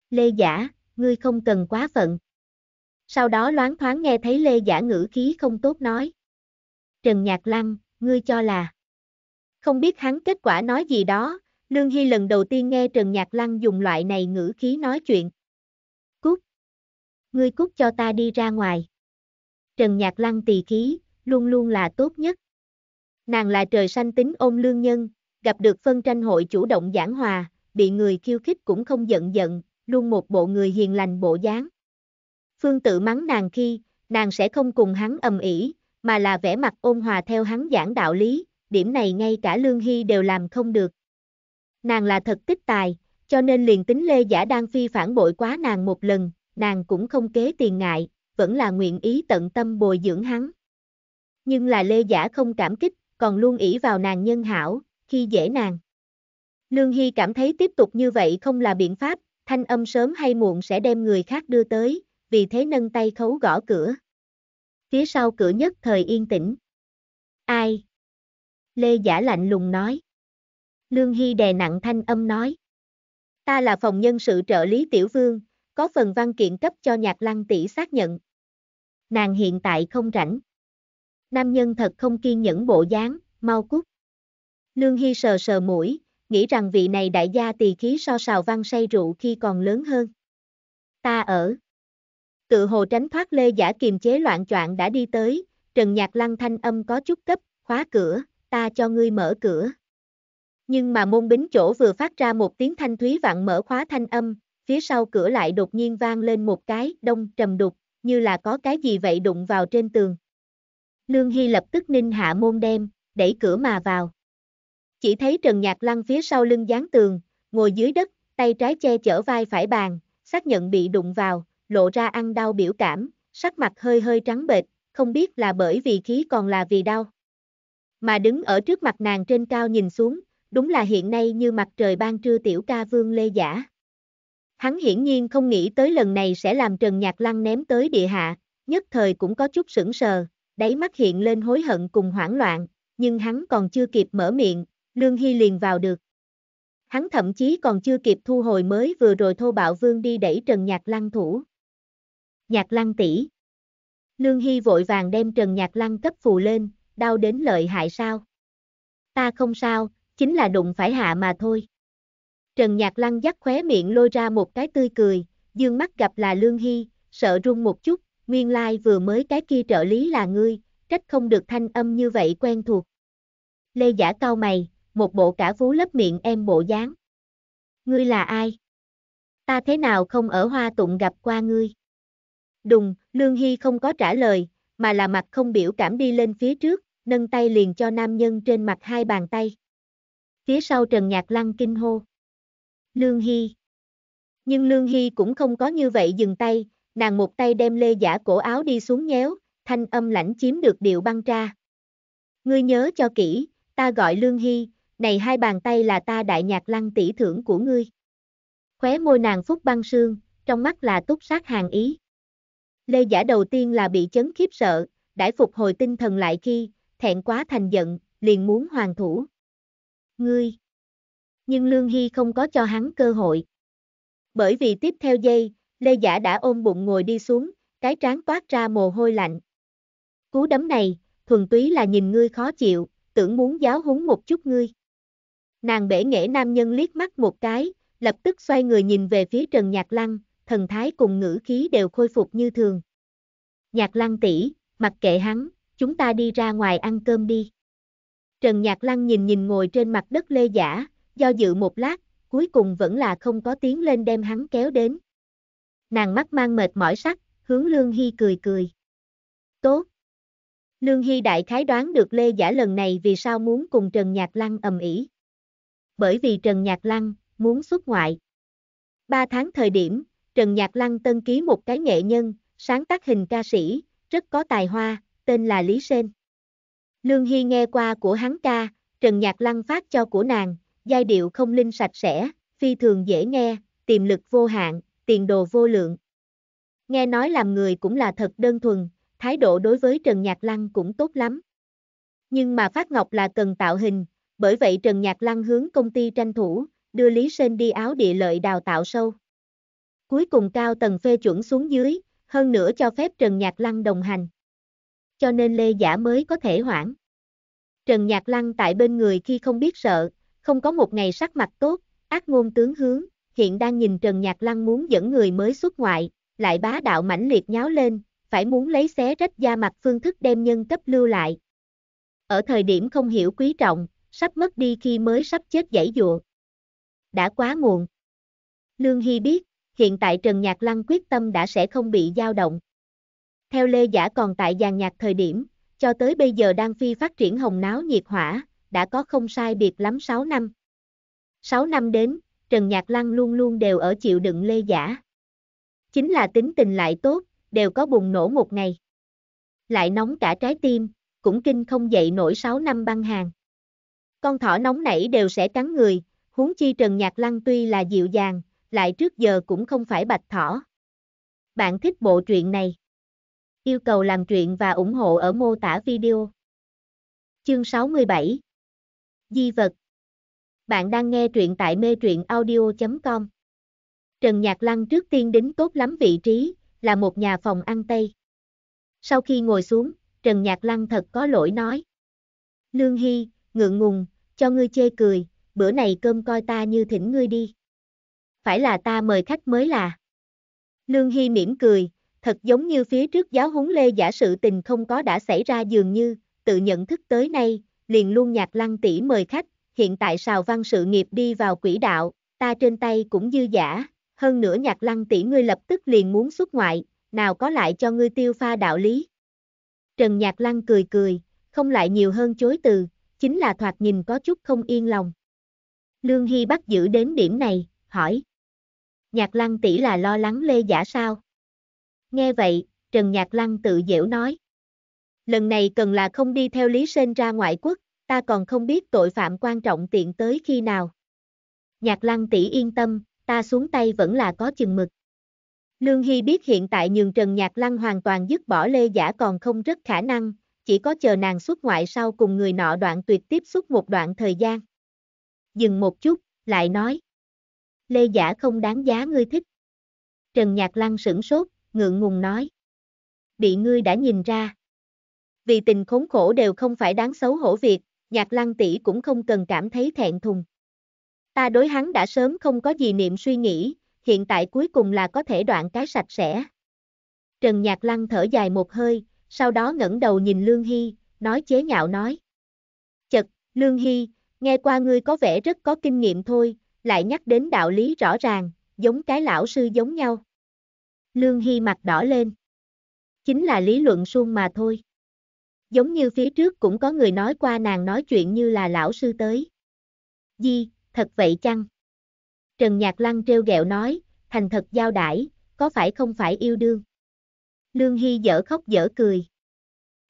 Lê giả, ngươi không cần quá phận. Sau đó loáng thoáng nghe thấy Lê Giả ngữ khí không tốt nói. Trần Nhạc Lăng, ngươi cho là. Không biết hắn kết quả nói gì đó, Lương Hy lần đầu tiên nghe Trần Nhạc Lăng dùng loại này ngữ khí nói chuyện. Cút. Ngươi cút cho ta đi ra ngoài. Trần Nhạc Lăng tỳ khí, luôn luôn là tốt nhất. Nàng là trời sanh tính ôn lương nhân, gặp được phân tranh hội chủ động giảng hòa, bị người khiêu khích cũng không giận giận, luôn một bộ người hiền lành bộ dáng. Phương tự mắng nàng khi, nàng sẽ không cùng hắn ầm ỉ, mà là vẻ mặt ôn hòa theo hắn giảng đạo lý, điểm này ngay cả Lương Hy đều làm không được. Nàng là thật tích tài, cho nên liền tính Lê Giả Đan Phi phản bội quá nàng một lần, nàng cũng không kế tiền ngại, vẫn là nguyện ý tận tâm bồi dưỡng hắn. Nhưng là Lê Giả không cảm kích, còn luôn ỷ vào nàng nhân hảo, khi dễ nàng. Lương Hy cảm thấy tiếp tục như vậy không là biện pháp, thanh âm sớm hay muộn sẽ đem người khác đưa tới, vì thế nâng tay khấu gõ cửa. Phía sau cửa nhất thời yên tĩnh. Ai? Lê Giả lạnh lùng nói. Lương Hy đè nặng thanh âm nói. Ta là phòng nhân sự trợ lý Tiểu Vương, có phần văn kiện cấp cho Nhạc Lăng tỷ xác nhận. Nàng hiện tại không rảnh. Nam nhân thật không kiên nhẫn bộ dáng, mau cút. Lương Hy sờ sờ mũi, nghĩ rằng vị này đại gia tỳ khí so sào văn say rượu khi còn lớn hơn. Ta ở. Tự hồ tránh thoát lê giả kiềm chế loạn choạng đã đi tới, Trần Nhạc Lăng thanh âm có chút cấp, khóa cửa, ta cho ngươi mở cửa. Nhưng mà môn bính chỗ vừa phát ra một tiếng thanh thúy vặn mở khóa thanh âm, phía sau cửa lại đột nhiên vang lên một cái đông trầm đục, như là có cái gì vậy đụng vào trên tường. Lương Hy lập tức ninh hạ môn đem, đẩy cửa mà vào. Chỉ thấy Trần Nhạc Lăng phía sau lưng dán tường, ngồi dưới đất, tay trái che chở vai phải bàn, xác nhận bị đụng vào, lộ ra ăn đau biểu cảm, sắc mặt hơi hơi trắng bệch, không biết là bởi vì khí còn là vì đau. Mà đứng ở trước mặt nàng trên cao nhìn xuống, đúng là hiện nay như mặt trời ban trưa tiểu ca vương lê giả. Hắn hiển nhiên không nghĩ tới lần này sẽ làm Trần Nhạc Lăng ném tới địa hạ, nhất thời cũng có chút sững sờ, đáy mắt hiện lên hối hận cùng hoảng loạn, nhưng hắn còn chưa kịp mở miệng, Lương Hy liền vào được. Hắn thậm chí còn chưa kịp thu hồi mới vừa rồi thô bạo vương đi đẩy Trần Nhạc Lăng thủ. Nhạc Lăng tỷ. Lương Hy vội vàng đem Trần Nhạc Lăng cấp phù lên, đau đến lợi hại sao? Ta không sao, chính là đụng phải hạ mà thôi. Trần Nhạc Lăng dắt khóe miệng lôi ra một cái tươi cười, dương mắt gặp là Lương Hy, sợ run một chút, nguyên lai vừa mới cái kia trợ lý là ngươi, trách không được thanh âm như vậy quen thuộc. Lê giả cao mày, một bộ cả vú lấp miệng em bộ dáng. Ngươi là ai? Ta thế nào không ở hoa tụng gặp qua ngươi? Đùng, Lương Hy không có trả lời, mà là mặt không biểu cảm đi lên phía trước, nâng tay liền cho nam nhân trên mặt hai bàn tay. Phía sau Trần Nhạc Lăng kinh hô. Lương Hy. Nhưng Lương Hy cũng không có như vậy dừng tay, nàng một tay đem lê giả cổ áo đi xuống nhéo, thanh âm lãnh chiếm được điệu băng tra. Ngươi nhớ cho kỹ, ta gọi Lương Hy, này hai bàn tay là ta đại nhạc lăng tỷ thưởng của ngươi. Khóe môi nàng phúc băng sương, trong mắt là túc sát hàng ý. Lê giả đầu tiên là bị chấn khiếp sợ, đãi phục hồi tinh thần lại khi, thẹn quá thành giận, liền muốn hoàng thủ. Ngươi! Nhưng Lương Hy không có cho hắn cơ hội. Bởi vì tiếp theo giây, Lê giả đã ôm bụng ngồi đi xuống, cái trán toát ra mồ hôi lạnh. Cú đấm này, thuần túy là nhìn ngươi khó chịu, tưởng muốn giáo húng một chút ngươi. Nàng bể nghệ nam nhân liếc mắt một cái, lập tức xoay người nhìn về phía Trần Nhạc Lăng, thần thái cùng ngữ khí đều khôi phục như thường. Nhạc lăng tỷ, mặc kệ hắn, chúng ta đi ra ngoài ăn cơm đi. Trần Nhạc Lăng nhìn nhìn ngồi trên mặt đất lê giả, do dự một lát, cuối cùng vẫn là không có tiếng lên đem hắn kéo đến. Nàng mắt mang mệt mỏi sắc, hướng Lương Hy cười cười. Tốt! Lương Hy đại khái đoán được lê giả lần này vì sao muốn cùng Trần Nhạc Lăng ầm ĩ. Bởi vì Trần Nhạc Lăng muốn xuất ngoại. Ba tháng thời điểm, Trần Nhạc Lăng tân ký một cái nghệ nhân, sáng tác hình ca sĩ, rất có tài hoa, tên là Lý Sên. Lương Hy nghe qua của hắn ca, Trần Nhạc Lăng phát cho của nàng, giai điệu không linh sạch sẽ, phi thường dễ nghe, tiềm lực vô hạn, tiền đồ vô lượng. Nghe nói làm người cũng là thật đơn thuần, thái độ đối với Trần Nhạc Lăng cũng tốt lắm. Nhưng mà Phát Ngọc là cần tạo hình, bởi vậy Trần Nhạc Lăng hướng công ty tranh thủ, đưa Lý Sên đi áo địa lợi đào tạo sâu. Cuối cùng cao tầng phê chuẩn xuống dưới, hơn nữa cho phép Trần Nhạc Lăng đồng hành. Cho nên Lê Giả mới có thể hoãn. Trần Nhạc Lăng tại bên người khi không biết sợ, không có một ngày sắc mặt tốt, ác ngôn tướng hướng, hiện đang nhìn Trần Nhạc Lăng muốn dẫn người mới xuất ngoại, lại bá đạo mãnh liệt nháo lên, phải muốn lấy xé rách da mặt phương thức đem nhân cấp lưu lại. Ở thời điểm không hiểu quý trọng, sắp mất đi khi mới sắp chết dãy dụa. Đã quá muộn. Lương Hy biết, hiện tại Trần Nhạc Lăng quyết tâm đã sẽ không bị dao động. Theo Lê Giả còn tại dàn nhạc thời điểm, cho tới bây giờ đang phi phát triển hồng náo nhiệt hỏa, đã có không sai biệt lắm 6 năm. 6 năm đến, Trần Nhạc Lăng luôn luôn đều ở chịu đựng Lê Giả. Chính là tính tình lại tốt, đều có bùng nổ một ngày. Lại nóng cả trái tim, cũng kinh không dậy nổi 6 năm băng hàng. Con thỏ nóng nảy đều sẽ cắn người, huống chi Trần Nhạc Lăng tuy là dịu dàng, lại trước giờ cũng không phải bạch thỏ. Bạn thích bộ truyện này? Yêu cầu làm truyện và ủng hộ ở mô tả video. Chương 67 Di vật Bạn đang nghe truyện tại mê truyện audio.com Trần Nhạc Lăng trước tiên đến tốt lắm vị trí, là một nhà phòng ăn Tây. Sau khi ngồi xuống, Trần Nhạc Lăng thật có lỗi nói. Lương Hy, ngượng ngùng, cho ngươi chê cười, bữa này cơm coi ta như thỉnh ngươi đi phải là ta mời khách mới là. Lương Hy mỉm cười, thật giống như phía trước giáo huấn lê giả sự tình không có đã xảy ra dường như, tự nhận thức tới nay, liền luôn nhạc lăng tỷ mời khách, hiện tại sào văn sự nghiệp đi vào quỹ đạo, ta trên tay cũng dư giả, hơn nữa nhạc lăng tỷ ngươi lập tức liền muốn xuất ngoại, nào có lại cho ngươi tiêu pha đạo lý. Trần Nhạc Lăng cười cười, không lại nhiều hơn chối từ, chính là thoạt nhìn có chút không yên lòng. Lương Hy bắt giữ đến điểm này, hỏi. Nhạc lăng tỷ là lo lắng lê giả sao? Nghe vậy, Trần Nhạc lăng tự dễu nói. Lần này cần là không đi theo Lý Sên ra ngoại quốc, ta còn không biết tội phạm quan trọng tiện tới khi nào. Nhạc lăng tỷ yên tâm, ta xuống tay vẫn là có chừng mực. Lương Hy biết hiện tại nhường Trần Nhạc Lăng hoàn toàn dứt bỏ Lê Giả còn không rất khả năng, chỉ có chờ nàng xuất ngoại sau cùng người nọ đoạn tuyệt tiếp xúc một đoạn thời gian. Dừng một chút, lại nói. Lê Giả không đáng giá ngươi thích. Trần Nhạc Lăng sửng sốt, ngượng ngùng nói. Bị ngươi đã nhìn ra. Vì tình khốn khổ đều không phải đáng xấu hổ việc, Nhạc Lăng tỷ cũng không cần cảm thấy thẹn thùng. Ta đối hắn đã sớm không có gì niệm suy nghĩ, hiện tại cuối cùng là có thể đoạn cái sạch sẽ. Trần Nhạc Lăng thở dài một hơi, sau đó ngẩng đầu nhìn Lương Hy, nói chế nhạo nói. Chật, Lương Hy, nghe qua ngươi có vẻ rất có kinh nghiệm thôi, lại nhắc đến đạo lý rõ ràng, giống cái lão sư giống nhau. Lương Hy mặt đỏ lên. Chính là lý luận suông mà thôi. Giống như phía trước cũng có người nói qua nàng nói chuyện như là lão sư tới. Di, thật vậy chăng? Trần Nhạc Lăng trêu ghẹo nói, thành thật giao đãi, có phải không phải yêu đương? Lương Hy dở khóc dở cười.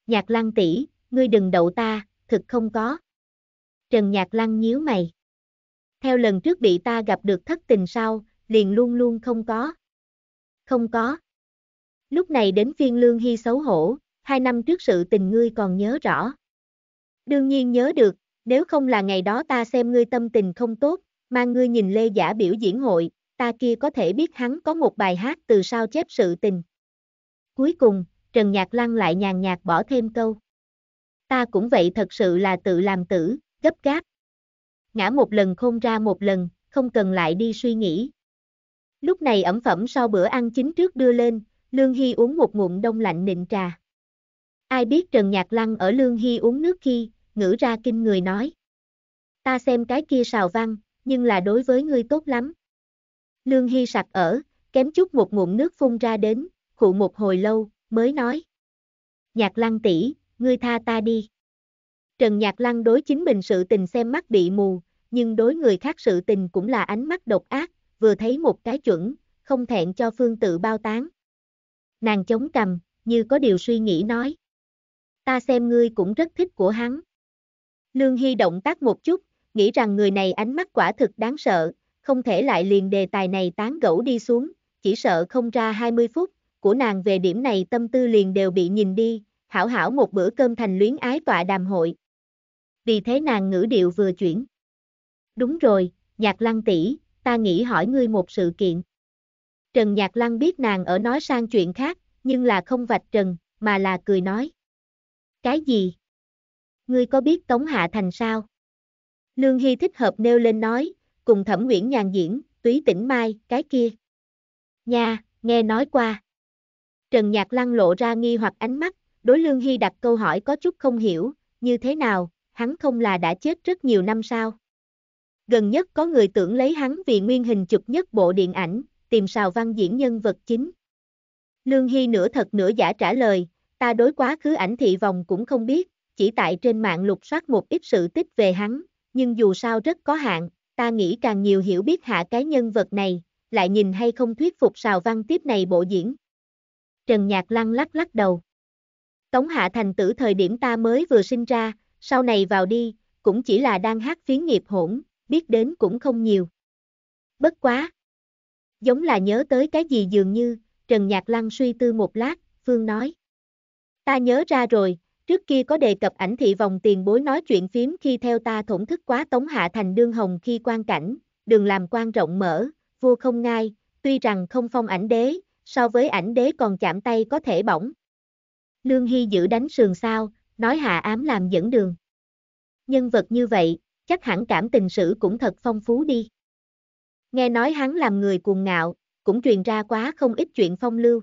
Nhạc Lăng tỷ, ngươi đừng đậu ta, thực không có. Trần Nhạc Lăng nhíu mày. Theo lần trước bị ta gặp được thất tình sau, liền luôn luôn không có. Không có. Lúc này đến phiên Lương Hy xấu hổ, hai năm trước sự tình ngươi còn nhớ rõ. Đương nhiên nhớ được, nếu không là ngày đó ta xem ngươi tâm tình không tốt, mang ngươi nhìn Lê Giả biểu diễn hội, ta kia có thể biết hắn có một bài hát từ sao chép sự tình. Cuối cùng, Trần Nhạc Lăng lại nhàn nhạt bỏ thêm câu. Ta cũng vậy thật sự là tự làm tử, gấp gáp, ngã một lần không ra một lần, không cần lại đi suy nghĩ. Lúc này ẩm phẩm sau bữa ăn chính trước đưa lên, Lương Hy uống một ngụm đông lạnh nịnh trà. Ai biết Trần Nhạc Lăng ở Lương Hy uống nước khi, ngữ ra kinh người nói. Ta xem cái kia xào văn, nhưng là đối với ngươi tốt lắm. Lương Hy sặc ở, kém chút một ngụm nước phun ra đến, khụ một hồi lâu, mới nói. Nhạc Lăng tỷ, ngươi tha ta đi. Trần Nhạc Lăng đối chính mình sự tình xem mắt bị mù, nhưng đối người khác sự tình cũng là ánh mắt độc ác, vừa thấy một cái chuẩn, không thẹn cho phương tự bao tán. Nàng chống cầm, như có điều suy nghĩ nói. Ta xem ngươi cũng rất thích của hắn. Lương Hy động tác một chút, nghĩ rằng người này ánh mắt quả thực đáng sợ, không thể lại liền đề tài này tán gẫu đi xuống, chỉ sợ không ra 20 phút, của nàng về điểm này tâm tư liền đều bị nhìn đi, hảo hảo một bữa cơm thành luyến ái tọa đàm hội vì thế nàng ngữ điệu vừa chuyển. Đúng rồi, nhạc lăng tỷ, ta nghĩ hỏi ngươi một sự kiện. Trần Nhạc Lăng biết nàng ở nói sang chuyện khác, nhưng là không vạch trần, mà là cười nói. Cái gì? Ngươi có biết Tống Hạ Thành sao? Lương Hy thích hợp nêu lên nói, cùng thẩm Nguyễn Nhàn diễn, túy tỉnh mai, cái kia. Nha, nghe nói qua. Trần Nhạc Lăng lộ ra nghi hoặc ánh mắt, đối Lương Hy đặt câu hỏi có chút không hiểu, như thế nào, hắn không là đã chết rất nhiều năm sao. Gần nhất có người tưởng lấy hắn vì nguyên hình chụp nhất bộ điện ảnh, tìm sào văn diễn nhân vật chính. Lương Hy nửa thật nửa giả trả lời, ta đối quá khứ ảnh thị vòng cũng không biết, chỉ tại trên mạng lục soát một ít sự tích về hắn, nhưng dù sao rất có hạn, ta nghĩ càng nhiều hiểu biết hạ cái nhân vật này, lại nhìn hay không thuyết phục sào văn tiếp này bộ diễn. Trần Nhạc Lăng lắc lắc đầu. Tống Hạ Thành tử thời điểm ta mới vừa sinh ra, sau này vào đi, cũng chỉ là đang hát phiến nghiệp hỗn, biết đến cũng không nhiều. Bất quá. Giống là nhớ tới cái gì dường như, Trần Nhạc Lăng suy tư một lát, Phương nói. Ta nhớ ra rồi, trước kia có đề cập ảnh thị vòng tiền bối nói chuyện phím khi theo ta thổn thức quá Tống Hạ Thành đương hồng khi quan cảnh, đường làm quan rộng mở, vua không ngai, tuy rằng không phong ảnh đế, so với ảnh đế còn chạm tay có thể bỏng. Lương Hy giữ đánh sườn sao, nói hạ ám làm dẫn đường. Nhân vật như vậy, chắc hẳn cảm tình sử cũng thật phong phú đi. Nghe nói hắn làm người cuồng ngạo, cũng truyền ra quá không ít chuyện phong lưu.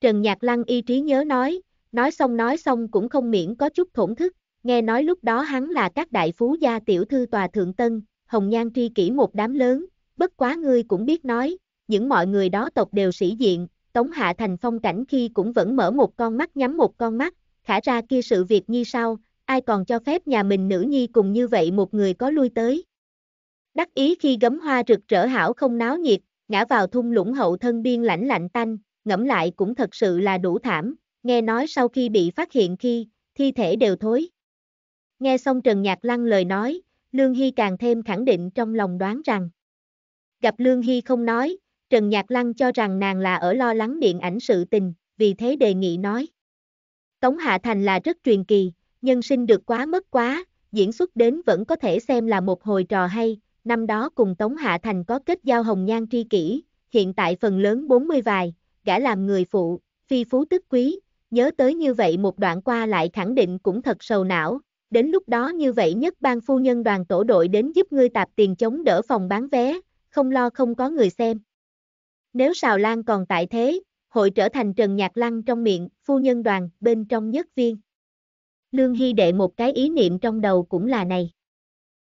Trần Nhạc Lăng y trí nhớ nói, nói xong nói xong cũng không miễn có chút thổn thức, nghe nói lúc đó hắn là các đại phú gia tiểu thư tòa thượng tân, hồng nhan tri kỷ một đám lớn, bất quá ngươi cũng biết nói, những mọi người đó tộc đều sĩ diện, Tống Hạ Thành phong cảnh khi cũng vẫn mở một con mắt nhắm một con mắt, khả ra kia sự việc như sau, ai còn cho phép nhà mình nữ nhi cùng như vậy một người có lui tới. Đắc ý khi gấm hoa rực rỡ hảo không náo nhiệt, ngã vào thung lũng hậu thân biên lãnh lạnh tanh, ngẫm lại cũng thật sự là đủ thảm, nghe nói sau khi bị phát hiện khi, thi thể đều thối. Nghe xong Trần Nhạc Lăng lời nói, Lương Hy càng thêm khẳng định trong lòng đoán rằng. Gặp Lương Hy không nói, Trần Nhạc Lăng cho rằng nàng là ở lo lắng điện ảnh sự tình, vì thế đề nghị nói. Tống Hạ Thành là rất truyền kỳ, nhân sinh được quá mất quá, diễn xuất đến vẫn có thể xem là một hồi trò hay, năm đó cùng Tống Hạ Thành có kết giao hồng nhan tri kỷ, hiện tại phần lớn 40 vài, gã làm người phụ, phi phú tức quý, nhớ tới như vậy một đoạn qua lại khẳng định cũng thật sầu não, đến lúc đó như vậy nhất ban phu nhân đoàn tổ đội đến giúp ngươi tạp tiền chống đỡ phòng bán vé, không lo không có người xem. Nếu Sào Lan còn tại thế, hội trở thành Trần Nhạc Lăng trong miệng, phu nhân đoàn, bên trong nhất viên. Lương Hy đệ một cái ý niệm trong đầu cũng là này.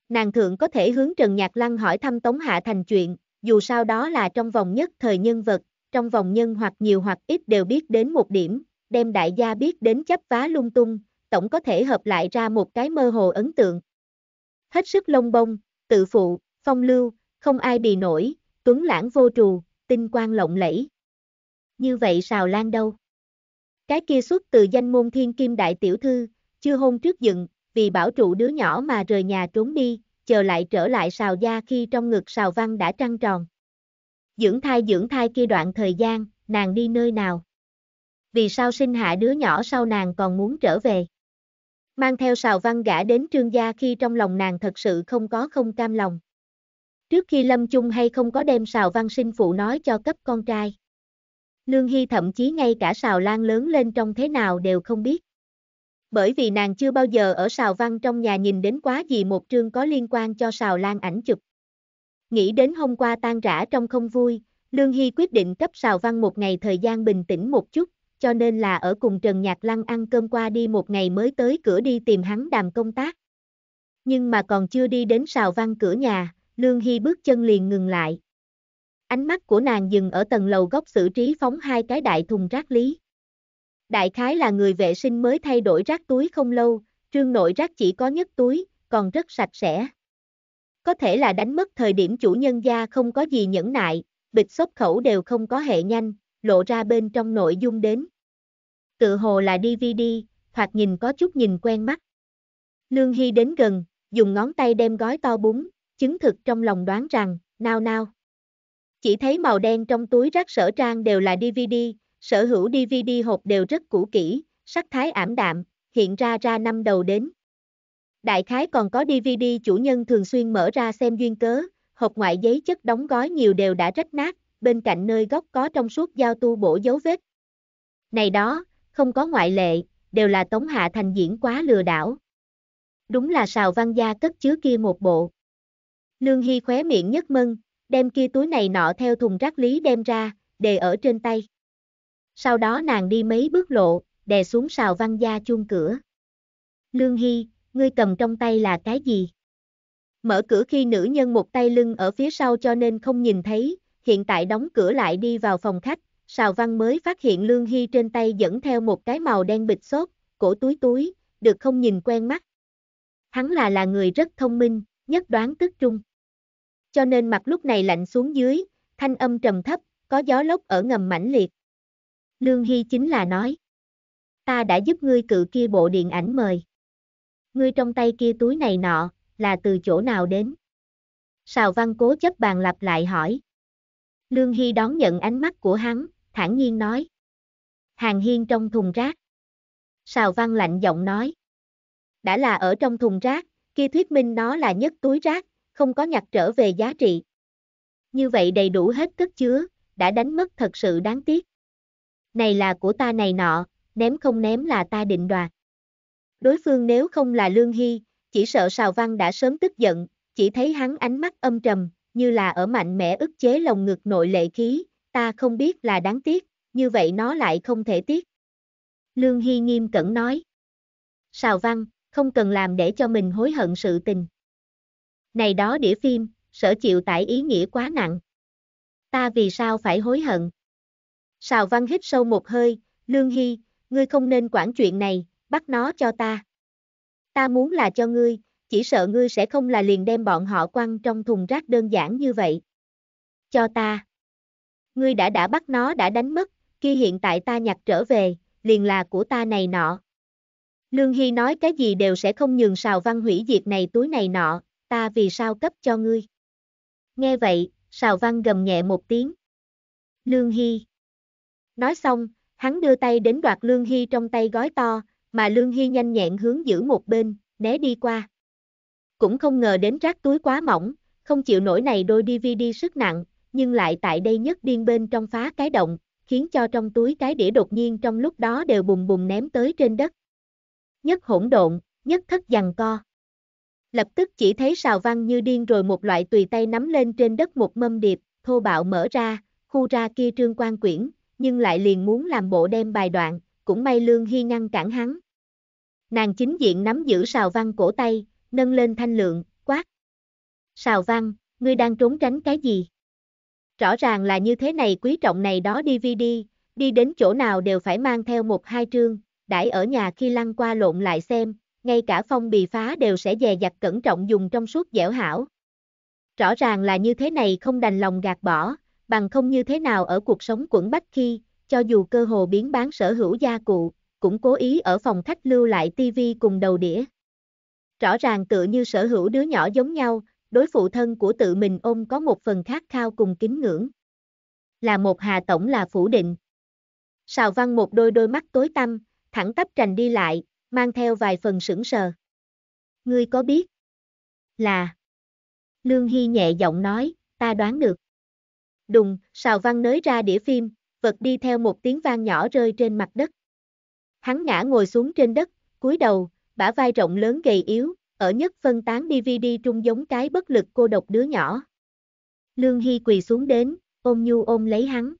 Nàng thượng có thể hướng Trần Nhạc Lăng hỏi thăm Tống Hạ Thành chuyện, dù sao đó là trong vòng nhất thời nhân vật, trong vòng nhân hoặc nhiều hoặc ít đều biết đến một điểm, đem đại gia biết đến chấp vá lung tung, tổng có thể hợp lại ra một cái mơ hồ ấn tượng. Hết sức lông bông, tự phụ, phong lưu, không ai bị nổi, tuấn lãng vô trù, tinh quang lộng lẫy như vậy xào lan đâu. Cái kia xuất từ danh môn thiên kim đại tiểu thư, chưa hôn trước dựng, vì bảo trụ đứa nhỏ mà rời nhà trốn đi, chờ lại trở lại xào gia khi trong ngực xào văn đã trăng tròn. Dưỡng thai dưỡng thai kia đoạn thời gian, nàng đi nơi nào? Vì sao sinh hạ đứa nhỏ sau nàng còn muốn trở về? Mang theo xào văn gã đến trương gia khi trong lòng nàng thật sự không có không cam lòng. Trước khi lâm chung hay không có đem xào văn sinh phụ nói cho cấp con trai. Lương Hy thậm chí ngay cả Sào lan lớn lên trong thế nào đều không biết. Bởi vì nàng chưa bao giờ ở Sào văn trong nhà nhìn đến quá gì một trương có liên quan cho Sào lan ảnh chụp. Nghĩ đến hôm qua tan rã trong không vui, Lương Hy quyết định cấp Sào văn một ngày thời gian bình tĩnh một chút, cho nên là ở cùng Trần Nhạc Lăng ăn cơm qua đi một ngày mới tới cửa đi tìm hắn đàm công tác. Nhưng mà còn chưa đi đến Sào văn cửa nhà, Lương Hy bước chân liền ngừng lại. Ánh mắt của nàng dừng ở tầng lầu góc xử trí phóng hai cái đại thùng rác lý. Đại khái là người vệ sinh mới thay đổi rác túi không lâu, trương nội rác chỉ có nhất túi, còn rất sạch sẽ. Có thể là đánh mất thời điểm chủ nhân gia không có gì nhẫn nại, bịch xốp khẩu đều không có hệ nhanh, lộ ra bên trong nội dung đến. Tự hồ là DVD, thoạt nhìn có chút nhìn quen mắt. Lương Hy đến gần, dùng ngón tay đem gói to bún, chứng thực trong lòng đoán rằng, nào nào. Chỉ thấy màu đen trong túi rác sở trang đều là DVD, sở hữu DVD hộp đều rất cũ kỹ, sắc thái ảm đạm, hiện ra ra năm đầu đến. Đại khái còn có DVD chủ nhân thường xuyên mở ra xem duyên cớ, hộp ngoại giấy chất đóng gói nhiều đều đã rách nát, bên cạnh nơi góc có trong suốt giao tu bổ dấu vết. Này đó, không có ngoại lệ, đều là Tống Hạ Thành diễn quá lừa đảo. Đúng là xào văn gia cất chứa kia một bộ. Lương Hy khóe miệng nhất mân, đem kia túi này nọ theo thùng rác lý đem ra, đề ở trên tay. Sau đó nàng đi mấy bước lộ, đè xuống Sào văn gia chuông cửa. Lương Hy, ngươi cầm trong tay là cái gì? Mở cửa khi nữ nhân một tay lưng ở phía sau cho nên không nhìn thấy, hiện tại đóng cửa lại đi vào phòng khách, Sào Văn mới phát hiện Lương Hy trên tay dẫn theo một cái màu đen bịch xốp, cổ túi túi, được không nhìn quen mắt. Hắn là là người rất thông minh, nhất đoán tức trung cho nên mặt lúc này lạnh xuống dưới, thanh âm trầm thấp, có gió lốc ở ngầm mãnh liệt. Lương Hy chính là nói. Ta đã giúp ngươi cự kia bộ điện ảnh mời. Ngươi trong tay kia túi này nọ, là từ chỗ nào đến? Sào văn cố chấp bàn lặp lại hỏi. Lương Hy đón nhận ánh mắt của hắn, thản nhiên nói. Hàng hiên trong thùng rác. Sào văn lạnh giọng nói. Đã là ở trong thùng rác, kia thuyết minh nó là nhất túi rác, không có nhặt trở về giá trị. Như vậy đầy đủ hết cất chứa, đã đánh mất thật sự đáng tiếc. Này là của ta này nọ, ném không ném là ta định đoạt. Đối phương nếu không là Lương Hy, chỉ sợ Sào Văn đã sớm tức giận, chỉ thấy hắn ánh mắt âm trầm, như là ở mạnh mẽ ức chế lồng ngực nội lệ khí, ta không biết là đáng tiếc, như vậy nó lại không thể tiếc. Lương Hy nghiêm cẩn nói. Sào Văn, không cần làm để cho mình hối hận sự tình. Này đó đĩa phim, sở chịu tải ý nghĩa quá nặng. Ta vì sao phải hối hận? Sào văn hít sâu một hơi, Lương Hy, ngươi không nên quản chuyện này, bắt nó cho ta. Ta muốn là cho ngươi, chỉ sợ ngươi sẽ không là liền đem bọn họ quăng trong thùng rác đơn giản như vậy. Cho ta. Ngươi đã đã bắt nó đã đánh mất, khi hiện tại ta nhặt trở về, liền là của ta này nọ. Lương Hy nói cái gì đều sẽ không nhường sào văn hủy diệt này túi này nọ, ta vì sao cấp cho ngươi. Nghe vậy, Sào Văn gầm nhẹ một tiếng. Lương Hy. Nói xong, hắn đưa tay đến đoạt Lương Hy trong tay gói to, mà Lương Hy nhanh nhẹn hướng giữ một bên, né đi qua. Cũng không ngờ đến rác túi quá mỏng, không chịu nổi này đôi DVD sức nặng, nhưng lại tại đây nhất điên bên trong phá cái động, khiến cho trong túi cái đĩa đột nhiên trong lúc đó đều bùng bùng ném tới trên đất. Nhất hỗn độn, nhất thất giằng co. Lập tức chỉ thấy sào văn như điên rồi một loại tùy tay nắm lên trên đất một mâm điệp, thô bạo mở ra, khu ra kia trương quan quyển, nhưng lại liền muốn làm bộ đem bài đoạn, cũng may Lương Hy ngăn cản hắn. Nàng chính diện nắm giữ sào văn cổ tay, nâng lên thanh lượng, quát. sào văn, ngươi đang trốn tránh cái gì? Rõ ràng là như thế này quý trọng này đó DVD, đi đến chỗ nào đều phải mang theo một hai trương, đãi ở nhà khi lăn qua lộn lại xem, ngay cả phong bì phá đều sẽ dè dặt cẩn trọng dùng trong suốt dẻo hảo. Rõ ràng là như thế này không đành lòng gạt bỏ, bằng không như thế nào ở cuộc sống quẩn bách khi, cho dù cơ hồ biến bán sở hữu gia cụ, cũng cố ý ở phòng khách lưu lại tivi cùng đầu đĩa. Rõ ràng tự như sở hữu đứa nhỏ giống nhau, đối phụ thân của tự mình ôm có một phần khát khao cùng kính ngưỡng. Là một hà tổng là phủ định. Sào văn một đôi đôi mắt tối tăm, thẳng tắp trành đi lại, mang theo vài phần sững sờ. Ngươi có biết? Là. Lương Hy nhẹ giọng nói, ta đoán được. Đùng, Sào văn nới ra đĩa phim, vật đi theo một tiếng vang nhỏ rơi trên mặt đất. Hắn ngã ngồi xuống trên đất, cúi đầu, bả vai rộng lớn gầy yếu, ở nhất phân tán DVD trung giống cái bất lực cô độc đứa nhỏ. Lương Hy quỳ xuống đến, ôm nhu ôm lấy hắn.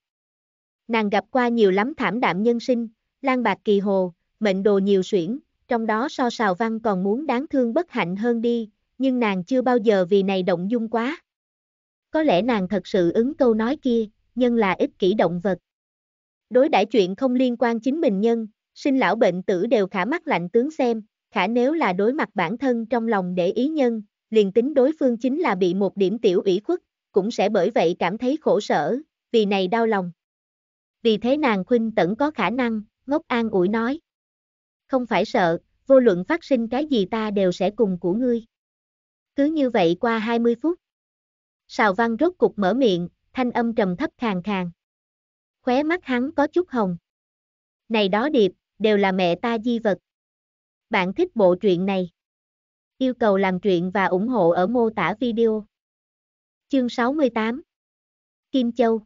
Nàng gặp qua nhiều lắm thảm đạm nhân sinh, lan bạc kỳ hồ, mệnh đồ nhiều suyễn, trong đó so sào văn còn muốn đáng thương bất hạnh hơn đi, nhưng nàng chưa bao giờ vì này động dung quá. Có lẽ nàng thật sự ứng câu nói kia, nhân là ích kỷ động vật. Đối đãi chuyện không liên quan chính mình nhân, sinh lão bệnh tử đều khả mắt lạnh tướng xem, khả nếu là đối mặt bản thân trong lòng để ý nhân, liền tính đối phương chính là bị một điểm tiểu ủy khuất, cũng sẽ bởi vậy cảm thấy khổ sở, vì này đau lòng. Vì thế nàng khuynh tẩn có khả năng, ngốc an ủi nói không phải sợ, vô luận phát sinh cái gì ta đều sẽ cùng của ngươi. Cứ như vậy qua 20 phút. Sào văn rốt cục mở miệng, thanh âm trầm thấp khàn khàn. Khóe mắt hắn có chút hồng. Này đó điệp, đều là mẹ ta di vật. Bạn thích bộ truyện này. Yêu cầu làm truyện và ủng hộ ở mô tả video. Chương 68 Kim Châu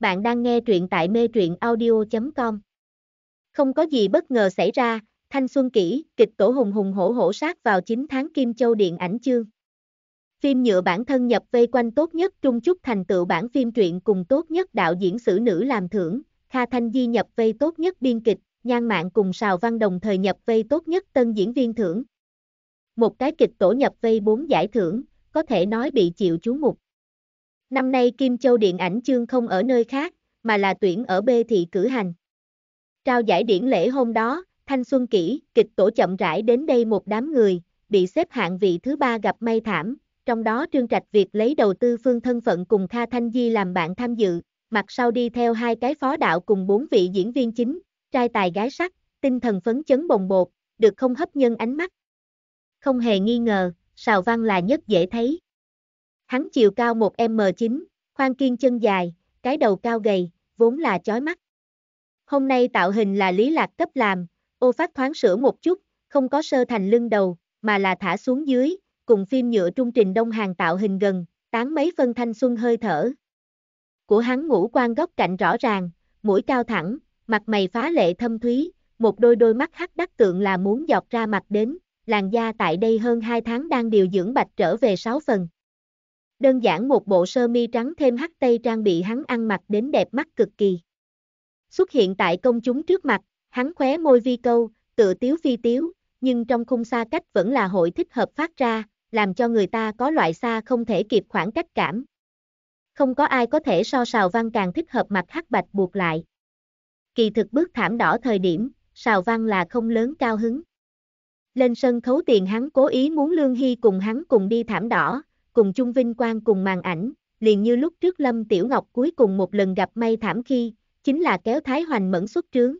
Bạn đang nghe truyện tại mê truyện audio.com không có gì bất ngờ xảy ra, Thanh Xuân kỹ kịch tổ hùng hùng hổ hổ sát vào 9 tháng Kim Châu điện ảnh chương. Phim nhựa bản thân nhập vây quanh tốt nhất trung chúc thành tựu bản phim truyện cùng tốt nhất đạo diễn sử nữ làm thưởng, Kha Thanh Di nhập vây tốt nhất biên kịch, Nhan Mạng cùng Sào Văn đồng thời nhập vây tốt nhất tân diễn viên thưởng. Một cái kịch tổ nhập vây 4 giải thưởng, có thể nói bị chịu chú mục. Năm nay Kim Châu điện ảnh chương không ở nơi khác, mà là tuyển ở B thị cử hành. Trao giải điển lễ hôm đó, Thanh Xuân Kỷ, kịch tổ chậm rãi đến đây một đám người, bị xếp hạng vị thứ ba gặp may thảm, trong đó Trương Trạch Việt lấy đầu tư phương thân phận cùng Kha Thanh Di làm bạn tham dự, mặt sau đi theo hai cái phó đạo cùng bốn vị diễn viên chính, trai tài gái sắc, tinh thần phấn chấn bồng bột, được không hấp nhân ánh mắt. Không hề nghi ngờ, Sào Văn là nhất dễ thấy. Hắn chiều cao 1M9, khoan kiên chân dài, cái đầu cao gầy, vốn là chói mắt. Hôm nay tạo hình là Lý Lạc cấp làm, ô phát thoáng sửa một chút, không có sơ thành lưng đầu, mà là thả xuống dưới, cùng phim nhựa trung trình Đông Hàng tạo hình gần, tán mấy phân thanh xuân hơi thở. Của hắn ngũ quan góc cạnh rõ ràng, mũi cao thẳng, mặt mày phá lệ thâm thúy, một đôi đôi mắt hắc đắc tượng là muốn dọc ra mặt đến, làn da tại đây hơn 2 tháng đang điều dưỡng bạch trở về 6 phần. Đơn giản một bộ sơ mi trắng thêm hắc tây trang bị hắn ăn mặc đến đẹp mắt cực kỳ xuất hiện tại công chúng trước mặt, hắn khóe môi vi câu, tự tiếu phi tiếu, nhưng trong khung xa cách vẫn là hội thích hợp phát ra, làm cho người ta có loại xa không thể kịp khoảng cách cảm. Không có ai có thể so Sào Văn càng thích hợp mặt hắc bạch buộc lại. Kỳ thực bước thảm đỏ thời điểm, Sào Văn là không lớn cao hứng. Lên sân khấu tiền hắn cố ý muốn Lương Hy cùng hắn cùng đi thảm đỏ, cùng chung vinh quang cùng màn ảnh, liền như lúc trước Lâm Tiểu Ngọc cuối cùng một lần gặp may thảm khi, chính là kéo Thái Hoành Mẫn xuất trướng.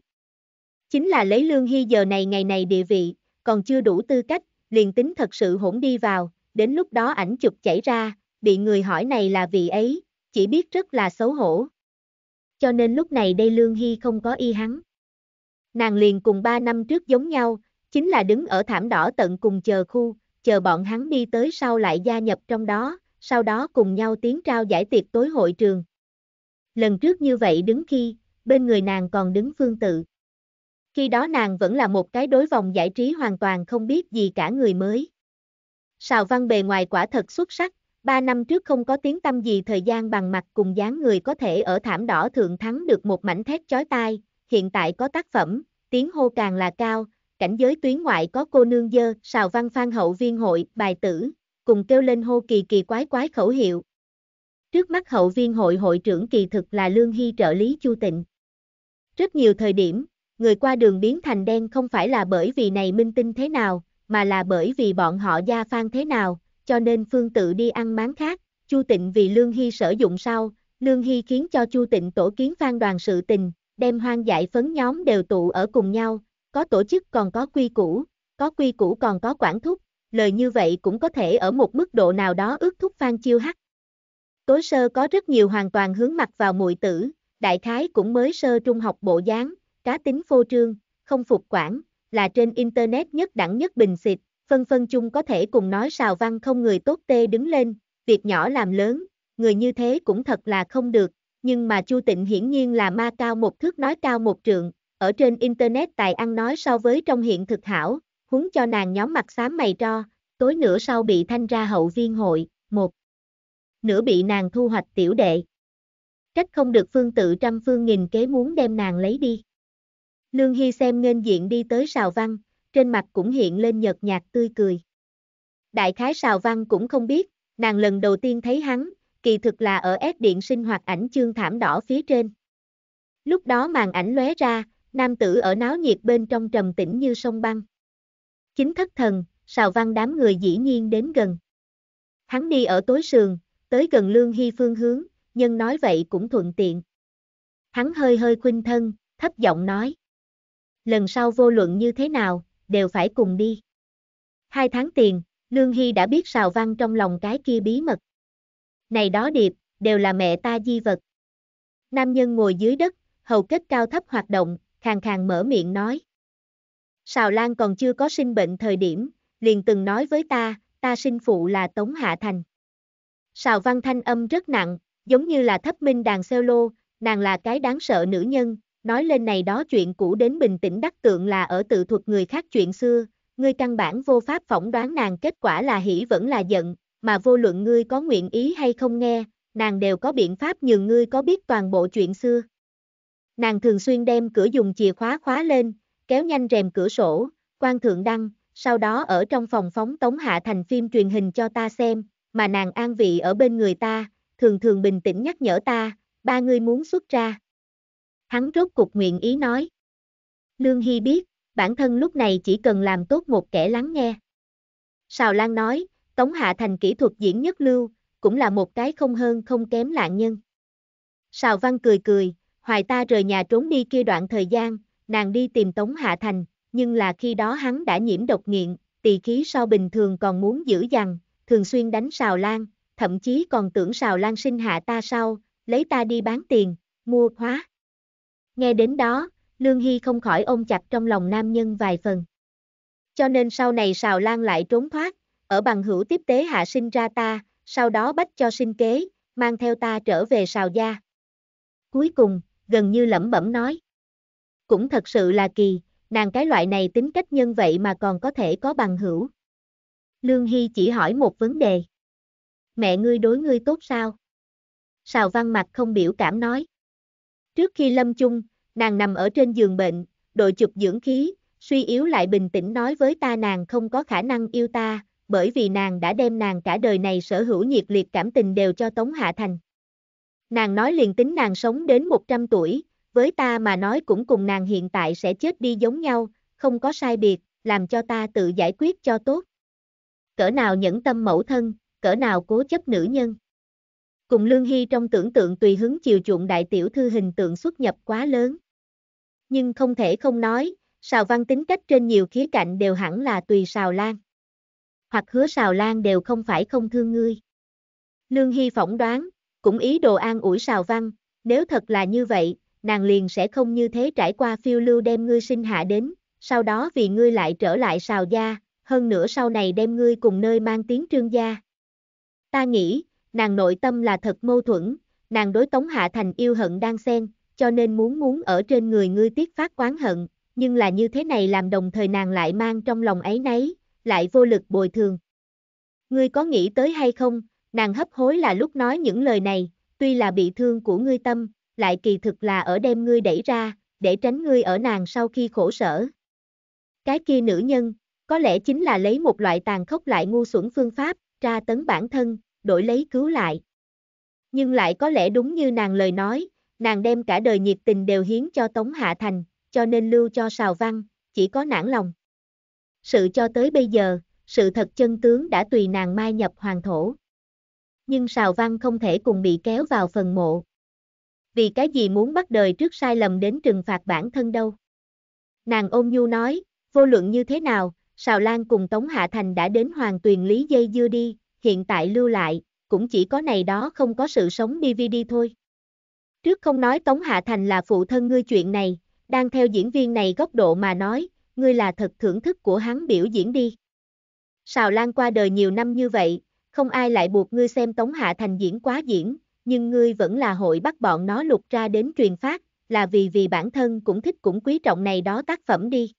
Chính là lấy Lương Hy giờ này ngày này địa vị, còn chưa đủ tư cách, liền tính thật sự hỗn đi vào, đến lúc đó ảnh chụp chảy ra, bị người hỏi này là vị ấy, chỉ biết rất là xấu hổ. Cho nên lúc này đây Lương Hy không có y hắn. Nàng liền cùng ba năm trước giống nhau, chính là đứng ở thảm đỏ tận cùng chờ khu, chờ bọn hắn đi tới sau lại gia nhập trong đó, sau đó cùng nhau tiến trao giải tiệc tối hội trường. Lần trước như vậy đứng khi, bên người nàng còn đứng phương tự. Khi đó nàng vẫn là một cái đối vòng giải trí hoàn toàn không biết gì cả người mới. Sào văn bề ngoài quả thật xuất sắc, ba năm trước không có tiếng tâm gì thời gian bằng mặt cùng dáng người có thể ở thảm đỏ thượng thắng được một mảnh thét chói tai, hiện tại có tác phẩm, tiếng hô càng là cao, cảnh giới tuyến ngoại có cô nương dơ, sào văn phan hậu viên hội, bài tử, cùng kêu lên hô kỳ kỳ quái quái khẩu hiệu, Trước mắt hậu viên hội hội trưởng kỳ thực là Lương Hy trợ lý Chu Tịnh. Rất nhiều thời điểm, người qua đường biến thành đen không phải là bởi vì này minh tinh thế nào, mà là bởi vì bọn họ gia phan thế nào, cho nên Phương tự đi ăn máng khác, Chu Tịnh vì Lương Hy sử dụng sau, Lương Hy khiến cho Chu Tịnh tổ kiến phan đoàn sự tình, đem hoang dại phấn nhóm đều tụ ở cùng nhau, có tổ chức còn có quy củ, có quy củ còn có quản thúc, lời như vậy cũng có thể ở một mức độ nào đó ước thúc Phan Chiêu Hắc tối sơ có rất nhiều hoàn toàn hướng mặt vào muội tử, đại khái cũng mới sơ trung học bộ dáng, cá tính phô trương, không phục quản, là trên internet nhất đẳng nhất bình xịt, phân phân chung có thể cùng nói xào văn không người tốt tê đứng lên, việc nhỏ làm lớn, người như thế cũng thật là không được, nhưng mà Chu Tịnh hiển nhiên là ma cao một thước nói cao một trượng, ở trên internet tài ăn nói so với trong hiện thực hảo, huống cho nàng nhóm mặt xám mày tro, tối nửa sau bị thanh ra hậu viên hội, một nửa bị nàng thu hoạch tiểu đệ. Trách không được phương tự trăm phương nghìn kế muốn đem nàng lấy đi. Lương Hy xem nên diện đi tới Sào Văn, trên mặt cũng hiện lên nhợt nhạt tươi cười. Đại khái Sào Văn cũng không biết, nàng lần đầu tiên thấy hắn, kỳ thực là ở ép điện sinh hoạt ảnh chương thảm đỏ phía trên. Lúc đó màn ảnh lóe ra, nam tử ở náo nhiệt bên trong trầm tĩnh như sông băng. Chính thất thần, Sào Văn đám người dĩ nhiên đến gần. Hắn đi ở tối sườn, tới gần Lương Hy phương hướng, nhân nói vậy cũng thuận tiện. Hắn hơi hơi khuynh thân, thấp giọng nói. Lần sau vô luận như thế nào, đều phải cùng đi. Hai tháng tiền, Lương Hy đã biết xào văn trong lòng cái kia bí mật. Này đó điệp, đều là mẹ ta di vật. Nam nhân ngồi dưới đất, hầu kết cao thấp hoạt động, khàn khàn mở miệng nói. Sào Lan còn chưa có sinh bệnh thời điểm, liền từng nói với ta, ta sinh phụ là Tống Hạ Thành. Sào văn thanh âm rất nặng, giống như là thấp minh đàn solo, nàng là cái đáng sợ nữ nhân, nói lên này đó chuyện cũ đến bình tĩnh đắc tượng là ở tự thuật người khác chuyện xưa, ngươi căn bản vô pháp phỏng đoán nàng kết quả là hỉ vẫn là giận, mà vô luận ngươi có nguyện ý hay không nghe, nàng đều có biện pháp nhường ngươi có biết toàn bộ chuyện xưa. Nàng thường xuyên đem cửa dùng chìa khóa khóa lên, kéo nhanh rèm cửa sổ, quan thượng đăng, sau đó ở trong phòng phóng tống hạ thành phim truyền hình cho ta xem, mà nàng an vị ở bên người ta, thường thường bình tĩnh nhắc nhở ta, ba người muốn xuất ra. Hắn rốt cục nguyện ý nói. Lương Hy biết, bản thân lúc này chỉ cần làm tốt một kẻ lắng nghe. Sào Lan nói, Tống Hạ Thành kỹ thuật diễn nhất lưu, cũng là một cái không hơn không kém lạng nhân. Sào Văn cười cười, hoài ta rời nhà trốn đi kia đoạn thời gian, nàng đi tìm Tống Hạ Thành, nhưng là khi đó hắn đã nhiễm độc nghiện, tỳ khí so bình thường còn muốn dữ dằn, thường xuyên đánh xào lan, thậm chí còn tưởng xào lan sinh hạ ta sau, lấy ta đi bán tiền, mua hóa. Nghe đến đó, Lương Hy không khỏi ôm chặt trong lòng nam nhân vài phần. Cho nên sau này xào lan lại trốn thoát, ở bằng hữu tiếp tế hạ sinh ra ta, sau đó bách cho sinh kế, mang theo ta trở về xào gia. Cuối cùng, gần như lẩm bẩm nói. Cũng thật sự là kỳ, nàng cái loại này tính cách nhân vậy mà còn có thể có bằng hữu. Lương Hy chỉ hỏi một vấn đề. Mẹ ngươi đối ngươi tốt sao? Sào văn mặt không biểu cảm nói. Trước khi lâm chung, nàng nằm ở trên giường bệnh, đội chụp dưỡng khí, suy yếu lại bình tĩnh nói với ta nàng không có khả năng yêu ta, bởi vì nàng đã đem nàng cả đời này sở hữu nhiệt liệt cảm tình đều cho Tống Hạ Thành. Nàng nói liền tính nàng sống đến 100 tuổi, với ta mà nói cũng cùng nàng hiện tại sẽ chết đi giống nhau, không có sai biệt, làm cho ta tự giải quyết cho tốt cỡ nào nhẫn tâm mẫu thân, cỡ nào cố chấp nữ nhân. Cùng Lương Hy trong tưởng tượng tùy hứng chiều chuộng đại tiểu thư hình tượng xuất nhập quá lớn. Nhưng không thể không nói, Sào Văn tính cách trên nhiều khía cạnh đều hẳn là tùy Sào Lan. Hoặc hứa Sào Lan đều không phải không thương ngươi. Lương Hy phỏng đoán, cũng ý đồ an ủi Sào Văn, nếu thật là như vậy, nàng liền sẽ không như thế trải qua phiêu lưu đem ngươi sinh hạ đến, sau đó vì ngươi lại trở lại Sào Gia, hơn nữa sau này đem ngươi cùng nơi mang tiếng trương gia. Ta nghĩ, nàng nội tâm là thật mâu thuẫn, nàng đối Tống Hạ Thành yêu hận đang xen, cho nên muốn muốn ở trên người ngươi tiết phát quán hận, nhưng là như thế này làm đồng thời nàng lại mang trong lòng ấy nấy, lại vô lực bồi thường. Ngươi có nghĩ tới hay không, nàng hấp hối là lúc nói những lời này, tuy là bị thương của ngươi tâm, lại kỳ thực là ở đem ngươi đẩy ra, để tránh ngươi ở nàng sau khi khổ sở. Cái kia nữ nhân, có lẽ chính là lấy một loại tàn khốc lại ngu xuẩn phương pháp, tra tấn bản thân, đổi lấy cứu lại. Nhưng lại có lẽ đúng như nàng lời nói, nàng đem cả đời nhiệt tình đều hiến cho Tống Hạ Thành, cho nên lưu cho Sào Văn, chỉ có nản lòng. Sự cho tới bây giờ, sự thật chân tướng đã tùy nàng mai nhập hoàng thổ. Nhưng Sào Văn không thể cùng bị kéo vào phần mộ. Vì cái gì muốn bắt đời trước sai lầm đến trừng phạt bản thân đâu? Nàng ôm nhu nói, vô luận như thế nào, Sào Lan cùng Tống Hạ Thành đã đến Hoàng Tuyền Lý dây dưa đi, hiện tại lưu lại, cũng chỉ có này đó không có sự sống DVD thôi. Trước không nói Tống Hạ Thành là phụ thân ngươi chuyện này, đang theo diễn viên này góc độ mà nói, ngươi là thật thưởng thức của hắn biểu diễn đi. Sào Lan qua đời nhiều năm như vậy, không ai lại buộc ngươi xem Tống Hạ Thành diễn quá diễn, nhưng ngươi vẫn là hội bắt bọn nó lục ra đến truyền phát, là vì vì bản thân cũng thích cũng quý trọng này đó tác phẩm đi.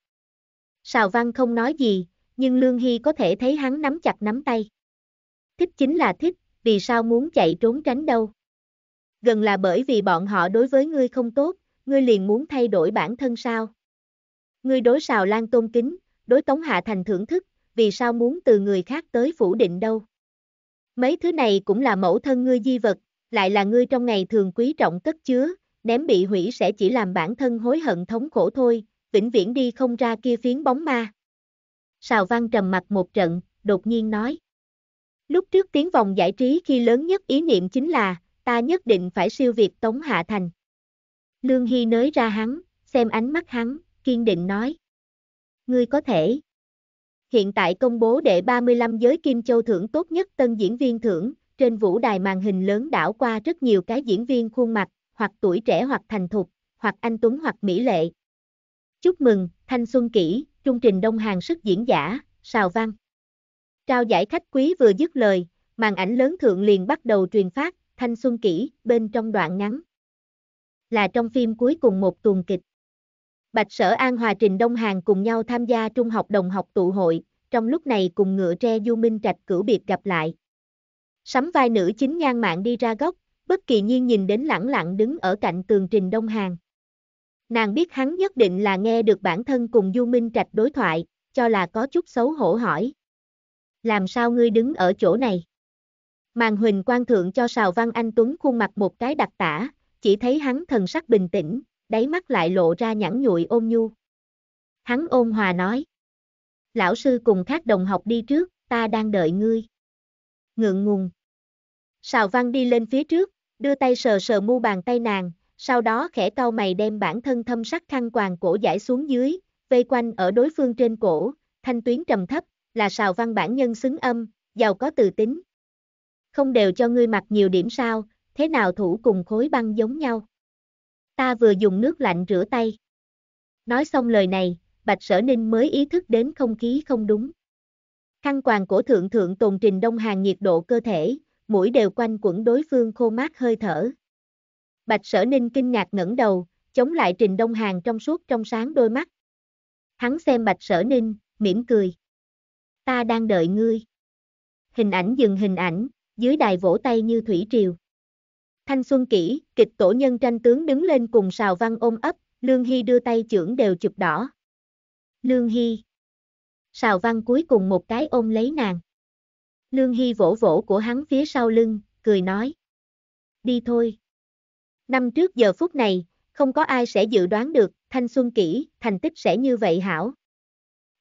Sào Văn không nói gì, nhưng Lương Hy có thể thấy hắn nắm chặt nắm tay. Thích chính là thích, vì sao muốn chạy trốn tránh đâu? Gần là bởi vì bọn họ đối với ngươi không tốt, ngươi liền muốn thay đổi bản thân sao? Ngươi đối Sào Lan tôn kính, đối Tống Hạ Thành thưởng thức, vì sao muốn từ người khác tới phủ định đâu? Mấy thứ này cũng là mẫu thân ngươi di vật, lại là ngươi trong ngày thường quý trọng cất chứa, ném bị hủy sẽ chỉ làm bản thân hối hận thống khổ thôi, vĩnh viễn đi không ra kia phiến bóng ma. Sào Văn trầm mặt một trận, đột nhiên nói. Lúc trước tiếng vòng giải trí khi lớn nhất ý niệm chính là, ta nhất định phải siêu việt Tống Hạ Thành. Lương Hy nới ra hắn, xem ánh mắt hắn, kiên định nói. Ngươi có thể. Hiện tại công bố đệ 35 giới Kim Châu thưởng tốt nhất tân diễn viên thưởng, trên vũ đài màn hình lớn đảo qua rất nhiều cái diễn viên khuôn mặt, hoặc tuổi trẻ hoặc thành thục, hoặc anh Tuấn hoặc Mỹ Lệ, Chúc mừng, Thanh Xuân Kỷ, chương trình Đông Hàng sức diễn giả, Sào Văn. Trao giải khách quý vừa dứt lời, màn ảnh lớn thượng liền bắt đầu truyền phát, Thanh Xuân Kỷ, bên trong đoạn ngắn. Là trong phim cuối cùng một tuần kịch. Bạch Sở An Hòa Trình Đông Hàng cùng nhau tham gia trung học đồng học tụ hội, trong lúc này cùng ngựa tre Du Minh Trạch cửu biệt gặp lại. Sắm vai nữ chính nhan mạng đi ra góc, bất kỳ nhiên nhìn đến lẳng lặng đứng ở cạnh tường Trình Đông Hàng. Nàng biết hắn nhất định là nghe được bản thân cùng Du Minh Trạch đối thoại, cho là có chút xấu hổ hỏi. Làm sao ngươi đứng ở chỗ này? Màn huỳnh quan thượng cho Sào Văn Anh Tuấn khuôn mặt một cái đặc tả, chỉ thấy hắn thần sắc bình tĩnh, đáy mắt lại lộ ra nhẵn nhụi ôm nhu. Hắn ôn hòa nói. Lão sư cùng các đồng học đi trước, ta đang đợi ngươi. Ngượng ngùng. Sào Văn đi lên phía trước, đưa tay sờ sờ mu bàn tay nàng, sau đó khẽ cau mày đem bản thân thâm sắc khăn quàng cổ giải xuống dưới, vây quanh ở đối phương trên cổ, thanh tuyến trầm thấp, là sào văn bản nhân xứng âm, giàu có từ tính. Không đều cho ngươi mặc nhiều điểm sao, thế nào thủ cùng khối băng giống nhau. Ta vừa dùng nước lạnh rửa tay. Nói xong lời này, Bạch Sở Ninh mới ý thức đến không khí không đúng. Khăn quàng cổ thượng thượng tồn trình đông hàng nhiệt độ cơ thể, mũi đều quanh quẩn đối phương khô mát hơi thở. Bạch Sở Ninh kinh ngạc ngẩng đầu, chống lại Trình Đông Hàng trong suốt trong sáng đôi mắt. Hắn xem Bạch Sở Ninh, mỉm cười. Ta đang đợi ngươi. Hình ảnh dừng hình ảnh, dưới đài vỗ tay như thủy triều. Thanh Xuân Kỷ, kịch tổ nhân tranh tướng đứng lên cùng Sào văn ôm ấp, Lương Hy đưa tay trưởng đều chụp đỏ. Lương Hy. Sào văn cuối cùng một cái ôm lấy nàng. Lương Hy vỗ vỗ của hắn phía sau lưng, cười nói. Đi thôi. Năm trước giờ phút này, không có ai sẽ dự đoán được, thanh xuân kỹ, thành tích sẽ như vậy hảo.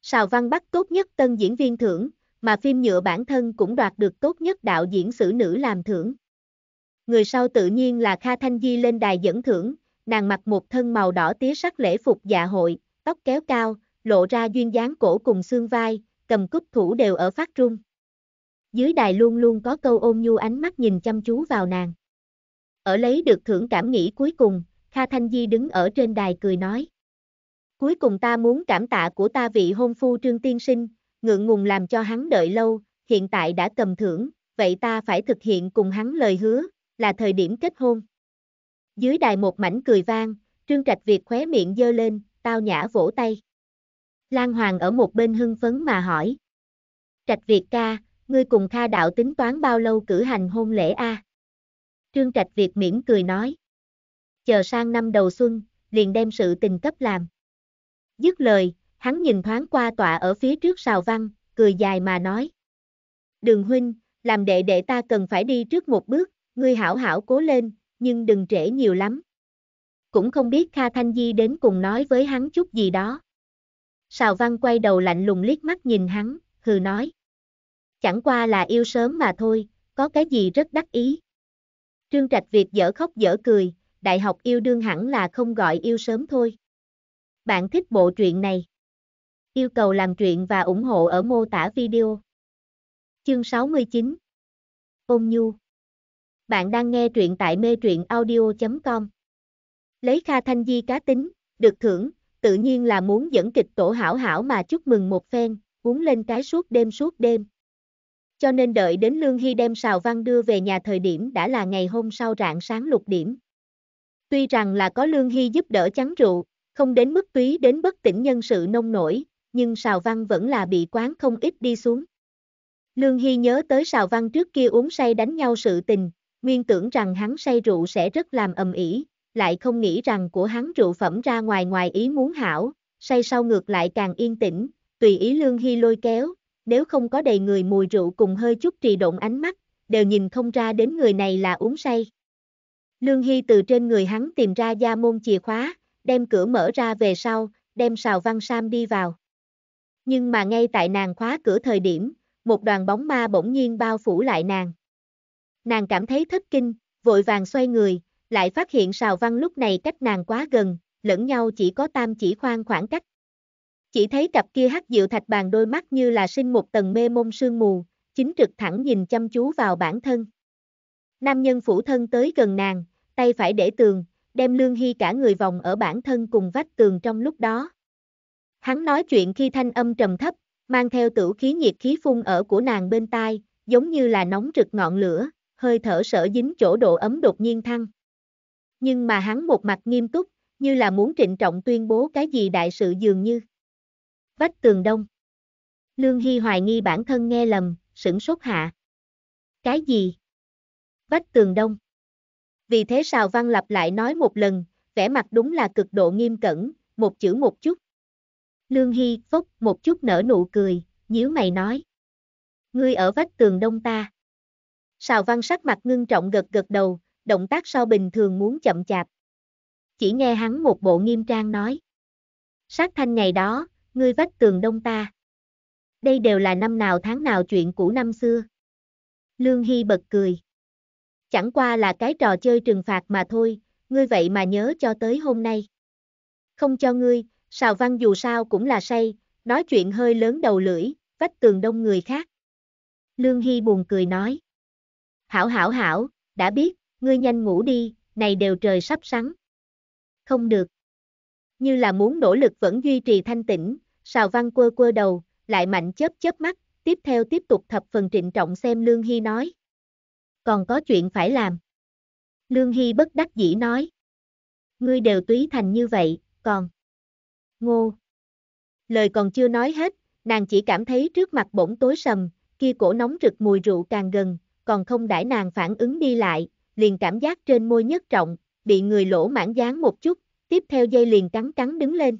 Sào Văn Bắc tốt nhất tân diễn viên thưởng, mà phim nhựa bản thân cũng đoạt được tốt nhất đạo diễn xử nữ làm thưởng. Người sau tự nhiên là Kha Thanh Di lên đài dẫn thưởng, nàng mặc một thân màu đỏ tía sắc lễ phục dạ hội, tóc kéo cao, lộ ra duyên dáng cổ cùng xương vai, cầm cúp thủ đều ở phát trung. Dưới đài luôn luôn có câu ôm nhu ánh mắt nhìn chăm chú vào nàng. Ở lấy được thưởng cảm nghĩ cuối cùng, Kha Thanh Di đứng ở trên đài cười nói. Cuối cùng ta muốn cảm tạ của ta vị hôn phu Trương Tiên Sinh, ngượng ngùng làm cho hắn đợi lâu, hiện tại đã cầm thưởng, vậy ta phải thực hiện cùng hắn lời hứa, là thời điểm kết hôn. Dưới đài một mảnh cười vang, Trương Trạch Việt khóe miệng dơ lên, tao nhã vỗ tay. Lan Hoàng ở một bên hưng phấn mà hỏi. Trạch Việt ca, ngươi cùng Kha đạo tính toán bao lâu cử hành hôn lễ a? À? Trương Trạch Việt mỉm cười nói. Chờ sang năm đầu xuân, liền đem sự tình cấp làm. Dứt lời, hắn nhìn thoáng qua tọa ở phía trước sào văn, cười dài mà nói. Đường huynh, làm đệ đệ ta cần phải đi trước một bước, ngươi hảo hảo cố lên, nhưng đừng trễ nhiều lắm. Cũng không biết Kha Thanh Di đến cùng nói với hắn chút gì đó. Sào văn quay đầu lạnh lùng liếc mắt nhìn hắn, hừ nói. Chẳng qua là yêu sớm mà thôi, có cái gì rất đắc ý. Trương Trạch Việt dở khóc dở cười, đại học yêu đương hẳn là không gọi yêu sớm thôi. Bạn thích bộ truyện này? Yêu cầu làm truyện và ủng hộ ở mô tả video. Chương 69 Ôn Nhu Bạn đang nghe truyện tại mê truyện audio.com Lấy Kha Thanh Di cá tính, được thưởng, tự nhiên là muốn dẫn kịch tổ hảo hảo mà chúc mừng một phen, uống lên cái suốt đêm suốt đêm, cho nên đợi đến Lương Hy đem xào Văn đưa về nhà thời điểm đã là ngày hôm sau rạng sáng lục điểm. Tuy rằng là có Lương Hy giúp đỡ chắn rượu, không đến mức túy đến bất tỉnh nhân sự nông nổi, nhưng xào Văn vẫn là bị quán không ít đi xuống. Lương Hy nhớ tới xào Văn trước kia uống say đánh nhau sự tình, nguyên tưởng rằng hắn say rượu sẽ rất làm ầm ĩ, lại không nghĩ rằng của hắn rượu phẩm ra ngoài ngoài ý muốn hảo, say sau ngược lại càng yên tĩnh, tùy ý Lương Hy lôi kéo, nếu không có đầy người mùi rượu cùng hơi chút trì động ánh mắt, đều nhìn không ra đến người này là uống say. Lương Hy từ trên người hắn tìm ra gia môn chìa khóa, đem cửa mở ra về sau, đem xào văn Sam đi vào. Nhưng mà ngay tại nàng khóa cửa thời điểm, một đoàn bóng ma bỗng nhiên bao phủ lại nàng. Nàng cảm thấy thất kinh, vội vàng xoay người, lại phát hiện xào văn lúc này cách nàng quá gần, lẫn nhau chỉ có tam chỉ khoan khoảng cách. Chỉ thấy cặp kia hắc diệu thạch bàn đôi mắt như là sinh một tầng mê mông sương mù, chính trực thẳng nhìn chăm chú vào bản thân. Nam nhân phủ thân tới gần nàng, tay phải để tường, đem Lương Hy cả người vòng ở bản thân cùng vách tường trong lúc đó. Hắn nói chuyện khi thanh âm trầm thấp, mang theo tử khí nhiệt khí phun ở của nàng bên tai, giống như là nóng rực ngọn lửa, hơi thở sở dính chỗ độ ấm đột nhiên thăng. Nhưng mà hắn một mặt nghiêm túc, như là muốn trịnh trọng tuyên bố cái gì đại sự dường như. Vách tường đông. Lương Hy hoài nghi bản thân nghe lầm, sửng sốt hạ. Cái gì? Vách tường đông. Vì thế Sào Văn lặp lại nói một lần, vẻ mặt đúng là cực độ nghiêm cẩn, một chữ một chút. Lương Hy phốc một chút nở nụ cười, nhíu mày nói. Ngươi ở vách tường đông ta. Sào Văn sắc mặt ngưng trọng gật gật đầu, động tác sau bình thường muốn chậm chạp. Chỉ nghe hắn một bộ nghiêm trang nói. Sát thanh ngày đó, ngươi vách tường đông ta. Đây đều là năm nào tháng nào chuyện cũ năm xưa. Lương Hy bật cười. Chẳng qua là cái trò chơi trừng phạt mà thôi, ngươi vậy mà nhớ cho tới hôm nay. Không cho ngươi, Sào Văn dù sao cũng là say, nói chuyện hơi lớn đầu lưỡi, vách tường đông người khác. Lương Hy buồn cười nói. Hảo hảo hảo, đã biết, ngươi nhanh ngủ đi, này đều trời sắp sáng. Không được như là muốn nỗ lực vẫn duy trì thanh tĩnh, Sào Văn quơ quơ đầu, lại mạnh chớp chớp mắt, tiếp theo tiếp tục thập phần trịnh trọng xem Lương Hy nói. Còn có chuyện phải làm. Lương Hy bất đắc dĩ nói. Ngươi đều túy thành như vậy, còn... Ngô. Lời còn chưa nói hết, nàng chỉ cảm thấy trước mặt bỗng tối sầm, kia cổ nóng rực mùi rượu càng gần, còn không đãi nàng phản ứng đi lại, liền cảm giác trên môi nhất trọng, bị người lỗ mãn dán một chút, tiếp theo dây liền cắn cắn đứng lên.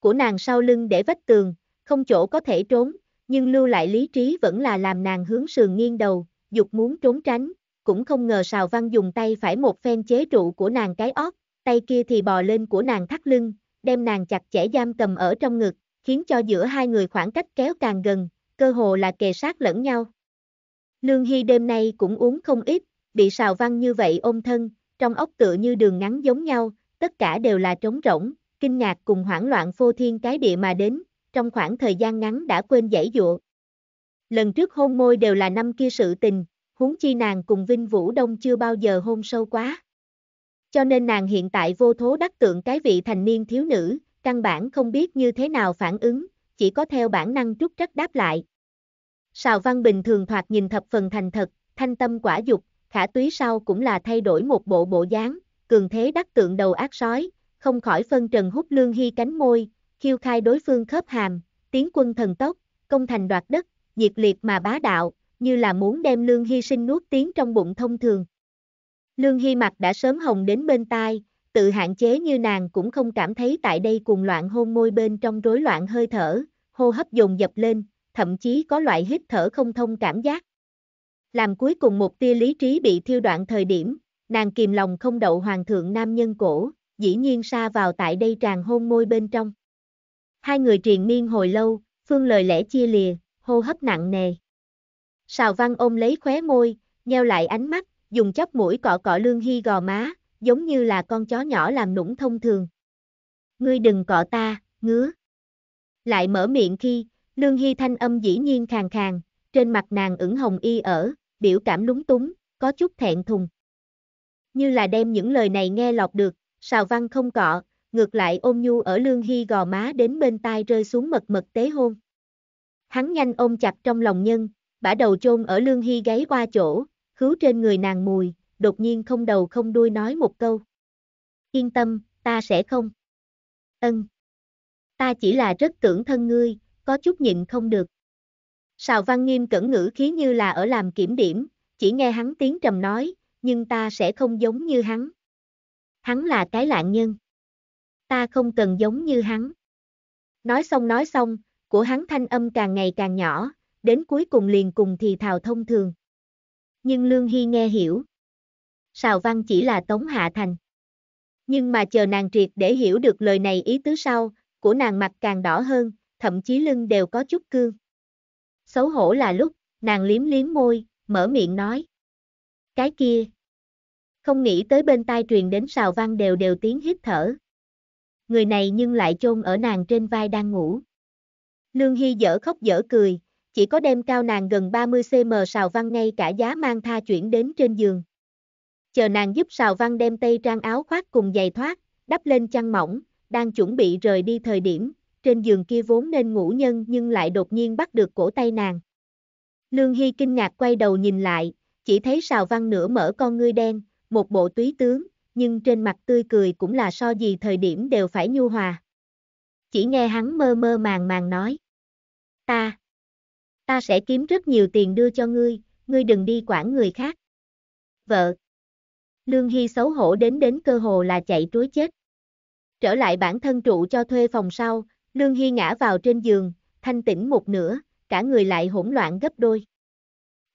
Của nàng sau lưng để vách tường, không chỗ có thể trốn, nhưng lưu lại lý trí vẫn là làm nàng hướng sườn nghiêng đầu, dục muốn trốn tránh, cũng không ngờ Sào Văn dùng tay phải một phen chế trụ của nàng cái ót, tay kia thì bò lên của nàng thắt lưng, đem nàng chặt chẽ giam cầm ở trong ngực, khiến cho giữa hai người khoảng cách kéo càng gần, cơ hồ là kề sát lẫn nhau. Lương Hy đêm nay cũng uống không ít, bị Sào Văn như vậy ôm thân, trong ốc tựa như đường ngắn giống nhau, tất cả đều là trống rỗng, kinh ngạc cùng hoảng loạn phô thiên cái địa mà đến, trong khoảng thời gian ngắn đã quên giải dụa. Lần trước hôn môi đều là năm kia sự tình, huống chi nàng cùng Vinh Vũ Đông chưa bao giờ hôn sâu quá. Cho nên nàng hiện tại vô thố đắc tượng cái vị thành niên thiếu nữ, căn bản không biết như thế nào phản ứng, chỉ có theo bản năng trúc trắc đáp lại. Sào Văn Bình thường thoạt nhìn thập phần thành thật, thanh tâm quả dục, khả túy sau cũng là thay đổi một bộ bộ dáng, cường thế đắc tượng đầu ác sói, không khỏi phân trần hút lương hy cánh môi, khiêu khai đối phương khớp hàm, tiến quân thần tốc, công thành đoạt đất, nhiệt liệt mà bá đạo, như là muốn đem lương hy sinh nuốt tiếng trong bụng thông thường. Lương hy mặt đã sớm hồng đến bên tai, tự hạn chế như nàng cũng không cảm thấy tại đây cùng loạn hôn môi bên trong rối loạn hơi thở, hô hấp dồn dập lên, thậm chí có loại hít thở không thông cảm giác. Làm cuối cùng một tia lý trí bị thiêu đoạn thời điểm, nàng kìm lòng không đậu hoàng thượng nam nhân cổ, dĩ nhiên sa vào tại đây tràn hôn môi bên trong. Hai người triền miên hồi lâu, phương lời lẽ chia lìa, hô hấp nặng nề. Sào văn ôm lấy khóe môi, nheo lại ánh mắt, dùng chóp mũi cọ cọ lương hy gò má, giống như là con chó nhỏ làm nũng thông thường. Ngươi đừng cọ ta, ngứa. Lại mở miệng khi, lương hy thanh âm dĩ nhiên khàn khàn, trên mặt nàng ửng hồng y ở, biểu cảm lúng túng, có chút thẹn thùng như là đem những lời này nghe lọc được, xào văn không cọ, ngược lại ôm nhu ở lương hy gò má đến bên tai rơi xuống mật mật tế hôn. Hắn nhanh ôm chặt trong lòng nhân, bả đầu chôn ở lương hy gáy qua chỗ, khứu trên người nàng mùi, đột nhiên không đầu không đuôi nói một câu. Yên tâm, ta sẽ không. Ân. Ta chỉ là rất tưởng thân ngươi, có chút nhịn không được. Sào văn nghiêm cẩn ngữ khí như là ở làm kiểm điểm, chỉ nghe hắn tiếng trầm nói, nhưng ta sẽ không giống như hắn. Hắn là cái lạng nhân. Ta không cần giống như hắn. Nói xong nói xong, của hắn thanh âm càng ngày càng nhỏ, đến cuối cùng liền cùng thì thào thông thường. Nhưng Lương Hy nghe hiểu. Sào Văn chỉ là Tống Hạ Thành. Nhưng mà chờ nàng triệt để hiểu được lời này ý tứ sau, của nàng mặt càng đỏ hơn, thậm chí lưng đều có chút cương. Xấu hổ là lúc, nàng liếm liếm môi, mở miệng nói. Cái kia. Không nghĩ tới bên tai truyền đến xào văn đều đều tiếng hít thở. Người này nhưng lại chôn ở nàng trên vai đang ngủ. Lương Hy dở khóc dở cười, chỉ có đem cao nàng gần 30cm xào văn ngay cả giá mang tha chuyển đến trên giường. Chờ nàng giúp xào văn đem tay trang áo khoác cùng giày thoát, đắp lên chăn mỏng, đang chuẩn bị rời đi thời điểm, trên giường kia vốn nên ngủ nhân nhưng lại đột nhiên bắt được cổ tay nàng. Lương Hy kinh ngạc quay đầu nhìn lại, chỉ thấy sào văn nửa mở con ngươi đen, một bộ túy tướng, nhưng trên mặt tươi cười cũng là so gì thời điểm đều phải nhu hòa. Chỉ nghe hắn mơ mơ màng màng nói. Ta, ta sẽ kiếm rất nhiều tiền đưa cho ngươi, ngươi đừng đi quản người khác. Vợ. Lương Hy xấu hổ đến đến cơ hồ là chạy trối chết. Trở lại bản thân trụ cho thuê phòng sau, Lương Hy ngã vào trên giường, thanh tĩnh một nửa, cả người lại hỗn loạn gấp đôi.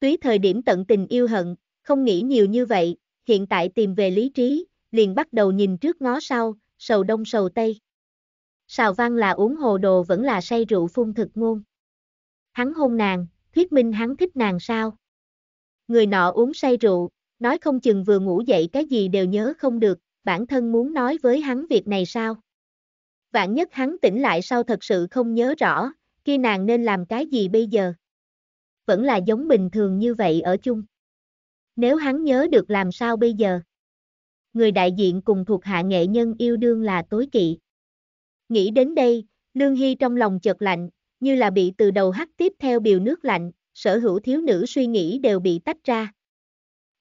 Túy thời điểm tận tình yêu hận, không nghĩ nhiều như vậy, hiện tại tìm về lý trí, liền bắt đầu nhìn trước ngó sau, sầu đông sầu tây. Sào văn là uống hồ đồ vẫn là say rượu phun thực ngôn. Hắn hôn nàng, thuyết minh hắn thích nàng sao? Người nọ uống say rượu, nói không chừng vừa ngủ dậy cái gì đều nhớ không được, bản thân muốn nói với hắn việc này sao? Vạn nhất hắn tỉnh lại sau thật sự không nhớ rõ, kia nàng nên làm cái gì bây giờ? vẫn là giống bình thường như vậy ở chung. Nếu hắn nhớ được làm sao bây giờ? Người đại diện cùng thuộc hạ nghệ nhân yêu đương là tối kỵ. Nghĩ đến đây, Lương Hy trong lòng chợt lạnh, như là bị từ đầu hắt tiếp theo biểu nước lạnh, sở hữu thiếu nữ suy nghĩ đều bị tách ra.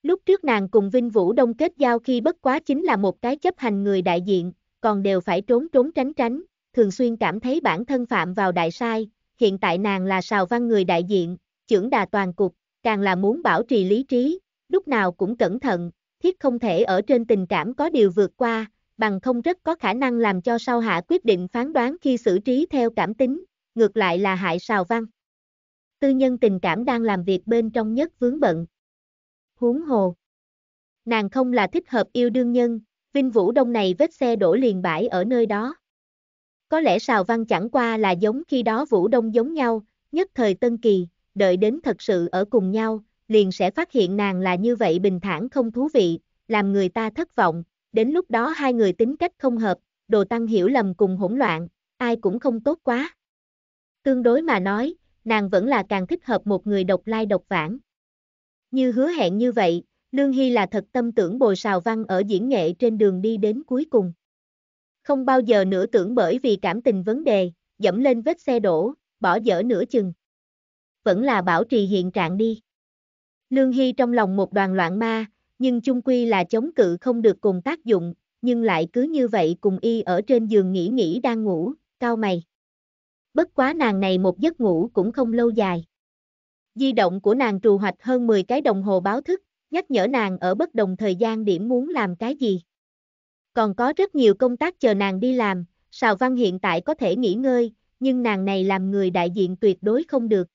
Lúc trước nàng cùng Vinh Vũ Đông kết giao khi bất quá chính là một cái chấp hành người đại diện, còn đều phải trốn trốn tránh tránh, thường xuyên cảm thấy bản thân phạm vào đại sai, hiện tại nàng là sào văn người đại diện, trưởng đà toàn cục, càng là muốn bảo trì lý trí, lúc nào cũng cẩn thận, thiết không thể ở trên tình cảm có điều vượt qua, bằng không rất có khả năng làm cho sau hạ quyết định phán đoán khi xử trí theo cảm tính, ngược lại là hại sào văn. Tư nhân tình cảm đang làm việc bên trong nhất vướng bận. Huống hồ. Nàng không là thích hợp yêu đương nhân, Vinh Vũ Đông này vết xe đổ liền bãi ở nơi đó. Có lẽ sào văn chẳng qua là giống khi đó Vũ Đông giống nhau, nhất thời Tân Kỳ, đợi đến thật sự ở cùng nhau, liền sẽ phát hiện nàng là như vậy bình thản không thú vị, làm người ta thất vọng, đến lúc đó hai người tính cách không hợp, đồ tăng hiểu lầm cùng hỗn loạn, ai cũng không tốt quá. Tương đối mà nói, nàng vẫn là càng thích hợp một người độc lai độc vãng. Như hứa hẹn như vậy, Lương Hy là thật tâm tưởng bồi sào văn ở diễn nghệ trên đường đi đến cuối cùng. Không bao giờ nữa tưởng bởi vì cảm tình vấn đề, dẫm lên vết xe đổ, bỏ dở nửa chừng vẫn là bảo trì hiện trạng đi. Lương Hy trong lòng một đoàn loạn ma, nhưng chung quy là chống cự không được cùng tác dụng, nhưng lại cứ như vậy cùng y ở trên giường nghỉ nghỉ đang ngủ, cao mày. Bất quá nàng này một giấc ngủ cũng không lâu dài. Di động của nàng trù hoạch hơn 10 cái đồng hồ báo thức, nhắc nhở nàng ở bất đồng thời gian điểm muốn làm cái gì. Còn có rất nhiều công tác chờ nàng đi làm, Sào Văn hiện tại có thể nghỉ ngơi, nhưng nàng này làm người đại diện tuyệt đối không được.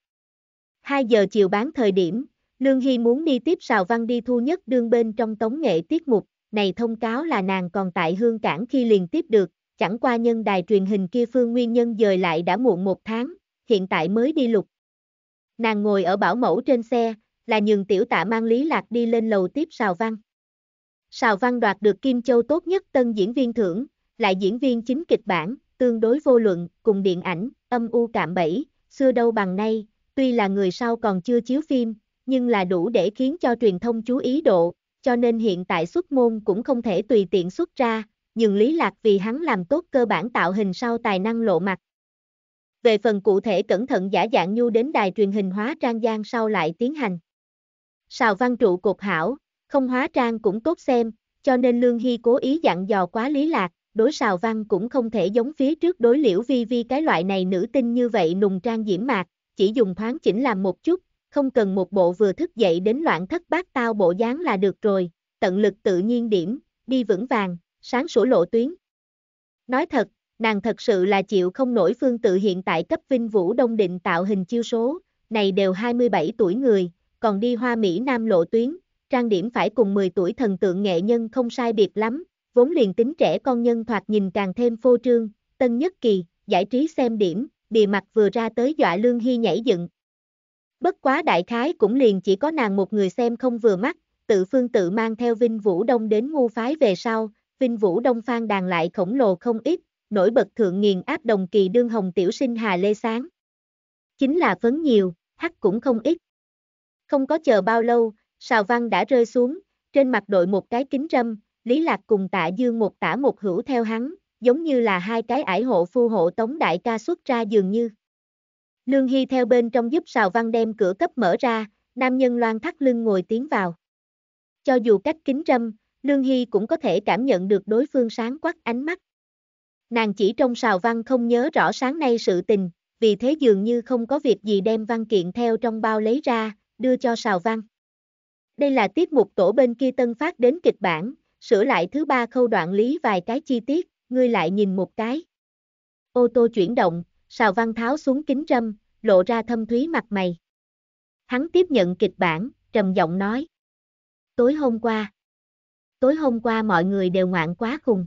2 giờ chiều bán thời điểm, Lương Hy muốn đi tiếp Sào Văn đi thu nhất đương bên trong tống nghệ tiết mục, này thông cáo là nàng còn tại hương cảng khi liền tiếp được, chẳng qua nhân đài truyền hình kia phương nguyên nhân dời lại đã muộn một tháng, hiện tại mới đi lục. Nàng ngồi ở bảo mẫu trên xe, là nhường tiểu tạ mang Lý Lạc đi lên lầu tiếp Sào Văn. Sào Văn đoạt được Kim Châu tốt nhất tân diễn viên thưởng, lại diễn viên chính kịch bản, tương đối vô luận, cùng điện ảnh, âm u cạm bẫy, xưa đâu bằng nay, tuy là người sau còn chưa chiếu phim, nhưng là đủ để khiến cho truyền thông chú ý độ, cho nên hiện tại xuất môn cũng không thể tùy tiện xuất ra, nhưng Lý Lạc vì hắn làm tốt cơ bản tạo hình sau tài năng lộ mặt. Về phần cụ thể cẩn thận giả dạng nhu đến đài truyền hình hóa trang giang sau lại tiến hành. Sào văn trụ cột hảo, không hóa trang cũng tốt xem, cho nên Lương Hy cố ý dặn dò quá Lý Lạc, đối sào văn cũng không thể giống phía trước đối liễu vi vi cái loại này nữ tinh như vậy nùng trang diễm mạc, chỉ dùng thoáng chỉnh làm một chút, không cần một bộ vừa thức dậy đến loạn thất bát tao bộ dáng là được rồi, tận lực tự nhiên điểm, đi vững vàng, sáng sủa lộ tuyến. Nói thật, nàng thật sự là chịu không nổi phương tự hiện tại cấp vinh vũ đông định tạo hình chiêu số, này đều 27 tuổi người, còn đi hoa Mỹ Nam lộ tuyến, trang điểm phải cùng 10 tuổi thần tượng nghệ nhân không sai biệt lắm, vốn liền tính trẻ con nhân thoạt nhìn càng thêm phô trương, tân nhất kỳ, giải trí xem điểm, bìa mặt vừa ra tới dọa Lương Hy nhảy dựng. Bất quá đại khái cũng liền chỉ có nàng một người xem không vừa mắt, tự phương tự mang theo Vinh Vũ Đông đến ngu phái về sau, Vinh Vũ Đông phan đàn lại khổng lồ không ít, nổi bật thượng nghiền áp đồng kỳ đương hồng tiểu sinh Hà Lê Sáng. Chính là phấn nhiều, hắc cũng không ít. Không có chờ bao lâu, sào văn đã rơi xuống, trên mặt đội một cái kính râm, Lý Lạc cùng tạ dương một tả một hữu theo hắn, giống như là hai cái ải hộ phu hộ tống đại ca xuất ra dường như. Lương Hy theo bên trong giúp xào văn đem cửa cấp mở ra, nam nhân loan thắt lưng ngồi tiến vào. Cho dù cách kính râm, Lương Hy cũng có thể cảm nhận được đối phương sáng quắc ánh mắt. Nàng chỉ trong xào văn không nhớ rõ sáng nay sự tình, vì thế dường như không có việc gì đem văn kiện theo trong bao lấy ra, đưa cho xào văn. Đây là tiết mục tổ bên kia tân phát đến kịch bản, sửa lại thứ ba khâu đoạn lý vài cái chi tiết, ngươi lại nhìn một cái. Ô tô chuyển động, Sào Văn tháo xuống kính râm, lộ ra thâm thúy mặt mày. Hắn tiếp nhận kịch bản, trầm giọng nói. Tối hôm qua. Tối hôm qua mọi người đều ngoạn quá khùng.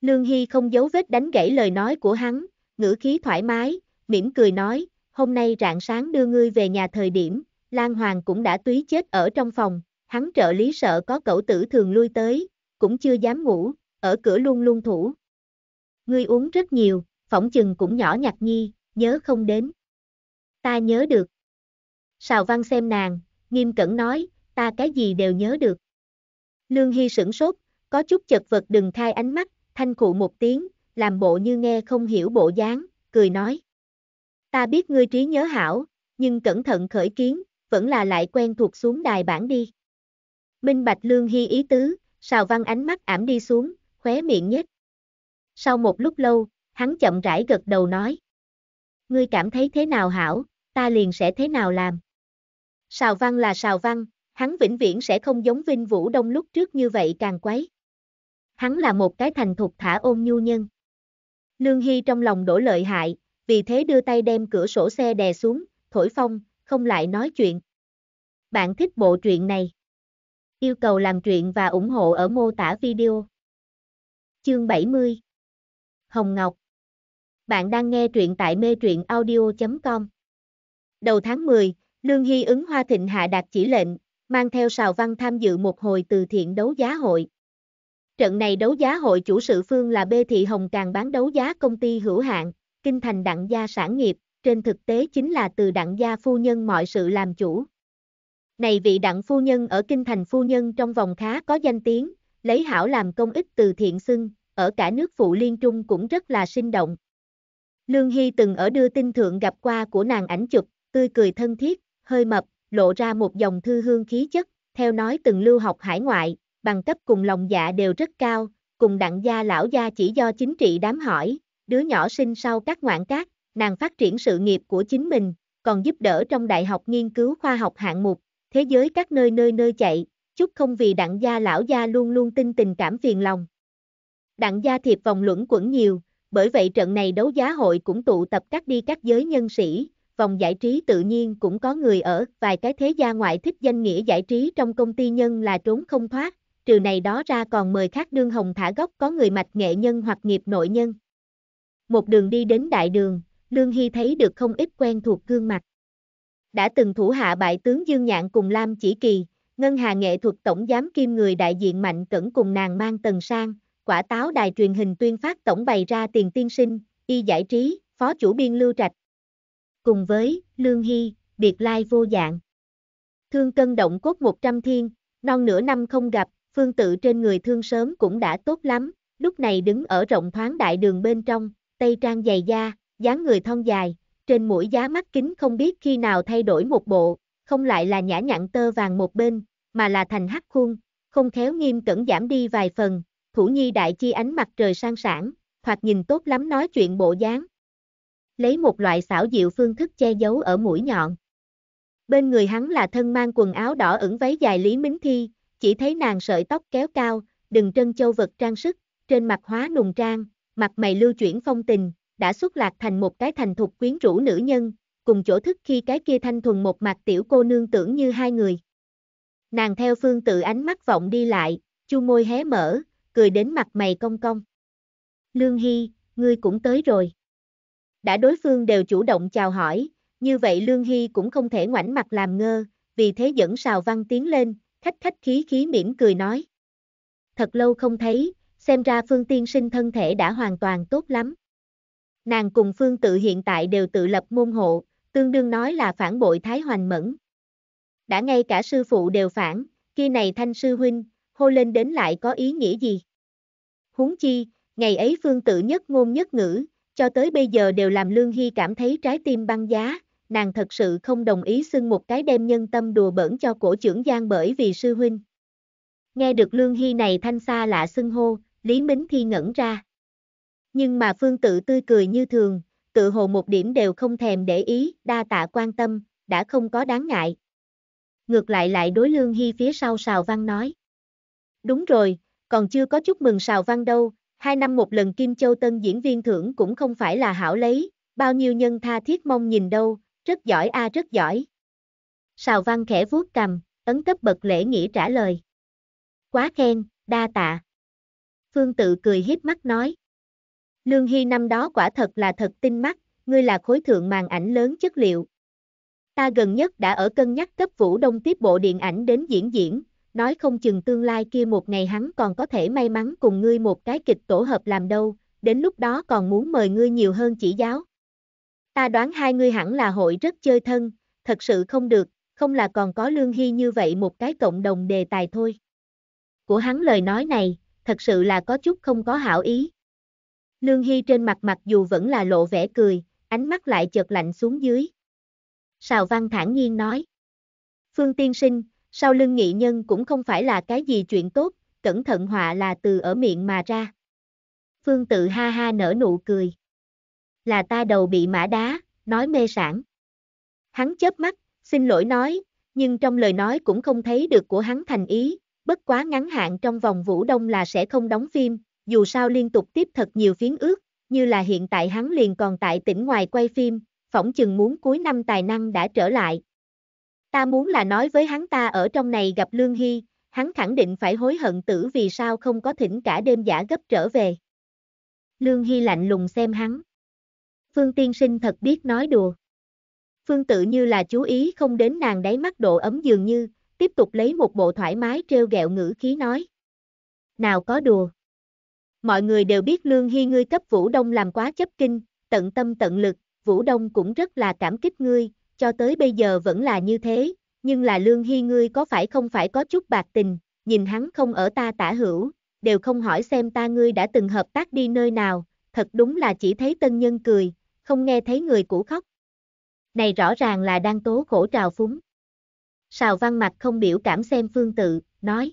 Lương Hy không giấu vết đánh gãy lời nói của hắn, ngữ khí thoải mái, mỉm cười nói, hôm nay rạng sáng đưa ngươi về nhà thời điểm, Lan Hoàng cũng đã túy chết ở trong phòng, hắn trợ lý sợ có cẩu tử thường lui tới, cũng chưa dám ngủ, ở cửa luôn luôn thủ. Ngươi uống rất nhiều, phỏng chừng cũng nhỏ nhặt nhi, nhớ không đến. Ta nhớ được. Sào văn xem nàng, nghiêm cẩn nói, ta cái gì đều nhớ được. Lương Hy sửng sốt, có chút chật vật đừng khai ánh mắt, thanh cụ một tiếng, làm bộ như nghe không hiểu bộ dáng, cười nói. Ta biết ngươi trí nhớ hảo, nhưng cẩn thận khởi kiến, vẫn là lại quen thuộc xuống đài bản đi. Minh Bạch Lương Hy ý tứ, Sào Văn ánh mắt ảm đi xuống, khóe miệng nhất. Sau một lúc lâu, hắn chậm rãi gật đầu nói. Ngươi cảm thấy thế nào hảo, ta liền sẽ thế nào làm. Sào văn là sào văn, hắn vĩnh viễn sẽ không giống Vinh Vũ Đông lúc trước như vậy càng quấy. Hắn là một cái thành thục thả ôn nhu nhân. Lương Hy trong lòng đổ lợi hại, vì thế đưa tay đem cửa sổ xe đè xuống, thổi phong, không lại nói chuyện. Bạn thích bộ truyện này? Yêu cầu làm truyện và ủng hộ ở mô tả video chương 70. Hồng Ngọc Bạn đang nghe truyện tại mê truyện audio.com Đầu tháng 10, Lương Hy ứng Hoa Thịnh hạ đạt chỉ lệnh, mang theo Sào Văn tham dự một hồi từ thiện đấu giá hội. Trận này đấu giá hội chủ sự phương là Bê Thị Hồng Càng bán đấu giá công ty hữu hạn, kinh thành đặng gia sản nghiệp, trên thực tế chính là từ đặng gia phu nhân mọi sự làm chủ. Này vị đặng phu nhân ở kinh thành phu nhân trong vòng khá có danh tiếng, lấy hảo làm công ích từ thiện xưng, ở cả nước phụ liên trung cũng rất là sinh động. Lương Hy từng ở đưa tin thượng gặp qua của nàng ảnh chụp, tươi cười thân thiết, hơi mập, lộ ra một dòng thư hương khí chất, theo nói từng lưu học hải ngoại, bằng cấp cùng lòng dạ đều rất cao, cùng đặng gia lão gia chỉ do chính trị đám hỏi, đứa nhỏ sinh sau các ngoạn cát, nàng phát triển sự nghiệp của chính mình, còn giúp đỡ trong đại học nghiên cứu khoa học hạng mục, thế giới các nơi nơi nơi chạy, chút không vì đặng gia lão gia luôn luôn tin tình cảm phiền lòng. Đặng gia thiệp vòng luẩn quẩn nhiều, bởi vậy trận này đấu giá hội cũng tụ tập các đi các giới nhân sĩ, vòng giải trí tự nhiên cũng có người ở, vài cái thế gia ngoại thích danh nghĩa giải trí trong công ty nhân là trốn không thoát, trừ này đó ra còn mời khác đương hồng thả gốc có người mạch nghệ nhân hoặc nghiệp nội nhân. Một đường đi đến đại đường, Lương Hy thấy được không ít quen thuộc gương mặt. Đã từng thủ hạ bại tướng Dương Nhạn cùng Lam Chỉ Kỳ, Ngân Hà nghệ thuật tổng giám kim người đại diện Mạnh Cẩn cùng nàng mang tần sang, quả táo đài truyền hình tuyên phát tổng bày ra tiền tiên sinh, y giải trí, phó chủ biên Lưu Trạch. Cùng với, Lương Hy, biệt lai vô dạng. Thương cân động cốt 100 thiên, non nửa năm không gặp, phương tự trên người thương sớm cũng đã tốt lắm, lúc này đứng ở rộng thoáng đại đường bên trong, tay trang dày da, dáng người thon dài, trên mũi giá mắt kính không biết khi nào thay đổi một bộ, không lại là nhã nhặn tơ vàng một bên, mà là thành hắc khuôn, không khéo nghiêm cẩn giảm đi vài phần, thủ nhi đại chi ánh mặt trời sang sảng, thoạt nhìn tốt lắm nói chuyện bộ dáng. Lấy một loại xảo diệu phương thức che giấu ở mũi nhọn. Bên người hắn là thân mang quần áo đỏ ửng váy dài Lý Mính Thi, chỉ thấy nàng sợi tóc kéo cao, đừng trân châu vật trang sức, trên mặt hóa nùng trang, mặt mày lưu chuyển phong tình, đã xuất lạc thành một cái thành thục quyến rũ nữ nhân, cùng chỗ thức khi cái kia thanh thuần một mặt tiểu cô nương tưởng như hai người. Nàng theo phương tự ánh mắt vọng đi lại, chu môi hé mở, cười đến mặt mày cong cong. Lương Hy, ngươi cũng tới rồi. Đã đối phương đều chủ động chào hỏi, như vậy Lương Hy cũng không thể ngoảnh mặt làm ngơ, vì thế dẫn sào văn tiến lên, khách khách khí khí mỉm cười nói. Thật lâu không thấy, xem ra Phương Tiên Sinh thân thể đã hoàn toàn tốt lắm. Nàng cùng Phương tự hiện tại đều tự lập môn hộ, tương đương nói là phản bội Thái Hoành Mẫn. Đã ngay cả sư phụ đều phản, kia này thanh sư huynh, hô lên đến lại có ý nghĩa gì? Huống chi, ngày ấy phương tự nhất ngôn nhất ngữ, cho tới bây giờ đều làm Lương Hy cảm thấy trái tim băng giá, nàng thật sự không đồng ý xưng một cái đem nhân tâm đùa bỡn cho cổ trưởng Giang bởi vì sư huynh. Nghe được Lương Hy này thanh xa lạ xưng hô, Lý Mính Thi ngẩn ra. Nhưng mà phương tự tươi cười như thường, tự hồ một điểm đều không thèm để ý, đa tạ quan tâm, đã không có đáng ngại. Ngược lại lại đối Lương Hy phía sau Sào Văn nói. Đúng rồi, còn chưa có chúc mừng Sào Văn đâu, hai năm một lần Kim Châu Tân diễn viên thưởng cũng không phải là hảo lấy, bao nhiêu nhân tha thiết mong nhìn đâu, rất giỏi a rất giỏi. Sào Văn khẽ vuốt cầm, ấn cấp bậc lễ nghĩa trả lời. Quá khen, đa tạ. Phương tự cười hiếp mắt nói. Lương Hy năm đó quả thật là thật tinh mắt, ngươi là khối thượng màn ảnh lớn chất liệu. Ta gần nhất đã ở cân nhắc cấp Vũ Đông tiếp bộ điện ảnh đến diễn diễn, nói không chừng tương lai kia một ngày hắn còn có thể may mắn cùng ngươi một cái kịch tổ hợp làm đâu, đến lúc đó còn muốn mời ngươi nhiều hơn chỉ giáo. Ta đoán hai ngươi hẳn là hội rất chơi thân, thật sự không được, không là còn có lương hy như vậy một cái cộng đồng đề tài thôi. Của hắn lời nói này, thật sự là có chút không có hảo ý. Lương Hy trên mặt mặc dù vẫn là lộ vẻ cười, ánh mắt lại chợt lạnh xuống dưới. Sào Văn thản nhiên nói. Phương tiên sinh, sau lưng nghị nhân cũng không phải là cái gì chuyện tốt, cẩn thận họa là từ ở miệng mà ra. Phương tự ha ha nở nụ cười. Là ta đầu bị mã đá, nói mê sản. Hắn chớp mắt, xin lỗi nói, nhưng trong lời nói cũng không thấy được của hắn thành ý, bất quá ngắn hạn trong vòng vũ đông là sẽ không đóng phim, dù sao liên tục tiếp thật nhiều phiến ước, như là hiện tại hắn liền còn tại tỉnh ngoài quay phim, phỏng chừng muốn cuối năm tài năng đã trở lại. Ta muốn là nói với hắn ta ở trong này gặp Lương Hy, hắn khẳng định phải hối hận tử vì sao không có thỉnh cả đêm giả gấp trở về. Lương Hy lạnh lùng xem hắn. Phương tiên sinh thật biết nói đùa. Phương tự như là chú ý không đến nàng đáy mắt độ ấm dường như, tiếp tục lấy một bộ thoải mái treo gẹo ngữ khí nói. Nào có đùa. Mọi người đều biết Lương Hy ngươi cấp Vũ Đông làm quá chấp kinh, tận tâm tận lực, Vũ Đông cũng rất là cảm kích ngươi, cho tới bây giờ vẫn là như thế, nhưng là Lương Hy ngươi có phải không phải có chút bạc tình, nhìn hắn không ở ta tả hữu, đều không hỏi xem ta ngươi đã từng hợp tác đi nơi nào, thật đúng là chỉ thấy tân nhân cười, không nghe thấy người cũ khóc. Này rõ ràng là đang tố khổ trào phúng. Sào văn mặt không biểu cảm xem phương tự, nói.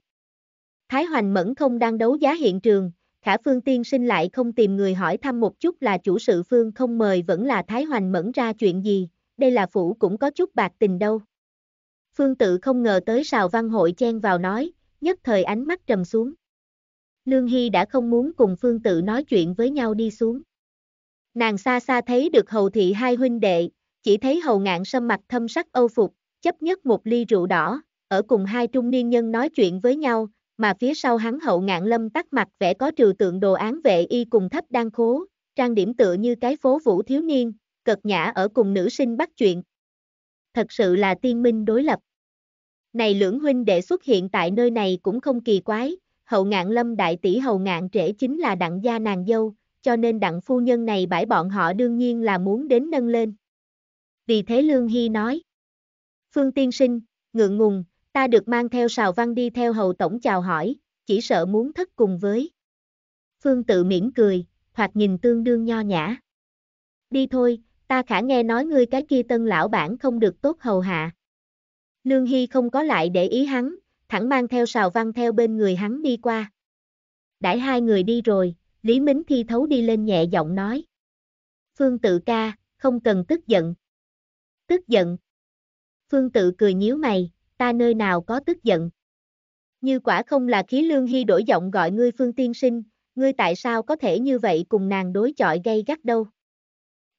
Thái Hoành Mẫn không đang đấu giá hiện trường, Khả Phương tiên sinh lại không tìm người hỏi thăm một chút là chủ sự Phương không mời vẫn là Thái Hoành mẫn ra chuyện gì, đây là phủ cũng có chút bạc tình đâu. Phương tự không ngờ tới sào văn hội chen vào nói, nhất thời ánh mắt trầm xuống. Lương Hy đã không muốn cùng Phương tự nói chuyện với nhau đi xuống. Nàng xa xa thấy được hầu thị hai huynh đệ, chỉ thấy hầu ngạn sâm mặt thâm sắc âu phục, chấp nhất một ly rượu đỏ, ở cùng hai trung niên nhân nói chuyện với nhau, mà phía sau hắn hậu ngạn lâm tắt mặt vẽ có trừu tượng đồ án vệ y cùng thấp đang khố, trang điểm tựa như cái phố vũ thiếu niên, cật nhã ở cùng nữ sinh bắt chuyện. Thật sự là tiên minh đối lập. Này lưỡng huynh đệ xuất hiện tại nơi này cũng không kỳ quái, hậu ngạn lâm đại tỷ hậu ngạn trễ chính là đặng gia nàng dâu, cho nên đặng phu nhân này bãi bọn họ đương nhiên là muốn đến nâng lên. Vì thế Lương Hy nói, Phương tiên sinh, ngượng ngùng, ta được mang theo sào văn đi theo hầu tổng chào hỏi, chỉ sợ muốn thất cùng với. Phương tự mỉm cười, hoặc nhìn tương đương nho nhã. Đi thôi, ta khả nghe nói ngươi cái kia tân lão bản không được tốt hầu hạ. Lương Hy không có lại để ý hắn, thẳng mang theo sào văn theo bên người hắn đi qua. Đãi hai người đi rồi, Lý Mính Thi thấu đi lên nhẹ giọng nói. Phương tự ca, không cần tức giận. Tức giận. Phương tự cười nhíu mày, ta nơi nào có tức giận. Như quả không là khí lương hy đổi giọng gọi ngươi phương tiên sinh, ngươi tại sao có thể như vậy cùng nàng đối chọi gây gắt đâu.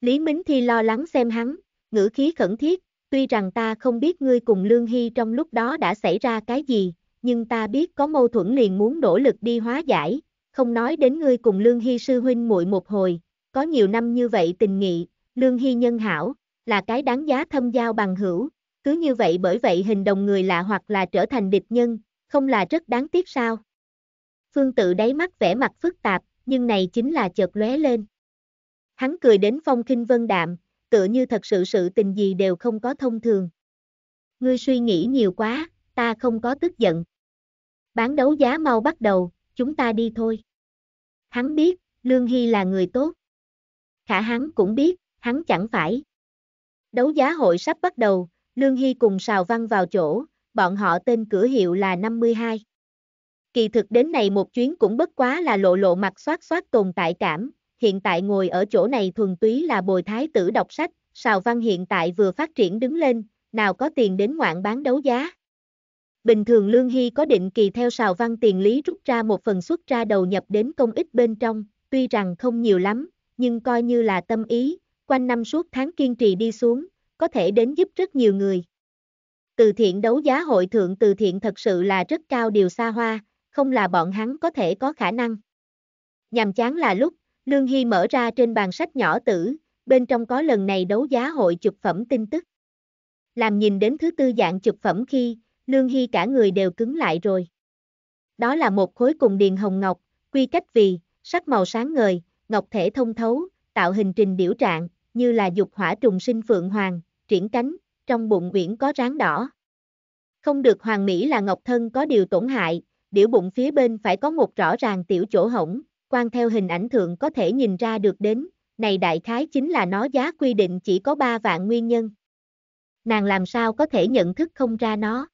Lý Mính Thi lo lắng xem hắn, ngữ khí khẩn thiết, tuy rằng ta không biết ngươi cùng Lương Hy trong lúc đó đã xảy ra cái gì, nhưng ta biết có mâu thuẫn liền muốn nỗ lực đi hóa giải, không nói đến ngươi cùng Lương Hy sư huynh muội một hồi, có nhiều năm như vậy tình nghị, Lương Hy nhân hảo, là cái đáng giá thâm giao bằng hữu, cứ như vậy bởi vậy hình đồng người lạ hoặc là trở thành địch nhân, không là rất đáng tiếc sao. Phương tự đáy mắt vẻ mặt phức tạp, nhưng này chính là chợt lóe lên. Hắn cười đến phong kinh vân đạm, tựa như thật sự sự tình gì đều không có thông thường. Ngươi suy nghĩ nhiều quá, ta không có tức giận. Bán đấu giá mau bắt đầu, chúng ta đi thôi. Hắn biết, Lương Hy là người tốt. Khả hắn cũng biết, hắn chẳng phải. Đấu giá hội sắp bắt đầu, Lương Hy cùng Sào Văn vào chỗ, bọn họ tên cửa hiệu là 52. Kỳ thực đến này một chuyến cũng bất quá là lộ lộ mặt soát soát tồn tại cảm, hiện tại ngồi ở chỗ này thuần túy là bồi thái tử đọc sách, Sào Văn hiện tại vừa phát triển đứng lên, nào có tiền đến ngoạn bán đấu giá. Bình thường Lương Hy có định kỳ theo Sào Văn tiền lý rút ra một phần xuất ra đầu nhập đến công ích bên trong, tuy rằng không nhiều lắm, nhưng coi như là tâm ý, quanh năm suốt tháng kiên trì đi xuống, có thể đến giúp rất nhiều người. Từ thiện đấu giá hội thượng từ thiện thật sự là rất cao điều xa hoa, không là bọn hắn có thể có khả năng. Nhàm chán là lúc, Lương Hy mở ra trên bàn sách nhỏ tử, bên trong có lần này đấu giá hội chụp phẩm tin tức. Làm nhìn đến thứ tư dạng chụp phẩm khi, Lương Hy cả người đều cứng lại rồi. Đó là một khối cùng điền hồng ngọc, quy cách vì, sắc màu sáng ngời, ngọc thể thông thấu, tạo hình trình điểu trạng, như là dục hỏa trùng sinh phượng hoàng, triển cánh, trong bụng uyển có ráng đỏ. Không được hoàng mỹ là ngọc thân có điều tổn hại, điểu bụng phía bên phải có một rõ ràng tiểu chỗ hổng, quan theo hình ảnh thượng có thể nhìn ra được đến, này đại khái chính là nó giá quy định chỉ có 3 vạn nguyên nhân. Nàng làm sao có thể nhận thức không ra nó.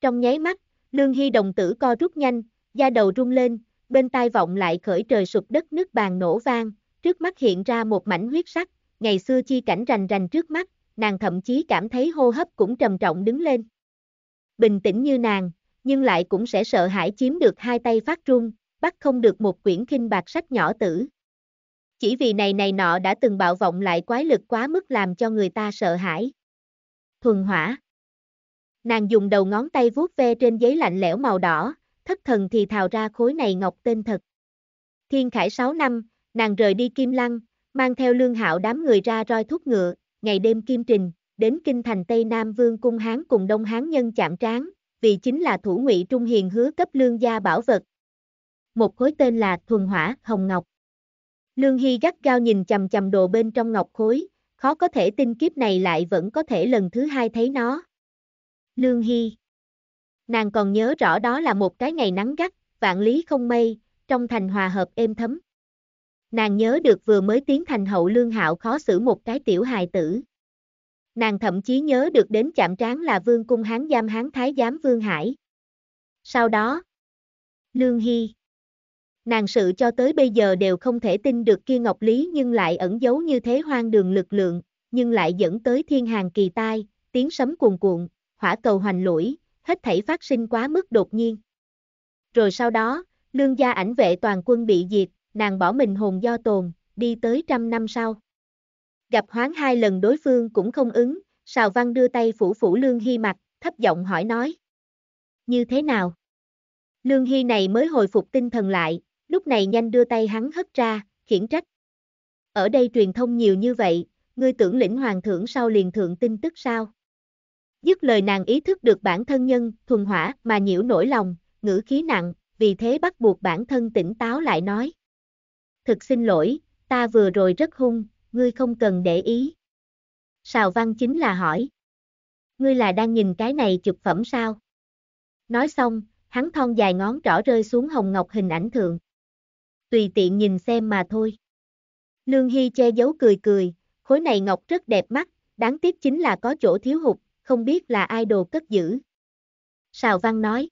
Trong nháy mắt, lương hy đồng tử co rút nhanh, da đầu rung lên, bên tai vọng lại khởi trời sụp đất nước bàn nổ vang, trước mắt hiện ra một mảnh huyết sắc, ngày xưa chi cảnh rành rành trước mắt, nàng thậm chí cảm thấy hô hấp cũng trầm trọng đứng lên. Bình tĩnh như nàng, nhưng lại cũng sẽ sợ hãi chiếm được hai tay phát run, bắt không được một quyển kinh bạc sách nhỏ tử. Chỉ vì này này nọ đã từng bạo vọng lại quái lực quá mức làm cho người ta sợ hãi. Thuần hỏa. Nàng dùng đầu ngón tay vuốt ve trên giấy lạnh lẽo màu đỏ, thất thần thì thào ra khối này ngọc tên thật. Thiên khải 6 năm, nàng rời đi Kim Lăng, mang theo lương hạo đám người ra roi thúc ngựa, ngày đêm kim trình, đến kinh thành Tây Nam Vương cung Hán cùng Đông Hán nhân chạm trán, vì chính là thủ ngụy Trung Hiền hứa cấp lương gia bảo vật. Một khối tên là Thuần Hỏa Hồng Ngọc. Lương Hy gắt gao nhìn chầm chầm đồ bên trong ngọc khối, khó có thể tin kiếp này lại vẫn có thể lần thứ hai thấy nó. Lương Hy Nàng còn nhớ rõ đó là một cái ngày nắng gắt, vạn lý không mây, trong thành hòa hợp êm thấm. Nàng nhớ được vừa mới tiến thành hậu lương hạo khó xử một cái tiểu hài tử. Nàng thậm chí nhớ được đến chạm trán là vương cung hán giam hán thái giám vương hải. Sau đó, Lương Hy. Nàng sự cho tới bây giờ đều không thể tin được kia Ngọc Lý nhưng lại ẩn giấu như thế hoang đường lực lượng, nhưng lại dẫn tới thiên hàng kỳ tai, tiếng sấm cuồn cuộn, hỏa cầu hoành lũi, hết thảy phát sinh quá mức đột nhiên. Rồi sau đó, lương gia ảnh vệ toàn quân bị diệt, nàng bỏ mình hồn do tồn, đi tới trăm năm sau. Gặp hoáng hai lần đối phương cũng không ứng, Sào Văn đưa tay phủ phủ Lương Hy mặt, thấp giọng hỏi nói. Như thế nào? Lương Hy này mới hồi phục tinh thần lại, lúc này nhanh đưa tay hắn hất ra, khiển trách. Ở đây truyền thông nhiều như vậy, ngươi tưởng lĩnh hoàng thưởng sau liền thượng tin tức sao? Dứt lời nàng ý thức được bản thân nhân, thuần hỏa, mà nhiễu nổi lòng, ngữ khí nặng, vì thế bắt buộc bản thân tỉnh táo lại nói thực xin lỗi, ta vừa rồi rất hung, ngươi không cần để ý. Sào văn chính là hỏi. Ngươi là đang nhìn cái này chụp phẩm sao? Nói xong, hắn thon dài ngón trỏ rơi xuống hồng ngọc hình ảnh thượng. Tùy tiện nhìn xem mà thôi. Lương Hy che giấu cười cười, khối này ngọc rất đẹp mắt, đáng tiếc chính là có chỗ thiếu hụt, không biết là ai đồ cất giữ. Sào Văn nói.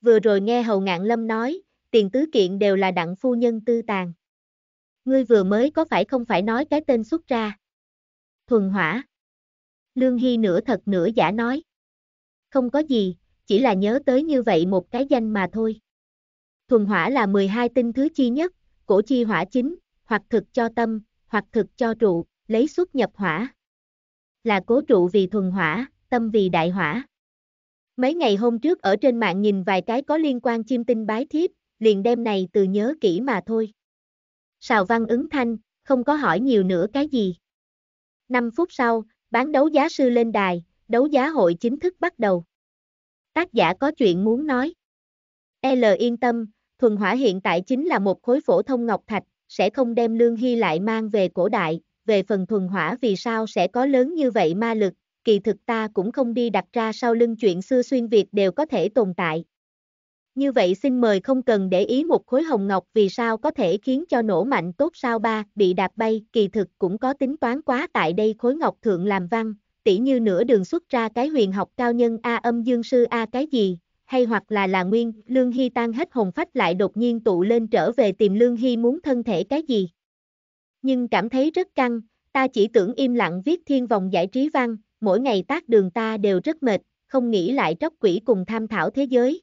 Vừa rồi nghe Hầu Ngạn Lâm nói, tiền tứ kiện đều là đặng phu nhân tư tàn ngươi vừa mới có phải không phải nói cái tên xuất ra? Thuần hỏa. Lương Hy nửa thật nửa giả nói. Không có gì, chỉ là nhớ tới như vậy một cái danh mà thôi. Thuần hỏa là 12 tinh thứ chi nhất, cổ chi hỏa chính, hoặc thực cho tâm, hoặc thực cho trụ, lấy xuất nhập hỏa. Là cố trụ vì thuần hỏa, tâm vì đại hỏa. Mấy ngày hôm trước ở trên mạng nhìn vài cái có liên quan chim tinh bái thiếp, liền đem này từ nhớ kỹ mà thôi. Sào Văn ứng thanh, không có hỏi nhiều nữa cái gì. 5 phút sau, bán đấu giá sư lên đài, đấu giá hội chính thức bắt đầu. Tác giả có chuyện muốn nói. L yên tâm, thuần hỏa hiện tại chính là một khối phổ thông ngọc thạch, sẽ không đem lương hy lại mang về cổ đại, về phần thuần hỏa vì sao sẽ có lớn như vậy ma lực, kỳ thực ta cũng không đi đặt ra sau lưng chuyện xưa xuyên Việt đều có thể tồn tại, như vậy xin mời không cần để ý một khối hồng ngọc vì sao có thể khiến cho nổ mạnh tốt sao ba bị đạp bay, kỳ thực cũng có tính toán quá tại đây khối ngọc thượng làm văn, tỉ như nửa đường xuất ra cái huyền học cao nhân A âm dương sư A cái gì, hay hoặc là là nguyên, Lương Hy tan hết hồn phách lại đột nhiên tụ lên trở về tìm Lương Hy muốn thân thể cái gì. Nhưng cảm thấy rất căng, ta chỉ tưởng im lặng viết thiên vòng giải trí văn, mỗi ngày tác đường ta đều rất mệt, không nghĩ lại tróc quỷ cùng tham thảo thế giới.